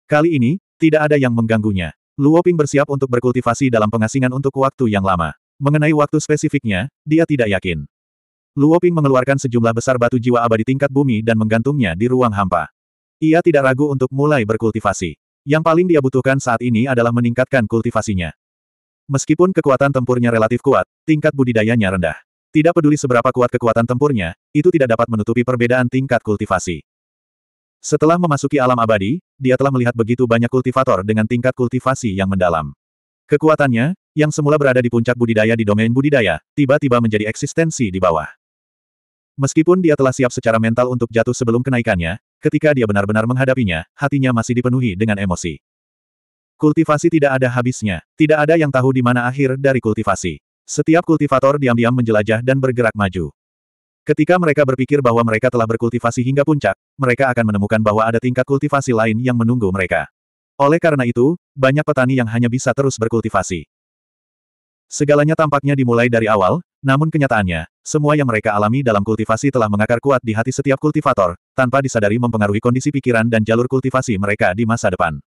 Kali ini, tidak ada yang mengganggunya. Luoping bersiap untuk berkultivasi dalam pengasingan untuk waktu yang lama. Mengenai waktu spesifiknya, dia tidak yakin. Luoping mengeluarkan sejumlah besar batu jiwa abadi tingkat bumi dan menggantungnya di ruang hampa. Ia tidak ragu untuk mulai berkultivasi. Yang paling dia butuhkan saat ini adalah meningkatkan kultivasinya. Meskipun kekuatan tempurnya relatif kuat, tingkat budidayanya rendah. Tidak peduli seberapa kuat kekuatan tempurnya, itu tidak dapat menutupi perbedaan tingkat kultivasi. Setelah memasuki alam abadi, dia telah melihat begitu banyak kultivator dengan tingkat kultivasi yang mendalam. Kekuatannya, yang semula berada di puncak budidaya di domain budidaya, tiba-tiba menjadi eksistensi di bawah. Meskipun dia telah siap secara mental untuk jatuh sebelum kenaikannya, Ketika dia benar-benar menghadapinya, hatinya masih dipenuhi dengan emosi. Kultivasi tidak ada habisnya. Tidak ada yang tahu di mana akhir dari kultivasi. Setiap kultivator diam-diam menjelajah dan bergerak maju. Ketika mereka berpikir bahwa mereka telah berkultivasi hingga puncak, mereka akan menemukan bahwa ada tingkat kultivasi lain yang menunggu mereka. Oleh karena itu, banyak petani yang hanya bisa terus berkultivasi. Segalanya tampaknya dimulai dari awal, namun kenyataannya, semua yang mereka alami dalam kultivasi telah mengakar kuat di hati setiap kultivator, tanpa disadari mempengaruhi kondisi pikiran dan jalur kultivasi mereka di masa depan.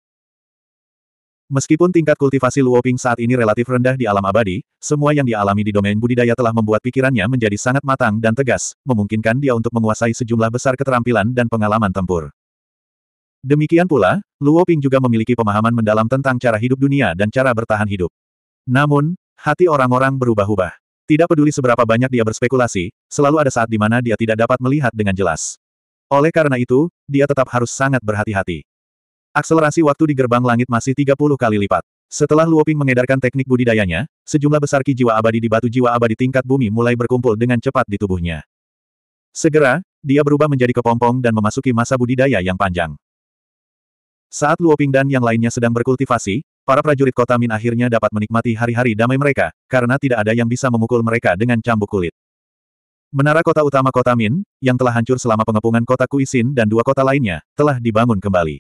Meskipun tingkat kultivasi Luoping saat ini relatif rendah di alam abadi, semua yang dialami di domain budidaya telah membuat pikirannya menjadi sangat matang dan tegas, memungkinkan dia untuk menguasai sejumlah besar keterampilan dan pengalaman tempur. Demikian pula, Luoping juga memiliki pemahaman mendalam tentang cara hidup dunia dan cara bertahan hidup. Namun, hati orang-orang berubah-ubah. Tidak peduli seberapa banyak dia berspekulasi, selalu ada saat di mana dia tidak dapat melihat dengan jelas. Oleh karena itu, dia tetap harus sangat berhati-hati. Akselerasi waktu di gerbang langit masih 30 kali lipat. Setelah Luoping mengedarkan teknik budidayanya, sejumlah besar ki jiwa abadi di batu jiwa abadi tingkat bumi mulai berkumpul dengan cepat di tubuhnya. Segera, dia berubah menjadi kepompong dan memasuki masa budidaya yang panjang. Saat Luoping dan yang lainnya sedang berkultivasi, para prajurit kota Min akhirnya dapat menikmati hari-hari damai mereka, karena tidak ada yang bisa memukul mereka dengan cambuk kulit. Menara kota utama kota Min, yang telah hancur selama pengepungan kota Kuisin dan dua kota lainnya, telah dibangun kembali.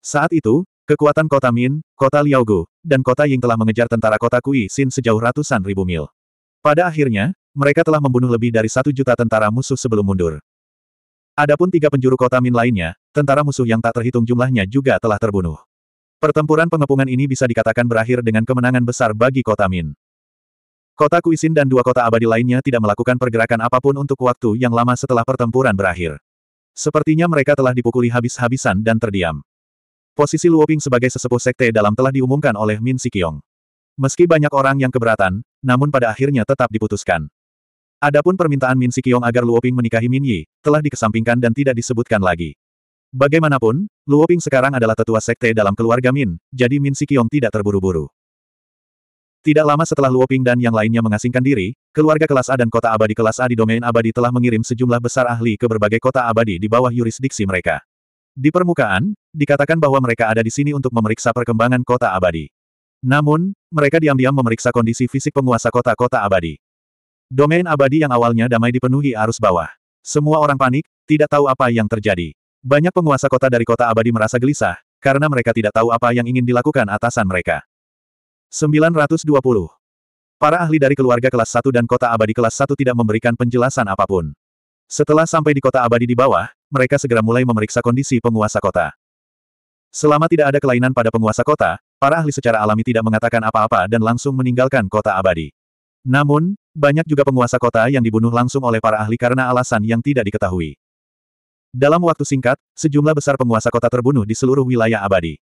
Saat itu, kekuatan kota Min, kota Liaogu, dan kota Ying telah mengejar tentara kota Kuisin sejauh ratusan ribu mil. Pada akhirnya, mereka telah membunuh lebih dari satu juta tentara musuh sebelum mundur. Adapun tiga penjuru kota Min lainnya, tentara musuh yang tak terhitung jumlahnya juga telah terbunuh. Pertempuran pengepungan ini bisa dikatakan berakhir dengan kemenangan besar bagi kota Min. Kota Kuisin dan dua kota abadi lainnya tidak melakukan pergerakan apapun untuk waktu yang lama setelah pertempuran berakhir. Sepertinya mereka telah dipukuli habis-habisan dan terdiam. Posisi Luoping sebagai sesepuh sekte dalam telah diumumkan oleh Min Sikyong. Meski banyak orang yang keberatan, namun pada akhirnya tetap diputuskan. Adapun permintaan Min Sikyong agar Luoping menikahi Min Yi, telah dikesampingkan dan tidak disebutkan lagi. Bagaimanapun, Luoping sekarang adalah tetua sekte dalam keluarga Min, jadi Min Sikyong tidak terburu-buru. Tidak lama setelah Luoping dan yang lainnya mengasingkan diri, keluarga kelas A dan kota abadi kelas A di domain abadi telah mengirim sejumlah besar ahli ke berbagai kota abadi di bawah yurisdiksi mereka. Di permukaan, dikatakan bahwa mereka ada di sini untuk memeriksa perkembangan kota abadi. Namun, mereka diam-diam memeriksa kondisi fisik penguasa kota-kota abadi. Domain abadi yang awalnya damai dipenuhi arus bawah. Semua orang panik, tidak tahu apa yang terjadi. Banyak penguasa kota dari kota abadi merasa gelisah, karena mereka tidak tahu apa yang ingin dilakukan atasan mereka. 920. Para ahli dari keluarga kelas 1 dan kota abadi kelas 1 tidak memberikan penjelasan apapun. Setelah sampai di kota abadi di bawah, mereka segera mulai memeriksa kondisi penguasa kota. Selama tidak ada kelainan pada penguasa kota, para ahli secara alami tidak mengatakan apa-apa dan langsung meninggalkan kota abadi. Namun, banyak juga penguasa kota yang dibunuh langsung oleh para ahli karena alasan yang tidak diketahui. Dalam waktu singkat, sejumlah besar penguasa kota terbunuh di seluruh wilayah abadi.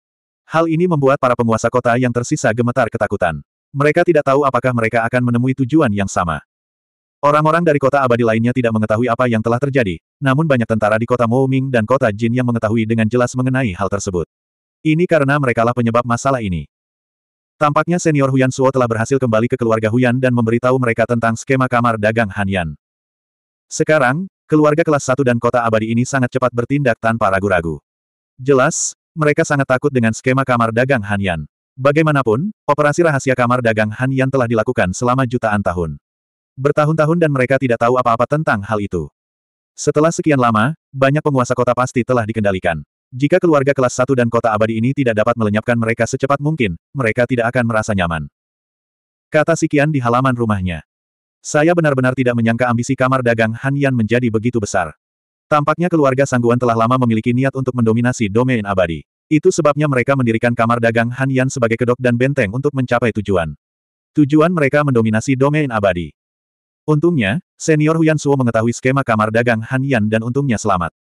Hal ini membuat para penguasa kota yang tersisa gemetar ketakutan. Mereka tidak tahu apakah mereka akan menemui tujuan yang sama. Orang-orang dari kota abadi lainnya tidak mengetahui apa yang telah terjadi, namun banyak tentara di kota Ming dan kota Jin yang mengetahui dengan jelas mengenai hal tersebut. Ini karena merekalah penyebab masalah ini. Tampaknya senior Huyan Suo telah berhasil kembali ke keluarga Huyan dan memberitahu mereka tentang skema kamar dagang Hanyan. Sekarang, keluarga kelas 1 dan kota abadi ini sangat cepat bertindak tanpa ragu-ragu. Jelas, mereka sangat takut dengan skema kamar dagang Hanyan. Bagaimanapun, operasi rahasia kamar dagang Hanyan telah dilakukan selama jutaan tahun. Bertahun-tahun dan mereka tidak tahu apa-apa tentang hal itu. Setelah sekian lama, banyak penguasa kota pasti telah dikendalikan. Jika keluarga kelas 1 dan kota abadi ini tidak dapat melenyapkan mereka secepat mungkin, mereka tidak akan merasa nyaman. Kata Sikian di halaman rumahnya. Saya benar-benar tidak menyangka ambisi kamar dagang Hanyan menjadi begitu besar. Tampaknya keluarga Sangguan telah lama memiliki niat untuk mendominasi domain abadi. Itu sebabnya mereka mendirikan kamar dagang Han Yan sebagai kedok dan benteng untuk mencapai tujuan. Tujuan mereka mendominasi domain abadi. Untungnya, senior Huyan Suo mengetahui skema kamar dagang Han Yan dan untungnya selamat.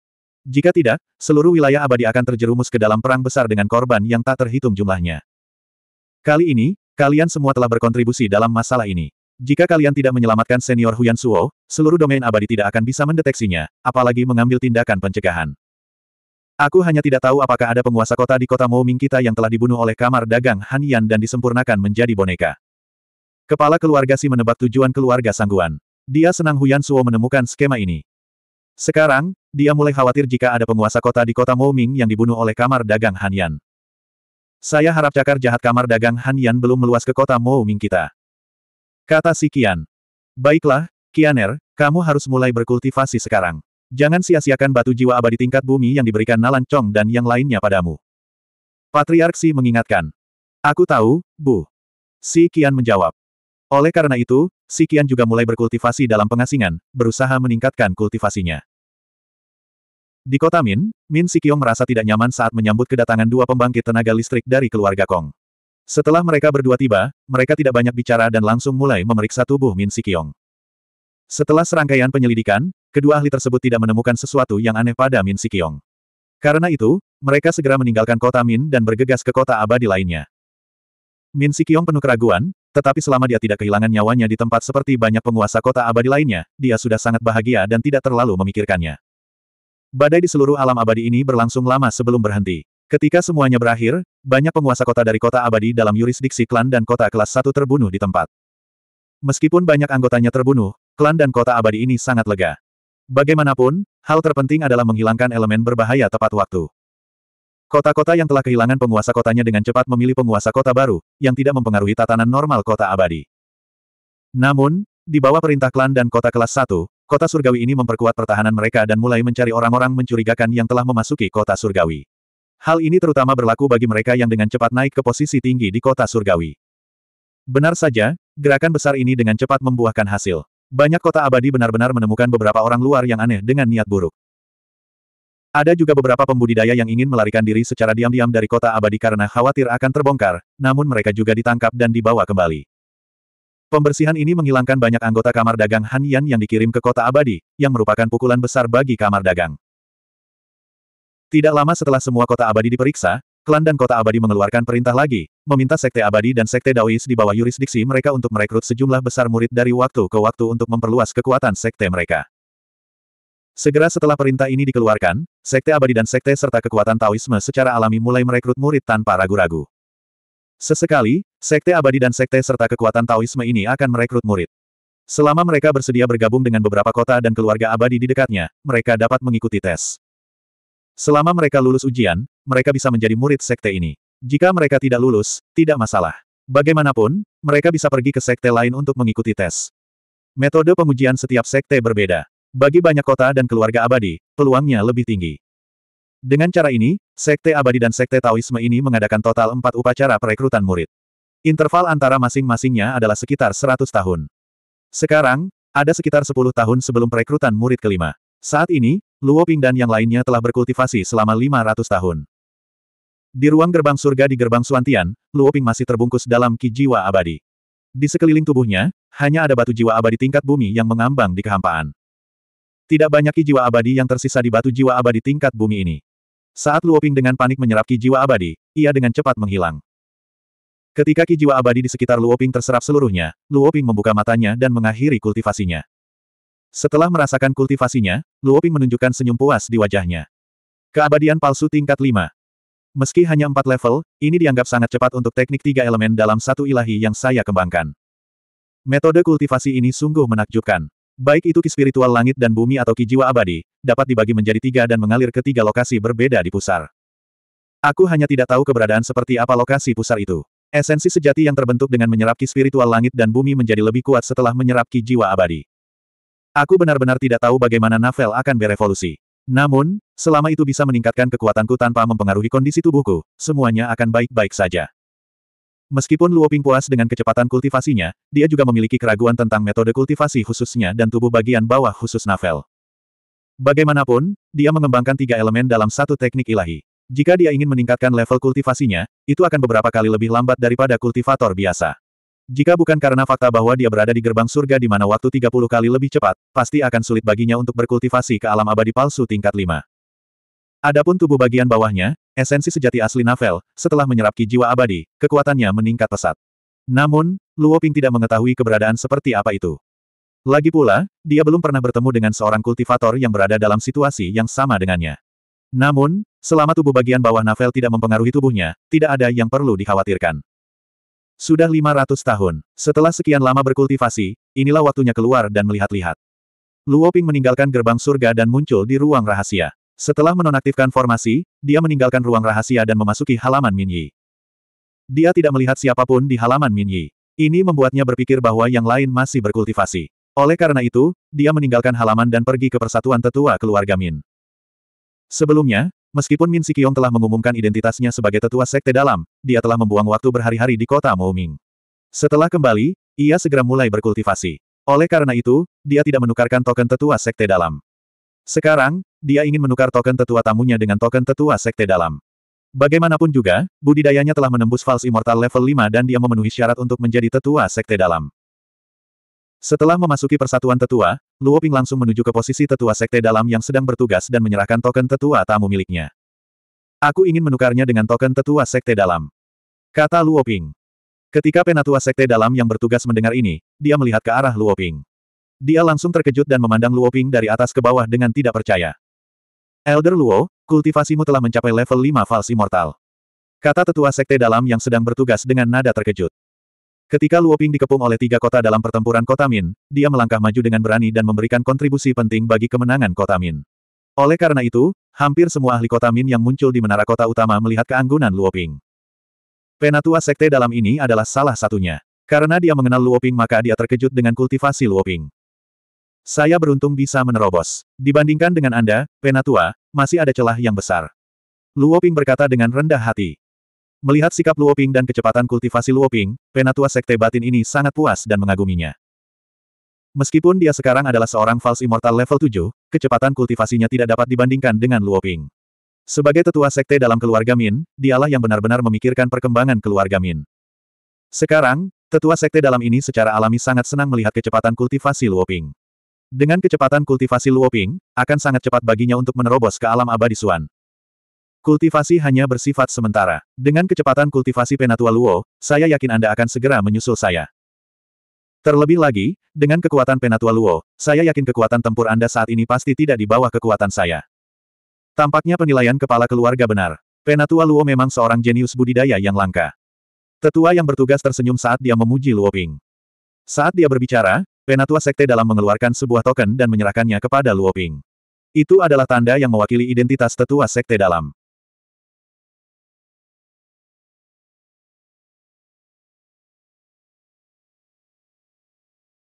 Jika tidak, seluruh wilayah abadi akan terjerumus ke dalam perang besar dengan korban yang tak terhitung jumlahnya. Kali ini, kalian semua telah berkontribusi dalam masalah ini. Jika kalian tidak menyelamatkan senior Huyan Suo, seluruh domain abadi tidak akan bisa mendeteksinya, apalagi mengambil tindakan pencegahan. Aku hanya tidak tahu apakah ada penguasa kota di kota Mouming kita yang telah dibunuh oleh kamar dagang Han Yan dan disempurnakan menjadi boneka. Kepala keluarga si menebak tujuan keluarga Sangguan. Dia senang Huyan Suo menemukan skema ini. Sekarang, dia mulai khawatir jika ada penguasa kota di kota Mouming yang dibunuh oleh kamar dagang Han Yan. Saya harap cakar jahat kamar dagang Han Yan belum meluas ke kota Mouming kita. Kata si Kian. Baiklah, Kianer, kamu harus mulai berkultivasi sekarang. Jangan sia-siakan batu jiwa abadi tingkat bumi yang diberikan Nalan Chong dan yang lainnya padamu. Patriark Si mengingatkan. Aku tahu, Bu. Si Kian menjawab. Oleh karena itu, Si Kian juga mulai berkultivasi dalam pengasingan, berusaha meningkatkan kultivasinya. Di kota Min, Min Sikyong merasa tidak nyaman saat menyambut kedatangan dua pembangkit tenaga listrik dari keluarga Kong. Setelah mereka berdua tiba, mereka tidak banyak bicara dan langsung mulai memeriksa tubuh Min Sikyong. Setelah serangkaian penyelidikan, kedua ahli tersebut tidak menemukan sesuatu yang aneh pada Min Sikyong. Karena itu, mereka segera meninggalkan kota Min dan bergegas ke kota abadi lainnya. Min Sikyong penuh keraguan, tetapi selama dia tidak kehilangan nyawanya di tempat seperti banyak penguasa kota abadi lainnya, dia sudah sangat bahagia dan tidak terlalu memikirkannya. Badai di seluruh alam abadi ini berlangsung lama sebelum berhenti. Ketika semuanya berakhir, banyak penguasa kota dari kota abadi dalam yurisdiksi klan dan kota kelas 1 terbunuh di tempat. Meskipun banyak anggotanya terbunuh, klan dan kota abadi ini sangat lega. Bagaimanapun, hal terpenting adalah menghilangkan elemen berbahaya tepat waktu. Kota-kota yang telah kehilangan penguasa kotanya dengan cepat memilih penguasa kota baru, yang tidak mempengaruhi tatanan normal kota abadi. Namun, di bawah perintah klan dan kota kelas 1, kota surgawi ini memperkuat pertahanan mereka dan mulai mencari orang-orang mencurigakan yang telah memasuki kota surgawi. Hal ini terutama berlaku bagi mereka yang dengan cepat naik ke posisi tinggi di kota surgawi. Benar saja, gerakan besar ini dengan cepat membuahkan hasil. Banyak kota abadi benar-benar menemukan beberapa orang luar yang aneh dengan niat buruk. Ada juga beberapa pembudidaya yang ingin melarikan diri secara diam-diam dari kota abadi karena khawatir akan terbongkar, namun mereka juga ditangkap dan dibawa kembali. Pembersihan ini menghilangkan banyak anggota kamar dagang Han yang dikirim ke kota abadi, yang merupakan pukulan besar bagi kamar dagang. Tidak lama setelah semua kota abadi diperiksa, klan dan kota abadi mengeluarkan perintah lagi, meminta sekte abadi dan sekte Daois di bawah yurisdiksi mereka untuk merekrut sejumlah besar murid dari waktu ke waktu untuk memperluas kekuatan sekte mereka. Segera setelah perintah ini dikeluarkan, sekte abadi dan sekte serta kekuatan Taoisme secara alami mulai merekrut murid tanpa ragu-ragu. Sesekali, sekte abadi dan sekte serta kekuatan Taoisme ini akan merekrut murid. Selama mereka bersedia bergabung dengan beberapa kota dan keluarga abadi di dekatnya, mereka dapat mengikuti tes. Selama mereka lulus ujian, mereka bisa menjadi murid sekte ini. Jika mereka tidak lulus, tidak masalah. Bagaimanapun, mereka bisa pergi ke sekte lain untuk mengikuti tes. Metode pengujian setiap sekte berbeda. Bagi banyak kota dan keluarga abadi, peluangnya lebih tinggi. Dengan cara ini, sekte abadi dan sekte Taoisme ini mengadakan total empat upacara perekrutan murid. Interval antara masing-masingnya adalah sekitar 100 tahun. Sekarang, ada sekitar 10 tahun sebelum perekrutan murid kelima. Saat ini, Luo Ping dan yang lainnya telah berkultivasi selama 500 tahun. Di ruang gerbang surga di gerbang Suantian, Luo Ping masih terbungkus dalam ki jiwa abadi. Di sekeliling tubuhnya, hanya ada batu jiwa abadi tingkat bumi yang mengambang di kehampaan. Tidak banyak ki jiwa abadi yang tersisa di batu jiwa abadi tingkat bumi ini. Saat Luo Ping dengan panik menyerap ki jiwa abadi, ia dengan cepat menghilang. Ketika ki jiwa abadi di sekitar Luo Ping terserap seluruhnya, Luo Ping membuka matanya dan mengakhiri kultivasinya. Setelah merasakan kultivasinya, Luoping menunjukkan senyum puas di wajahnya. Keabadian palsu tingkat 5. Meski hanya empat level, ini dianggap sangat cepat untuk teknik tiga elemen dalam satu ilahi yang saya kembangkan. Metode kultivasi ini sungguh menakjubkan. Baik itu ki spiritual langit dan bumi atau ki jiwa abadi, dapat dibagi menjadi tiga dan mengalir ke tiga lokasi berbeda di pusar. Aku hanya tidak tahu keberadaan seperti apa lokasi pusar itu. Esensi sejati yang terbentuk dengan menyerap ki spiritual langit dan bumi menjadi lebih kuat setelah menyerap ki jiwa abadi. Aku benar-benar tidak tahu bagaimana Navel akan berevolusi. Namun, selama itu bisa meningkatkan kekuatanku tanpa mempengaruhi kondisi tubuhku, semuanya akan baik-baik saja. Meskipun Luoping puas dengan kecepatan kultivasinya, dia juga memiliki keraguan tentang metode kultivasi khususnya dan tubuh bagian bawah khusus Navel. Bagaimanapun, dia mengembangkan tiga elemen dalam satu teknik ilahi. Jika dia ingin meningkatkan level kultivasinya, itu akan beberapa kali lebih lambat daripada kultivator biasa. Jika bukan karena fakta bahwa dia berada di gerbang surga di mana waktu 30 kali lebih cepat, pasti akan sulit baginya untuk berkultivasi ke alam abadi palsu tingkat 5. Adapun tubuh bagian bawahnya, esensi sejati asli Navel, setelah menyerap ki jiwa abadi, kekuatannya meningkat pesat. Namun, Luo Ping tidak mengetahui keberadaan seperti apa itu. Lagi pula, dia belum pernah bertemu dengan seorang kultivator yang berada dalam situasi yang sama dengannya. Namun, selama tubuh bagian bawah Navel tidak mempengaruhi tubuhnya, tidak ada yang perlu dikhawatirkan. Sudah 500 tahun, setelah sekian lama berkultivasi, inilah waktunya keluar dan melihat-lihat. Luo Ping meninggalkan gerbang surga dan muncul di ruang rahasia. Setelah menonaktifkan formasi, dia meninggalkan ruang rahasia dan memasuki halaman Minyi. Dia tidak melihat siapapun di halaman Minyi. Ini membuatnya berpikir bahwa yang lain masih berkultivasi. Oleh karena itu, dia meninggalkan halaman dan pergi ke persatuan tetua keluarga Min. Sebelumnya, Meskipun Min Sikiong telah mengumumkan identitasnya sebagai tetua sekte dalam, dia telah membuang waktu berhari-hari di kota Mouming. Setelah kembali, ia segera mulai berkultivasi. Oleh karena itu, dia tidak menukarkan token tetua sekte dalam. Sekarang, dia ingin menukar token tetua tamunya dengan token tetua sekte dalam. Bagaimanapun juga, budidayanya telah menembus False Immortal level 5 dan dia memenuhi syarat untuk menjadi tetua sekte dalam. Setelah memasuki persatuan tetua, Luo Ping langsung menuju ke posisi tetua sekte dalam yang sedang bertugas dan menyerahkan token tetua tamu miliknya. Aku ingin menukarnya dengan token tetua sekte dalam. Kata Luo Ping. Ketika penatua sekte dalam yang bertugas mendengar ini, dia melihat ke arah Luo Ping. Dia langsung terkejut dan memandang Luo Ping dari atas ke bawah dengan tidak percaya. Elder Luo, kultivasimu telah mencapai level 5 falsi Immortal. Kata tetua sekte dalam yang sedang bertugas dengan nada terkejut. Ketika Luoping dikepung oleh tiga kota dalam pertempuran kota Min, dia melangkah maju dengan berani dan memberikan kontribusi penting bagi kemenangan kota Min. Oleh karena itu, hampir semua ahli kota Min yang muncul di menara kota utama melihat keanggunan Luoping. Penatua Sekte dalam ini adalah salah satunya. Karena dia mengenal Luoping maka dia terkejut dengan kultivasi Luoping. Saya beruntung bisa menerobos. Dibandingkan dengan Anda, Penatua, masih ada celah yang besar. Luoping berkata dengan rendah hati. Melihat sikap Luoping dan kecepatan kultivasi Luoping, penatua sekte batin ini sangat puas dan mengaguminya. Meskipun dia sekarang adalah seorang false immortal level 7, kecepatan kultivasinya tidak dapat dibandingkan dengan Luoping. Sebagai tetua sekte dalam keluarga Min, dialah yang benar-benar memikirkan perkembangan keluarga Min. Sekarang, tetua sekte dalam ini secara alami sangat senang melihat kecepatan kultivasi Luoping. Dengan kecepatan kultivasi Luoping, akan sangat cepat baginya untuk menerobos ke alam abadi Suan. Kultivasi hanya bersifat sementara. Dengan kecepatan kultivasi Penatua Luo, saya yakin Anda akan segera menyusul saya. Terlebih lagi, dengan kekuatan Penatua Luo, saya yakin kekuatan tempur Anda saat ini pasti tidak di bawah kekuatan saya. Tampaknya penilaian kepala keluarga benar. Penatua Luo memang seorang jenius budidaya yang langka. Tetua yang bertugas tersenyum saat dia memuji Luo Ping. Saat dia berbicara, Penatua Sekte dalam mengeluarkan sebuah token dan menyerahkannya kepada Luo Ping. Itu adalah tanda yang mewakili identitas Tetua Sekte dalam.